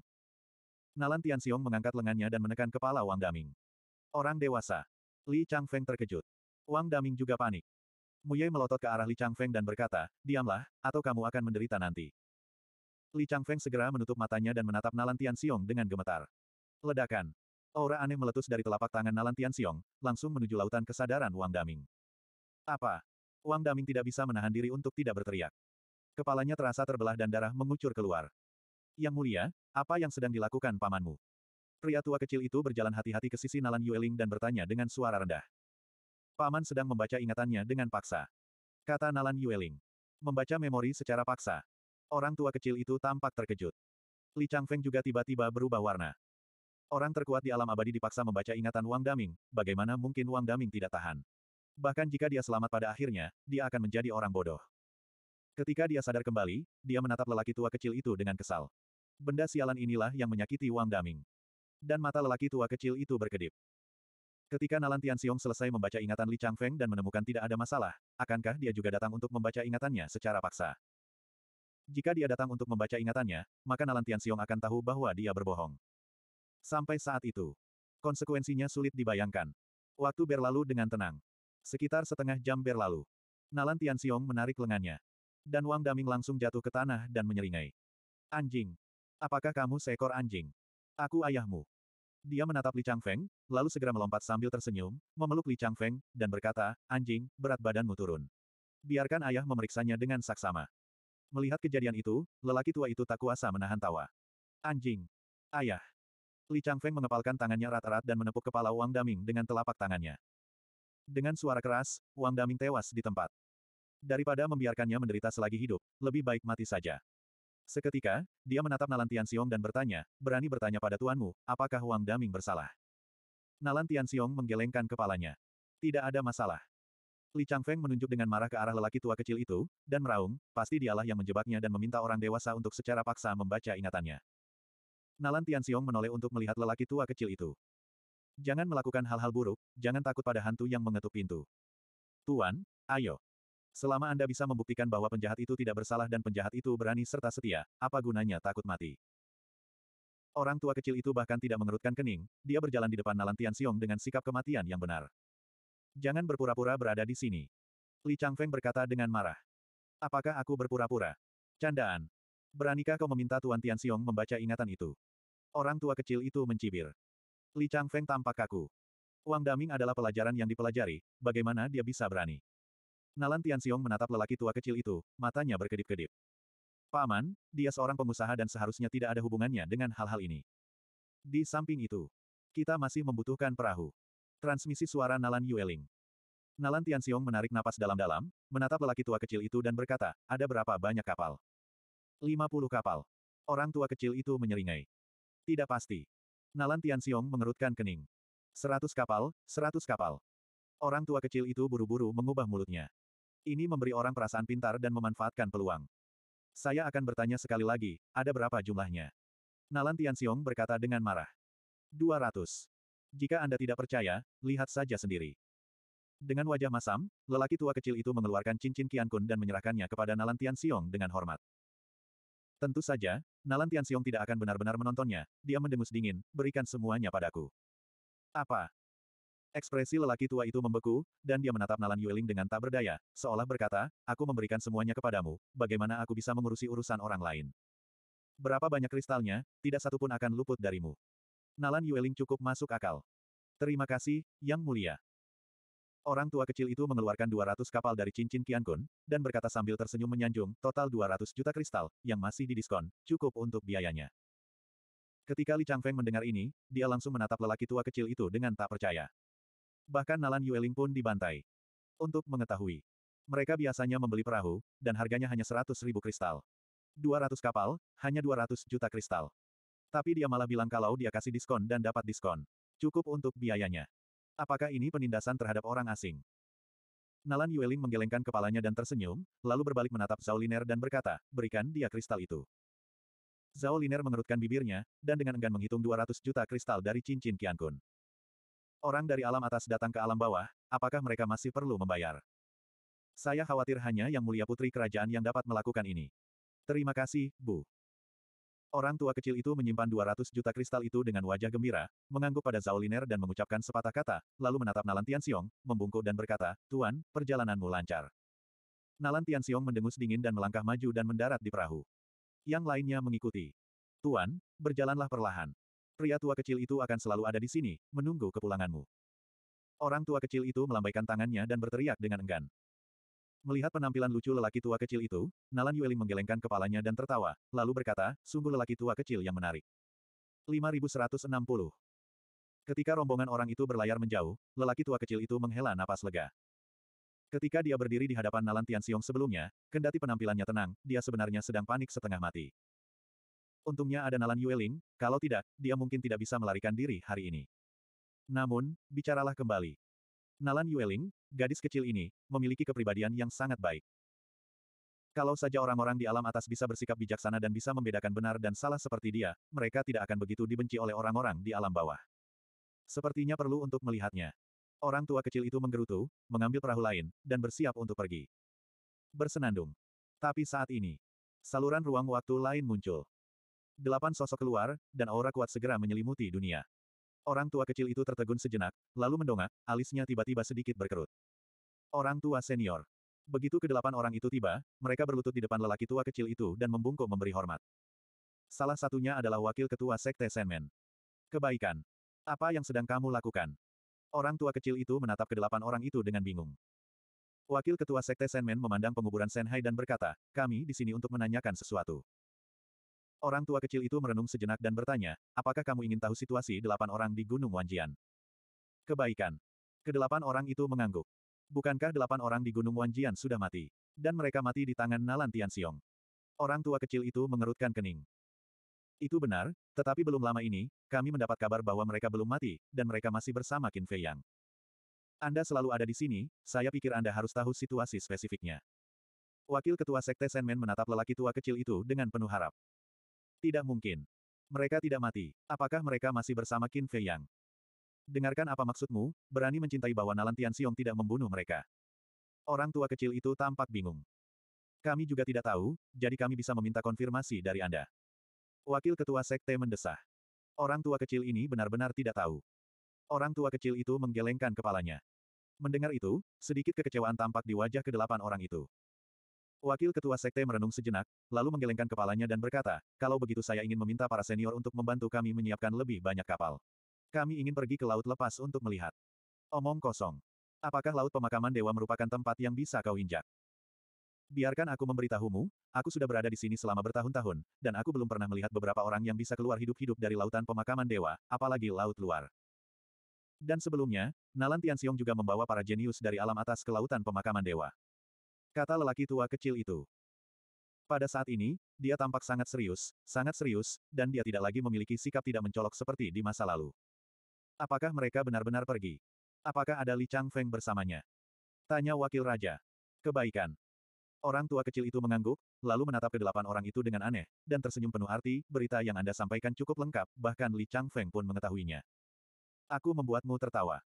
Nalan Tianxiong mengangkat lengannya dan menekan kepala Wang Daming. Orang dewasa. Li Changfeng terkejut. Wang Daming juga panik. Muye melotot ke arah Li Changfeng dan berkata, diamlah, atau kamu akan menderita nanti. Li Changfeng segera menutup matanya dan menatap Nalan Tianxiong dengan gemetar. Ledakan. Aura aneh meletus dari telapak tangan Nalan Tianxiong, langsung menuju lautan kesadaran Wang Daming. Apa? Wang Daming tidak bisa menahan diri untuk tidak berteriak. Kepalanya terasa terbelah dan darah mengucur keluar. Yang mulia, apa yang sedang dilakukan pamanmu? Pria tua kecil itu berjalan hati-hati ke sisi Nalan Yueling dan bertanya dengan suara rendah. Paman sedang membaca ingatannya dengan paksa. Kata Nalan Yueling. Membaca memori secara paksa. Orang tua kecil itu tampak terkejut. Li Changfeng juga tiba-tiba berubah warna. Orang terkuat di alam abadi dipaksa membaca ingatan Wang Daming, bagaimana mungkin Wang Daming tidak tahan? Bahkan jika dia selamat pada akhirnya, dia akan menjadi orang bodoh. Ketika dia sadar kembali, dia menatap lelaki tua kecil itu dengan kesal. Benda sialan inilah yang menyakiti Wang Daming. Dan mata lelaki tua kecil itu berkedip. Ketika Nalan Tianxiong selesai membaca ingatan Li Changfeng dan menemukan tidak ada masalah, akankah dia juga datang untuk membaca ingatannya secara paksa? Jika dia datang untuk membaca ingatannya, maka Nalan Tianxiong akan tahu bahwa dia berbohong. Sampai saat itu, konsekuensinya sulit dibayangkan. Waktu berlalu dengan tenang. Sekitar setengah jam berlalu. Nalan Tianxiong menarik lengannya. Dan Wang Daming langsung jatuh ke tanah dan menyeringai. Anjing. Apakah kamu seekor anjing? Aku ayahmu. Dia menatap Li Changfeng, lalu segera melompat sambil tersenyum, memeluk Li Changfeng, dan berkata, anjing, berat badanmu turun. Biarkan ayah memeriksanya dengan saksama. Melihat kejadian itu, lelaki tua itu tak kuasa menahan tawa. Anjing. Ayah. Li Changfeng mengepalkan tangannya rata rat dan menepuk kepala Wang Daming dengan telapak tangannya. Dengan suara keras, Wang Daming tewas di tempat. Daripada membiarkannya menderita selagi hidup, lebih baik mati saja. Seketika, dia menatap Nalan Tianxiong dan bertanya, berani bertanya pada tuanmu, apakah Huang Daming bersalah? Nalan Tianxiong menggelengkan kepalanya. Tidak ada masalah. Li Changfeng menunjuk dengan marah ke arah lelaki tua kecil itu, dan meraung, pasti dialah yang menjebaknya dan meminta orang dewasa untuk secara paksa membaca ingatannya. Nalan Tianxiong menoleh untuk melihat lelaki tua kecil itu. Jangan melakukan hal-hal buruk, jangan takut pada hantu yang mengetuk pintu. Tuan, ayo. Selama Anda bisa membuktikan bahwa penjahat itu tidak bersalah dan penjahat itu berani serta setia, apa gunanya takut mati? Orang tua kecil itu bahkan tidak mengerutkan kening, dia berjalan di depan Nalan Tianxiong dengan sikap kematian yang benar. Jangan berpura-pura berada di sini. Li Changfeng berkata dengan marah. Apakah aku berpura-pura? Candaan. Beranikah kau meminta Tuan Tianxiong membaca ingatan itu? Orang tua kecil itu mencibir. Li Changfeng tampak kaku. Wang Daming adalah pelajaran yang dipelajari, bagaimana dia bisa berani. Nalan Tianxiong menatap lelaki tua kecil itu, matanya berkedip-kedip. Paman, dia seorang pengusaha dan seharusnya tidak ada hubungannya dengan hal-hal ini. Di samping itu, kita masih membutuhkan perahu. Transmisi suara Nalan Yueling. Nalan Tianxiong menarik napas dalam-dalam, menatap lelaki tua kecil itu dan berkata, ada berapa banyak kapal? 50 kapal. Orang tua kecil itu menyeringai. Tidak pasti. Nalan Tianxiong mengerutkan kening. 100 kapal, 100 kapal. Orang tua kecil itu buru-buru mengubah mulutnya. Ini memberi orang perasaan pintar dan memanfaatkan peluang. Saya akan bertanya sekali lagi, ada berapa jumlahnya? Nalan Tianxiong berkata dengan marah. 200. Jika Anda tidak percaya, lihat saja sendiri. Dengan wajah masam, lelaki tua kecil itu mengeluarkan cincin Kun dan menyerahkannya kepada Nalan Tianxiong dengan hormat. Tentu saja, Nalan Tianxiong tidak akan benar-benar menontonnya, dia mendengus dingin, berikan semuanya padaku. Apa? Ekspresi lelaki tua itu membeku, dan dia menatap Nalan Yueling dengan tak berdaya, seolah berkata, aku memberikan semuanya kepadamu, bagaimana aku bisa mengurusi urusan orang lain? Berapa banyak kristalnya, tidak satu pun akan luput darimu. Nalan Yueling cukup masuk akal. Terima kasih, Yang Mulia. Orang tua kecil itu mengeluarkan 200 kapal dari cincin Qiankun, dan berkata sambil tersenyum menyanjung, total 200 juta kristal, yang masih didiskon, cukup untuk biayanya. Ketika Li Changfeng mendengar ini, dia langsung menatap lelaki tua kecil itu dengan tak percaya. Bahkan Nalan Yueling pun dibantai. Untuk mengetahui, mereka biasanya membeli perahu, dan harganya hanya 100 ribu kristal. 200 kapal, hanya 200 juta kristal. Tapi dia malah bilang kalau dia kasih diskon dan dapat diskon. Cukup untuk biayanya. Apakah ini penindasan terhadap orang asing? Nalan Yueling menggelengkan kepalanya dan tersenyum, lalu berbalik menatap Zhao Liner dan berkata, berikan dia kristal itu. Zhao Liner mengerutkan bibirnya, dan dengan enggan menghitung 200 juta kristal dari cincin Qiankun. Orang dari alam atas datang ke alam bawah, apakah mereka masih perlu membayar? Saya khawatir hanya yang mulia putri kerajaan yang dapat melakukan ini. Terima kasih, Bu. Orang tua kecil itu menyimpan 200 juta kristal itu dengan wajah gembira, mengangguk pada Zauliner dan mengucapkan sepatah kata, lalu menatap Nalan Tianxiong, membungkuk dan berkata, Tuan, perjalananmu lancar. Nalan Tianxiong mendengus dingin dan melangkah maju dan mendarat di perahu. Yang lainnya mengikuti. Tuan, berjalanlah perlahan. Pria tua kecil itu akan selalu ada di sini, menunggu kepulanganmu. Orang tua kecil itu melambaikan tangannya dan berteriak dengan enggan. Melihat penampilan lucu lelaki tua kecil itu, Nalan Yueling menggelengkan kepalanya dan tertawa, lalu berkata, sungguh lelaki tua kecil yang menarik. 5160 Ketika rombongan orang itu berlayar menjauh, lelaki tua kecil itu menghela napas lega. Ketika dia berdiri di hadapan Nalan Tianxiong sebelumnya, kendati penampilannya tenang, dia sebenarnya sedang panik setengah mati. Untungnya ada Nalan Yueling, kalau tidak, dia mungkin tidak bisa melarikan diri hari ini. Namun, bicaralah kembali. Nalan Yueling, gadis kecil ini, memiliki kepribadian yang sangat baik. Kalau saja orang-orang di alam atas bisa bersikap bijaksana dan bisa membedakan benar dan salah seperti dia, mereka tidak akan begitu dibenci oleh orang-orang di alam bawah. Sepertinya perlu untuk melihatnya. Orang tua kecil itu menggerutu, mengambil perahu lain, dan bersiap untuk pergi. Bersenandung. Tapi saat ini, saluran ruang waktu lain muncul. Delapan sosok keluar, dan aura kuat segera menyelimuti dunia. Orang tua kecil itu tertegun sejenak, lalu mendongak, alisnya tiba-tiba sedikit berkerut. Orang tua senior. Begitu kedelapan orang itu tiba, mereka berlutut di depan lelaki tua kecil itu dan membungkuk memberi hormat. Salah satunya adalah wakil ketua sekte Senmen. Kebaikan. Apa yang sedang kamu lakukan? Orang tua kecil itu menatap kedelapan orang itu dengan bingung. Wakil ketua sekte Senmen memandang penguburan Senhai dan berkata, kami di sini untuk menanyakan sesuatu. Orang tua kecil itu merenung sejenak dan bertanya, apakah kamu ingin tahu situasi delapan orang di Gunung Wanjian? Kebaikan. Kedelapan orang itu mengangguk. Bukankah delapan orang di Gunung Wanjian sudah mati? Dan mereka mati di tangan Nalan Tianxiong. Orang tua kecil itu mengerutkan kening. Itu benar, tetapi belum lama ini, kami mendapat kabar bahwa mereka belum mati, dan mereka masih bersama Qin Fei Yang. Anda selalu ada di sini, saya pikir Anda harus tahu situasi spesifiknya. Wakil Ketua Sekte Senmen menatap lelaki tua kecil itu dengan penuh harap. Tidak mungkin. Mereka tidak mati. Apakah mereka masih bersama Qin Fei Yang? Dengarkan apa maksudmu, berani mencintai bahwa Nalan Xiong tidak membunuh mereka. Orang tua kecil itu tampak bingung. Kami juga tidak tahu, jadi kami bisa meminta konfirmasi dari Anda. Wakil Ketua Sekte mendesah. Orang tua kecil ini benar-benar tidak tahu. Orang tua kecil itu menggelengkan kepalanya. Mendengar itu, sedikit kekecewaan tampak di wajah kedelapan orang itu. Wakil Ketua Sekte merenung sejenak, lalu menggelengkan kepalanya dan berkata, kalau begitu saya ingin meminta para senior untuk membantu kami menyiapkan lebih banyak kapal. Kami ingin pergi ke Laut Lepas untuk melihat. Omong kosong. Apakah Laut Pemakaman Dewa merupakan tempat yang bisa kau injak? Biarkan aku memberitahumu, aku sudah berada di sini selama bertahun-tahun, dan aku belum pernah melihat beberapa orang yang bisa keluar hidup-hidup dari lautan pemakaman dewa, apalagi laut luar. Dan sebelumnya, Nalan Tianxiong juga membawa para jenius dari alam atas ke lautan pemakaman dewa. Kata lelaki tua kecil itu. Pada saat ini, dia tampak sangat serius, sangat serius, dan dia tidak lagi memiliki sikap tidak mencolok seperti di masa lalu. Apakah mereka benar-benar pergi? Apakah ada Li Chang Feng bersamanya? Tanya wakil raja. Kebaikan. Orang tua kecil itu mengangguk, lalu menatap ke delapan orang itu dengan aneh, dan tersenyum penuh arti, berita yang Anda sampaikan cukup lengkap, bahkan Li Chang Feng pun mengetahuinya. Aku membuatmu tertawa.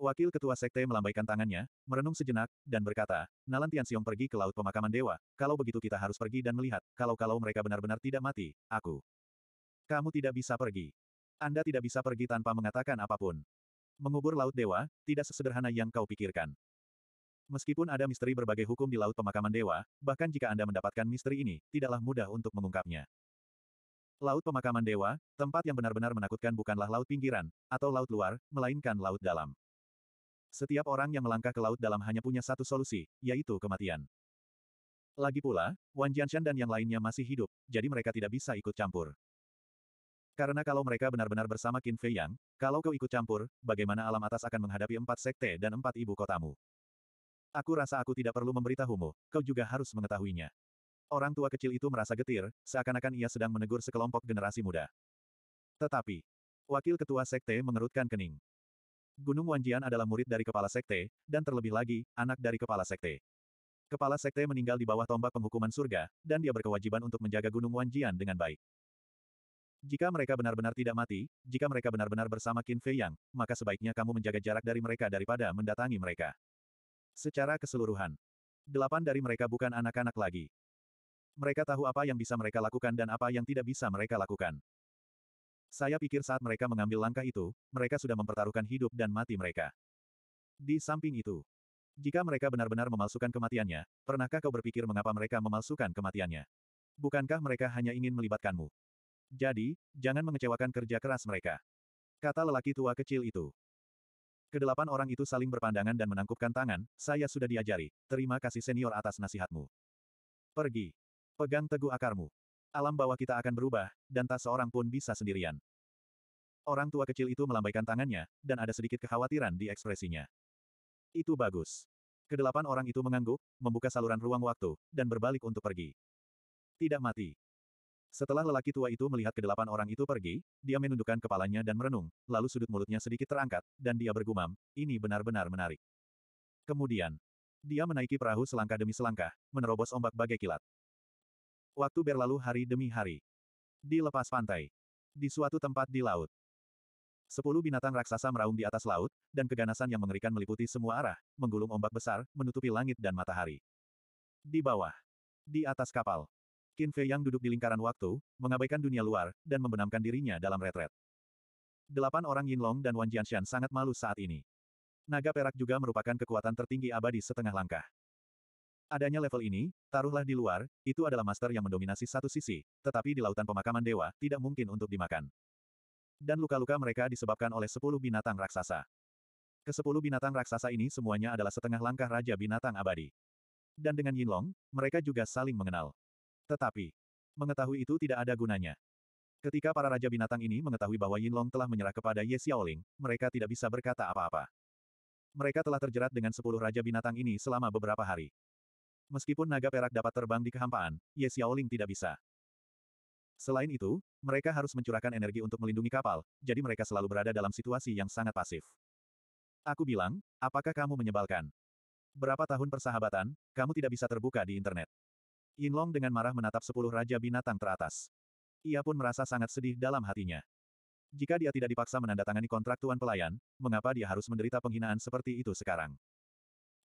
Wakil Ketua Sekte melambaikan tangannya, merenung sejenak, dan berkata, Nalan Tianxiong pergi ke Laut Pemakaman Dewa, kalau begitu kita harus pergi dan melihat, kalau-kalau mereka benar-benar tidak mati, aku. Kamu tidak bisa pergi. Anda tidak bisa pergi tanpa mengatakan apapun. Mengubur Laut Dewa, tidak sesederhana yang kau pikirkan. Meskipun ada misteri berbagai hukum di Laut Pemakaman Dewa, bahkan jika Anda mendapatkan misteri ini, tidaklah mudah untuk mengungkapnya. Laut Pemakaman Dewa, tempat yang benar-benar menakutkan bukanlah laut pinggiran, atau laut luar, melainkan laut dalam. Setiap orang yang melangkah ke laut dalam hanya punya satu solusi, yaitu kematian. Lagi pula, Wan Jianshan dan yang lainnya masih hidup, jadi mereka tidak bisa ikut campur. Karena kalau mereka benar-benar bersama Qin Fei Yang, kalau kau ikut campur, bagaimana alam atas akan menghadapi empat sekte dan empat ibu kotamu? Aku rasa aku tidak perlu memberitahumu, kau juga harus mengetahuinya. Orang tua kecil itu merasa getir, seakan-akan ia sedang menegur sekelompok generasi muda. Tetapi, wakil ketua sekte mengerutkan kening. Gunung Wanjian adalah murid dari kepala sekte, dan terlebih lagi, anak dari kepala sekte. Kepala sekte meninggal di bawah tombak penghukuman surga, dan dia berkewajiban untuk menjaga Gunung Wanjian dengan baik. Jika mereka benar-benar tidak mati, jika mereka benar-benar bersama Qin Fei Yang, maka sebaiknya kamu menjaga jarak dari mereka daripada mendatangi mereka. Secara keseluruhan, delapan dari mereka bukan anak-anak lagi. Mereka tahu apa yang bisa mereka lakukan dan apa yang tidak bisa mereka lakukan. Saya pikir saat mereka mengambil langkah itu, mereka sudah mempertaruhkan hidup dan mati mereka. Di samping itu, jika mereka benar-benar memalsukan kematiannya, pernahkah kau berpikir mengapa mereka memalsukan kematiannya? Bukankah mereka hanya ingin melibatkanmu? Jadi, jangan mengecewakan kerja keras mereka. Kata lelaki tua kecil itu. Kedelapan orang itu saling berpandangan dan menangkupkan tangan, saya sudah diajari, terima kasih senior atas nasihatmu. Pergi. Pegang teguh akarmu. Alam bawah kita akan berubah, dan tak seorang pun bisa sendirian. Orang tua kecil itu melambaikan tangannya, dan ada sedikit kekhawatiran di ekspresinya. Itu bagus. Kedelapan orang itu mengangguk, membuka saluran ruang waktu, dan berbalik untuk pergi. Tidak mati. Setelah lelaki tua itu melihat kedelapan orang itu pergi, dia menundukkan kepalanya dan merenung, lalu sudut mulutnya sedikit terangkat, dan dia bergumam, ini benar-benar menarik. Kemudian, dia menaiki perahu selangkah demi selangkah, menerobos ombak bagai kilat. Waktu berlalu hari demi hari. Di lepas pantai. Di suatu tempat di laut. Sepuluh binatang raksasa meraung di atas laut, dan keganasan yang mengerikan meliputi semua arah, menggulung ombak besar, menutupi langit dan matahari. Di bawah. Di atas kapal. Qin Fei yang duduk di lingkaran waktu, mengabaikan dunia luar, dan membenamkan dirinya dalam retret. Delapan orang Yin Long dan Wan Jianshan sangat malu saat ini. Naga perak juga merupakan kekuatan tertinggi abadi setengah langkah. Adanya level ini, taruhlah di luar, itu adalah master yang mendominasi satu sisi, tetapi di lautan pemakaman dewa, tidak mungkin untuk dimakan. Dan luka-luka mereka disebabkan oleh sepuluh binatang raksasa. Kesepuluh binatang raksasa ini semuanya adalah setengah langkah Raja Binatang Abadi. Dan dengan Yinlong, mereka juga saling mengenal. Tetapi, mengetahui itu tidak ada gunanya. Ketika para Raja Binatang ini mengetahui bahwa Yinlong telah menyerah kepada Ye Xiaoling, mereka tidak bisa berkata apa-apa. Mereka telah terjerat dengan sepuluh Raja Binatang ini selama beberapa hari. Meskipun naga perak dapat terbang di kehampaan, Ye Xiaoling tidak bisa. Selain itu, mereka harus mencurahkan energi untuk melindungi kapal, jadi mereka selalu berada dalam situasi yang sangat pasif. Aku bilang, apakah kamu menyebalkan? Berapa tahun persahabatan, kamu tidak bisa terbuka di internet. Yin Long dengan marah menatap sepuluh raja binatang teratas. Ia pun merasa sangat sedih dalam hatinya. Jika dia tidak dipaksa menandatangani kontrak tuan pelayan, mengapa dia harus menderita penghinaan seperti itu sekarang?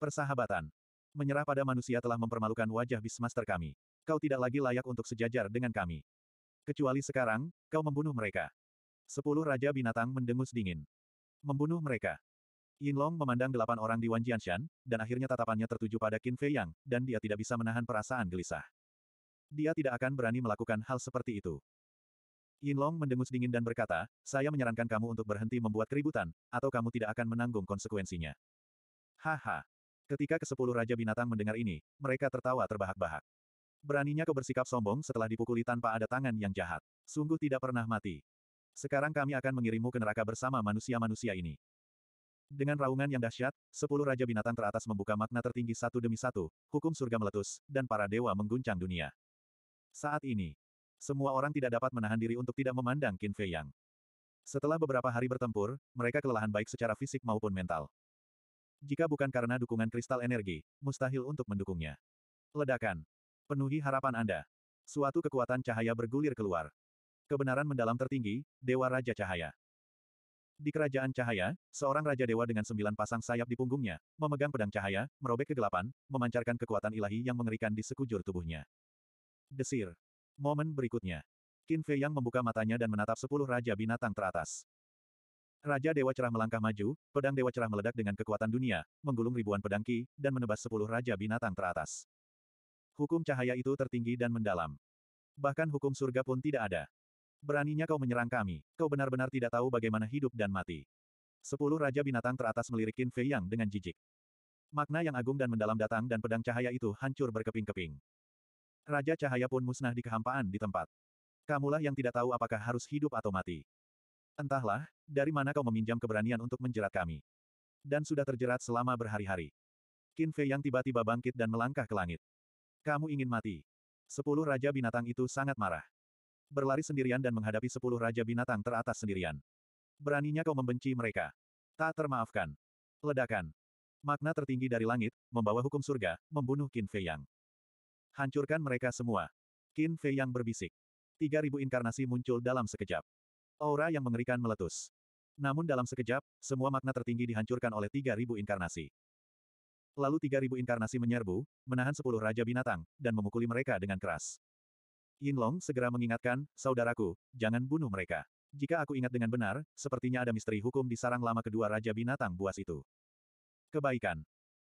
Persahabatan. Menyerah pada manusia telah mempermalukan wajah Bismaster kami. Kau tidak lagi layak untuk sejajar dengan kami. Kecuali sekarang, kau membunuh mereka. Sepuluh Raja Binatang mendengus dingin. Membunuh mereka. Yinlong memandang delapan orang di Wan Jianshan, dan akhirnya tatapannya tertuju pada Qin Fei Yang, dan dia tidak bisa menahan perasaan gelisah. Dia tidak akan berani melakukan hal seperti itu. Yinlong mendengus dingin dan berkata, saya menyarankan kamu untuk berhenti membuat keributan, atau kamu tidak akan menanggung konsekuensinya. Haha, Ketika kesepuluh Raja Binatang mendengar ini, mereka tertawa terbahak-bahak. Beraninya kau bersikap sombong setelah dipukuli tanpa ada tangan yang jahat. Sungguh tidak pernah mati. Sekarang kami akan mengirimmu ke neraka bersama manusia-manusia ini. Dengan raungan yang dahsyat, sepuluh Raja Binatang teratas membuka makna tertinggi satu demi satu, hukum surga meletus, dan para dewa mengguncang dunia. Saat ini, semua orang tidak dapat menahan diri untuk tidak memandang Qin Fei Yang. Setelah beberapa hari bertempur, mereka kelelahan baik secara fisik maupun mental. Jika bukan karena dukungan kristal energi, mustahil untuk mendukungnya. Ledakan. Penuhi harapan Anda. Suatu kekuatan cahaya bergulir keluar. Kebenaran mendalam tertinggi, Dewa Raja Cahaya. Di Kerajaan Cahaya, seorang Raja Dewa dengan sembilan pasang sayap di punggungnya, memegang pedang cahaya, merobek kegelapan, memancarkan kekuatan ilahi yang mengerikan di sekujur tubuhnya. Desir. Momen berikutnya. Qin Fei yang membuka matanya dan menatap sepuluh Raja Binatang teratas. Raja Dewa Cerah melangkah maju, pedang Dewa Cerah meledak dengan kekuatan dunia, menggulung ribuan pedang Ki, dan menebas sepuluh Raja Binatang teratas. Hukum cahaya itu tertinggi dan mendalam. Bahkan hukum surga pun tidak ada. Beraninya kau menyerang kami, kau benar-benar tidak tahu bagaimana hidup dan mati. Sepuluh Raja Binatang teratas melirik Qin Fei Yang dengan jijik. Makna yang agung dan mendalam datang dan pedang cahaya itu hancur berkeping-keping. Raja cahaya pun musnah di kehampaan di tempat. Kamulah yang tidak tahu apakah harus hidup atau mati. Entahlah, dari mana kau meminjam keberanian untuk menjerat kami. Dan sudah terjerat selama berhari-hari. Qin Fei yang tiba-tiba bangkit dan melangkah ke langit. Kamu ingin mati. Sepuluh Raja Binatang itu sangat marah. Berlari sendirian dan menghadapi sepuluh Raja Binatang teratas sendirian. Beraninya kau membenci mereka. Tak termaafkan. Ledakan. Makna tertinggi dari langit, membawa hukum surga, membunuh Qin Fei Yang. Hancurkan mereka semua. Qin Fei Yang berbisik. Tiga ribu inkarnasi muncul dalam sekejap. Aura yang mengerikan meletus. Namun dalam sekejap, semua makna tertinggi dihancurkan oleh 3.000 inkarnasi. Lalu 3.000 inkarnasi menyerbu, menahan 10 raja binatang, dan memukuli mereka dengan keras. Yin Long segera mengingatkan, saudaraku, jangan bunuh mereka. Jika aku ingat dengan benar, sepertinya ada misteri hukum di sarang lama kedua raja binatang buas itu. Kebaikan.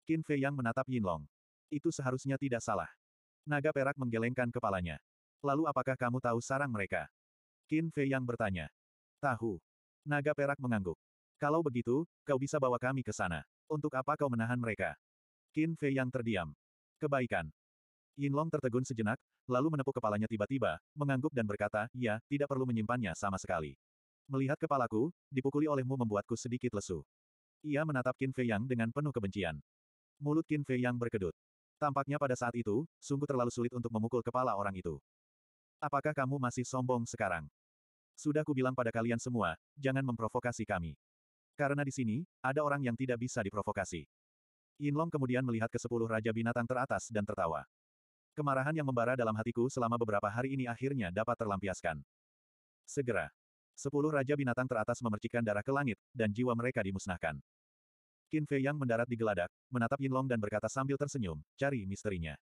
Qin Fei yang menatap Yin Long. Itu seharusnya tidak salah. Naga perak menggelengkan kepalanya. Lalu apakah kamu tahu sarang mereka? Qin Fei yang bertanya. Tahu. Naga perak mengangguk. Kalau begitu, kau bisa bawa kami ke sana. Untuk apa kau menahan mereka? Qin Fei yang terdiam. Kebaikan. Yin Long tertegun sejenak, lalu menepuk kepalanya tiba-tiba, mengangguk dan berkata, ya, tidak perlu menyimpannya sama sekali. Melihat kepalaku, dipukuli olehmu membuatku sedikit lesu. Ia menatap Qin Fei Yang dengan penuh kebencian. Mulut Qin Fei Yang berkedut. Tampaknya pada saat itu, sungguh terlalu sulit untuk memukul kepala orang itu. Apakah kamu masih sombong sekarang? Sudah kubilang pada kalian semua, jangan memprovokasi kami. Karena di sini, ada orang yang tidak bisa diprovokasi. Yinlong kemudian melihat ke sepuluh raja binatang teratas dan tertawa. Kemarahan yang membara dalam hatiku selama beberapa hari ini akhirnya dapat terlampiaskan. Segera. Sepuluh raja binatang teratas memercikan darah ke langit, dan jiwa mereka dimusnahkan. Qin Fei Yang mendarat di geladak, menatap Yinlong dan berkata sambil tersenyum, cari misterinya.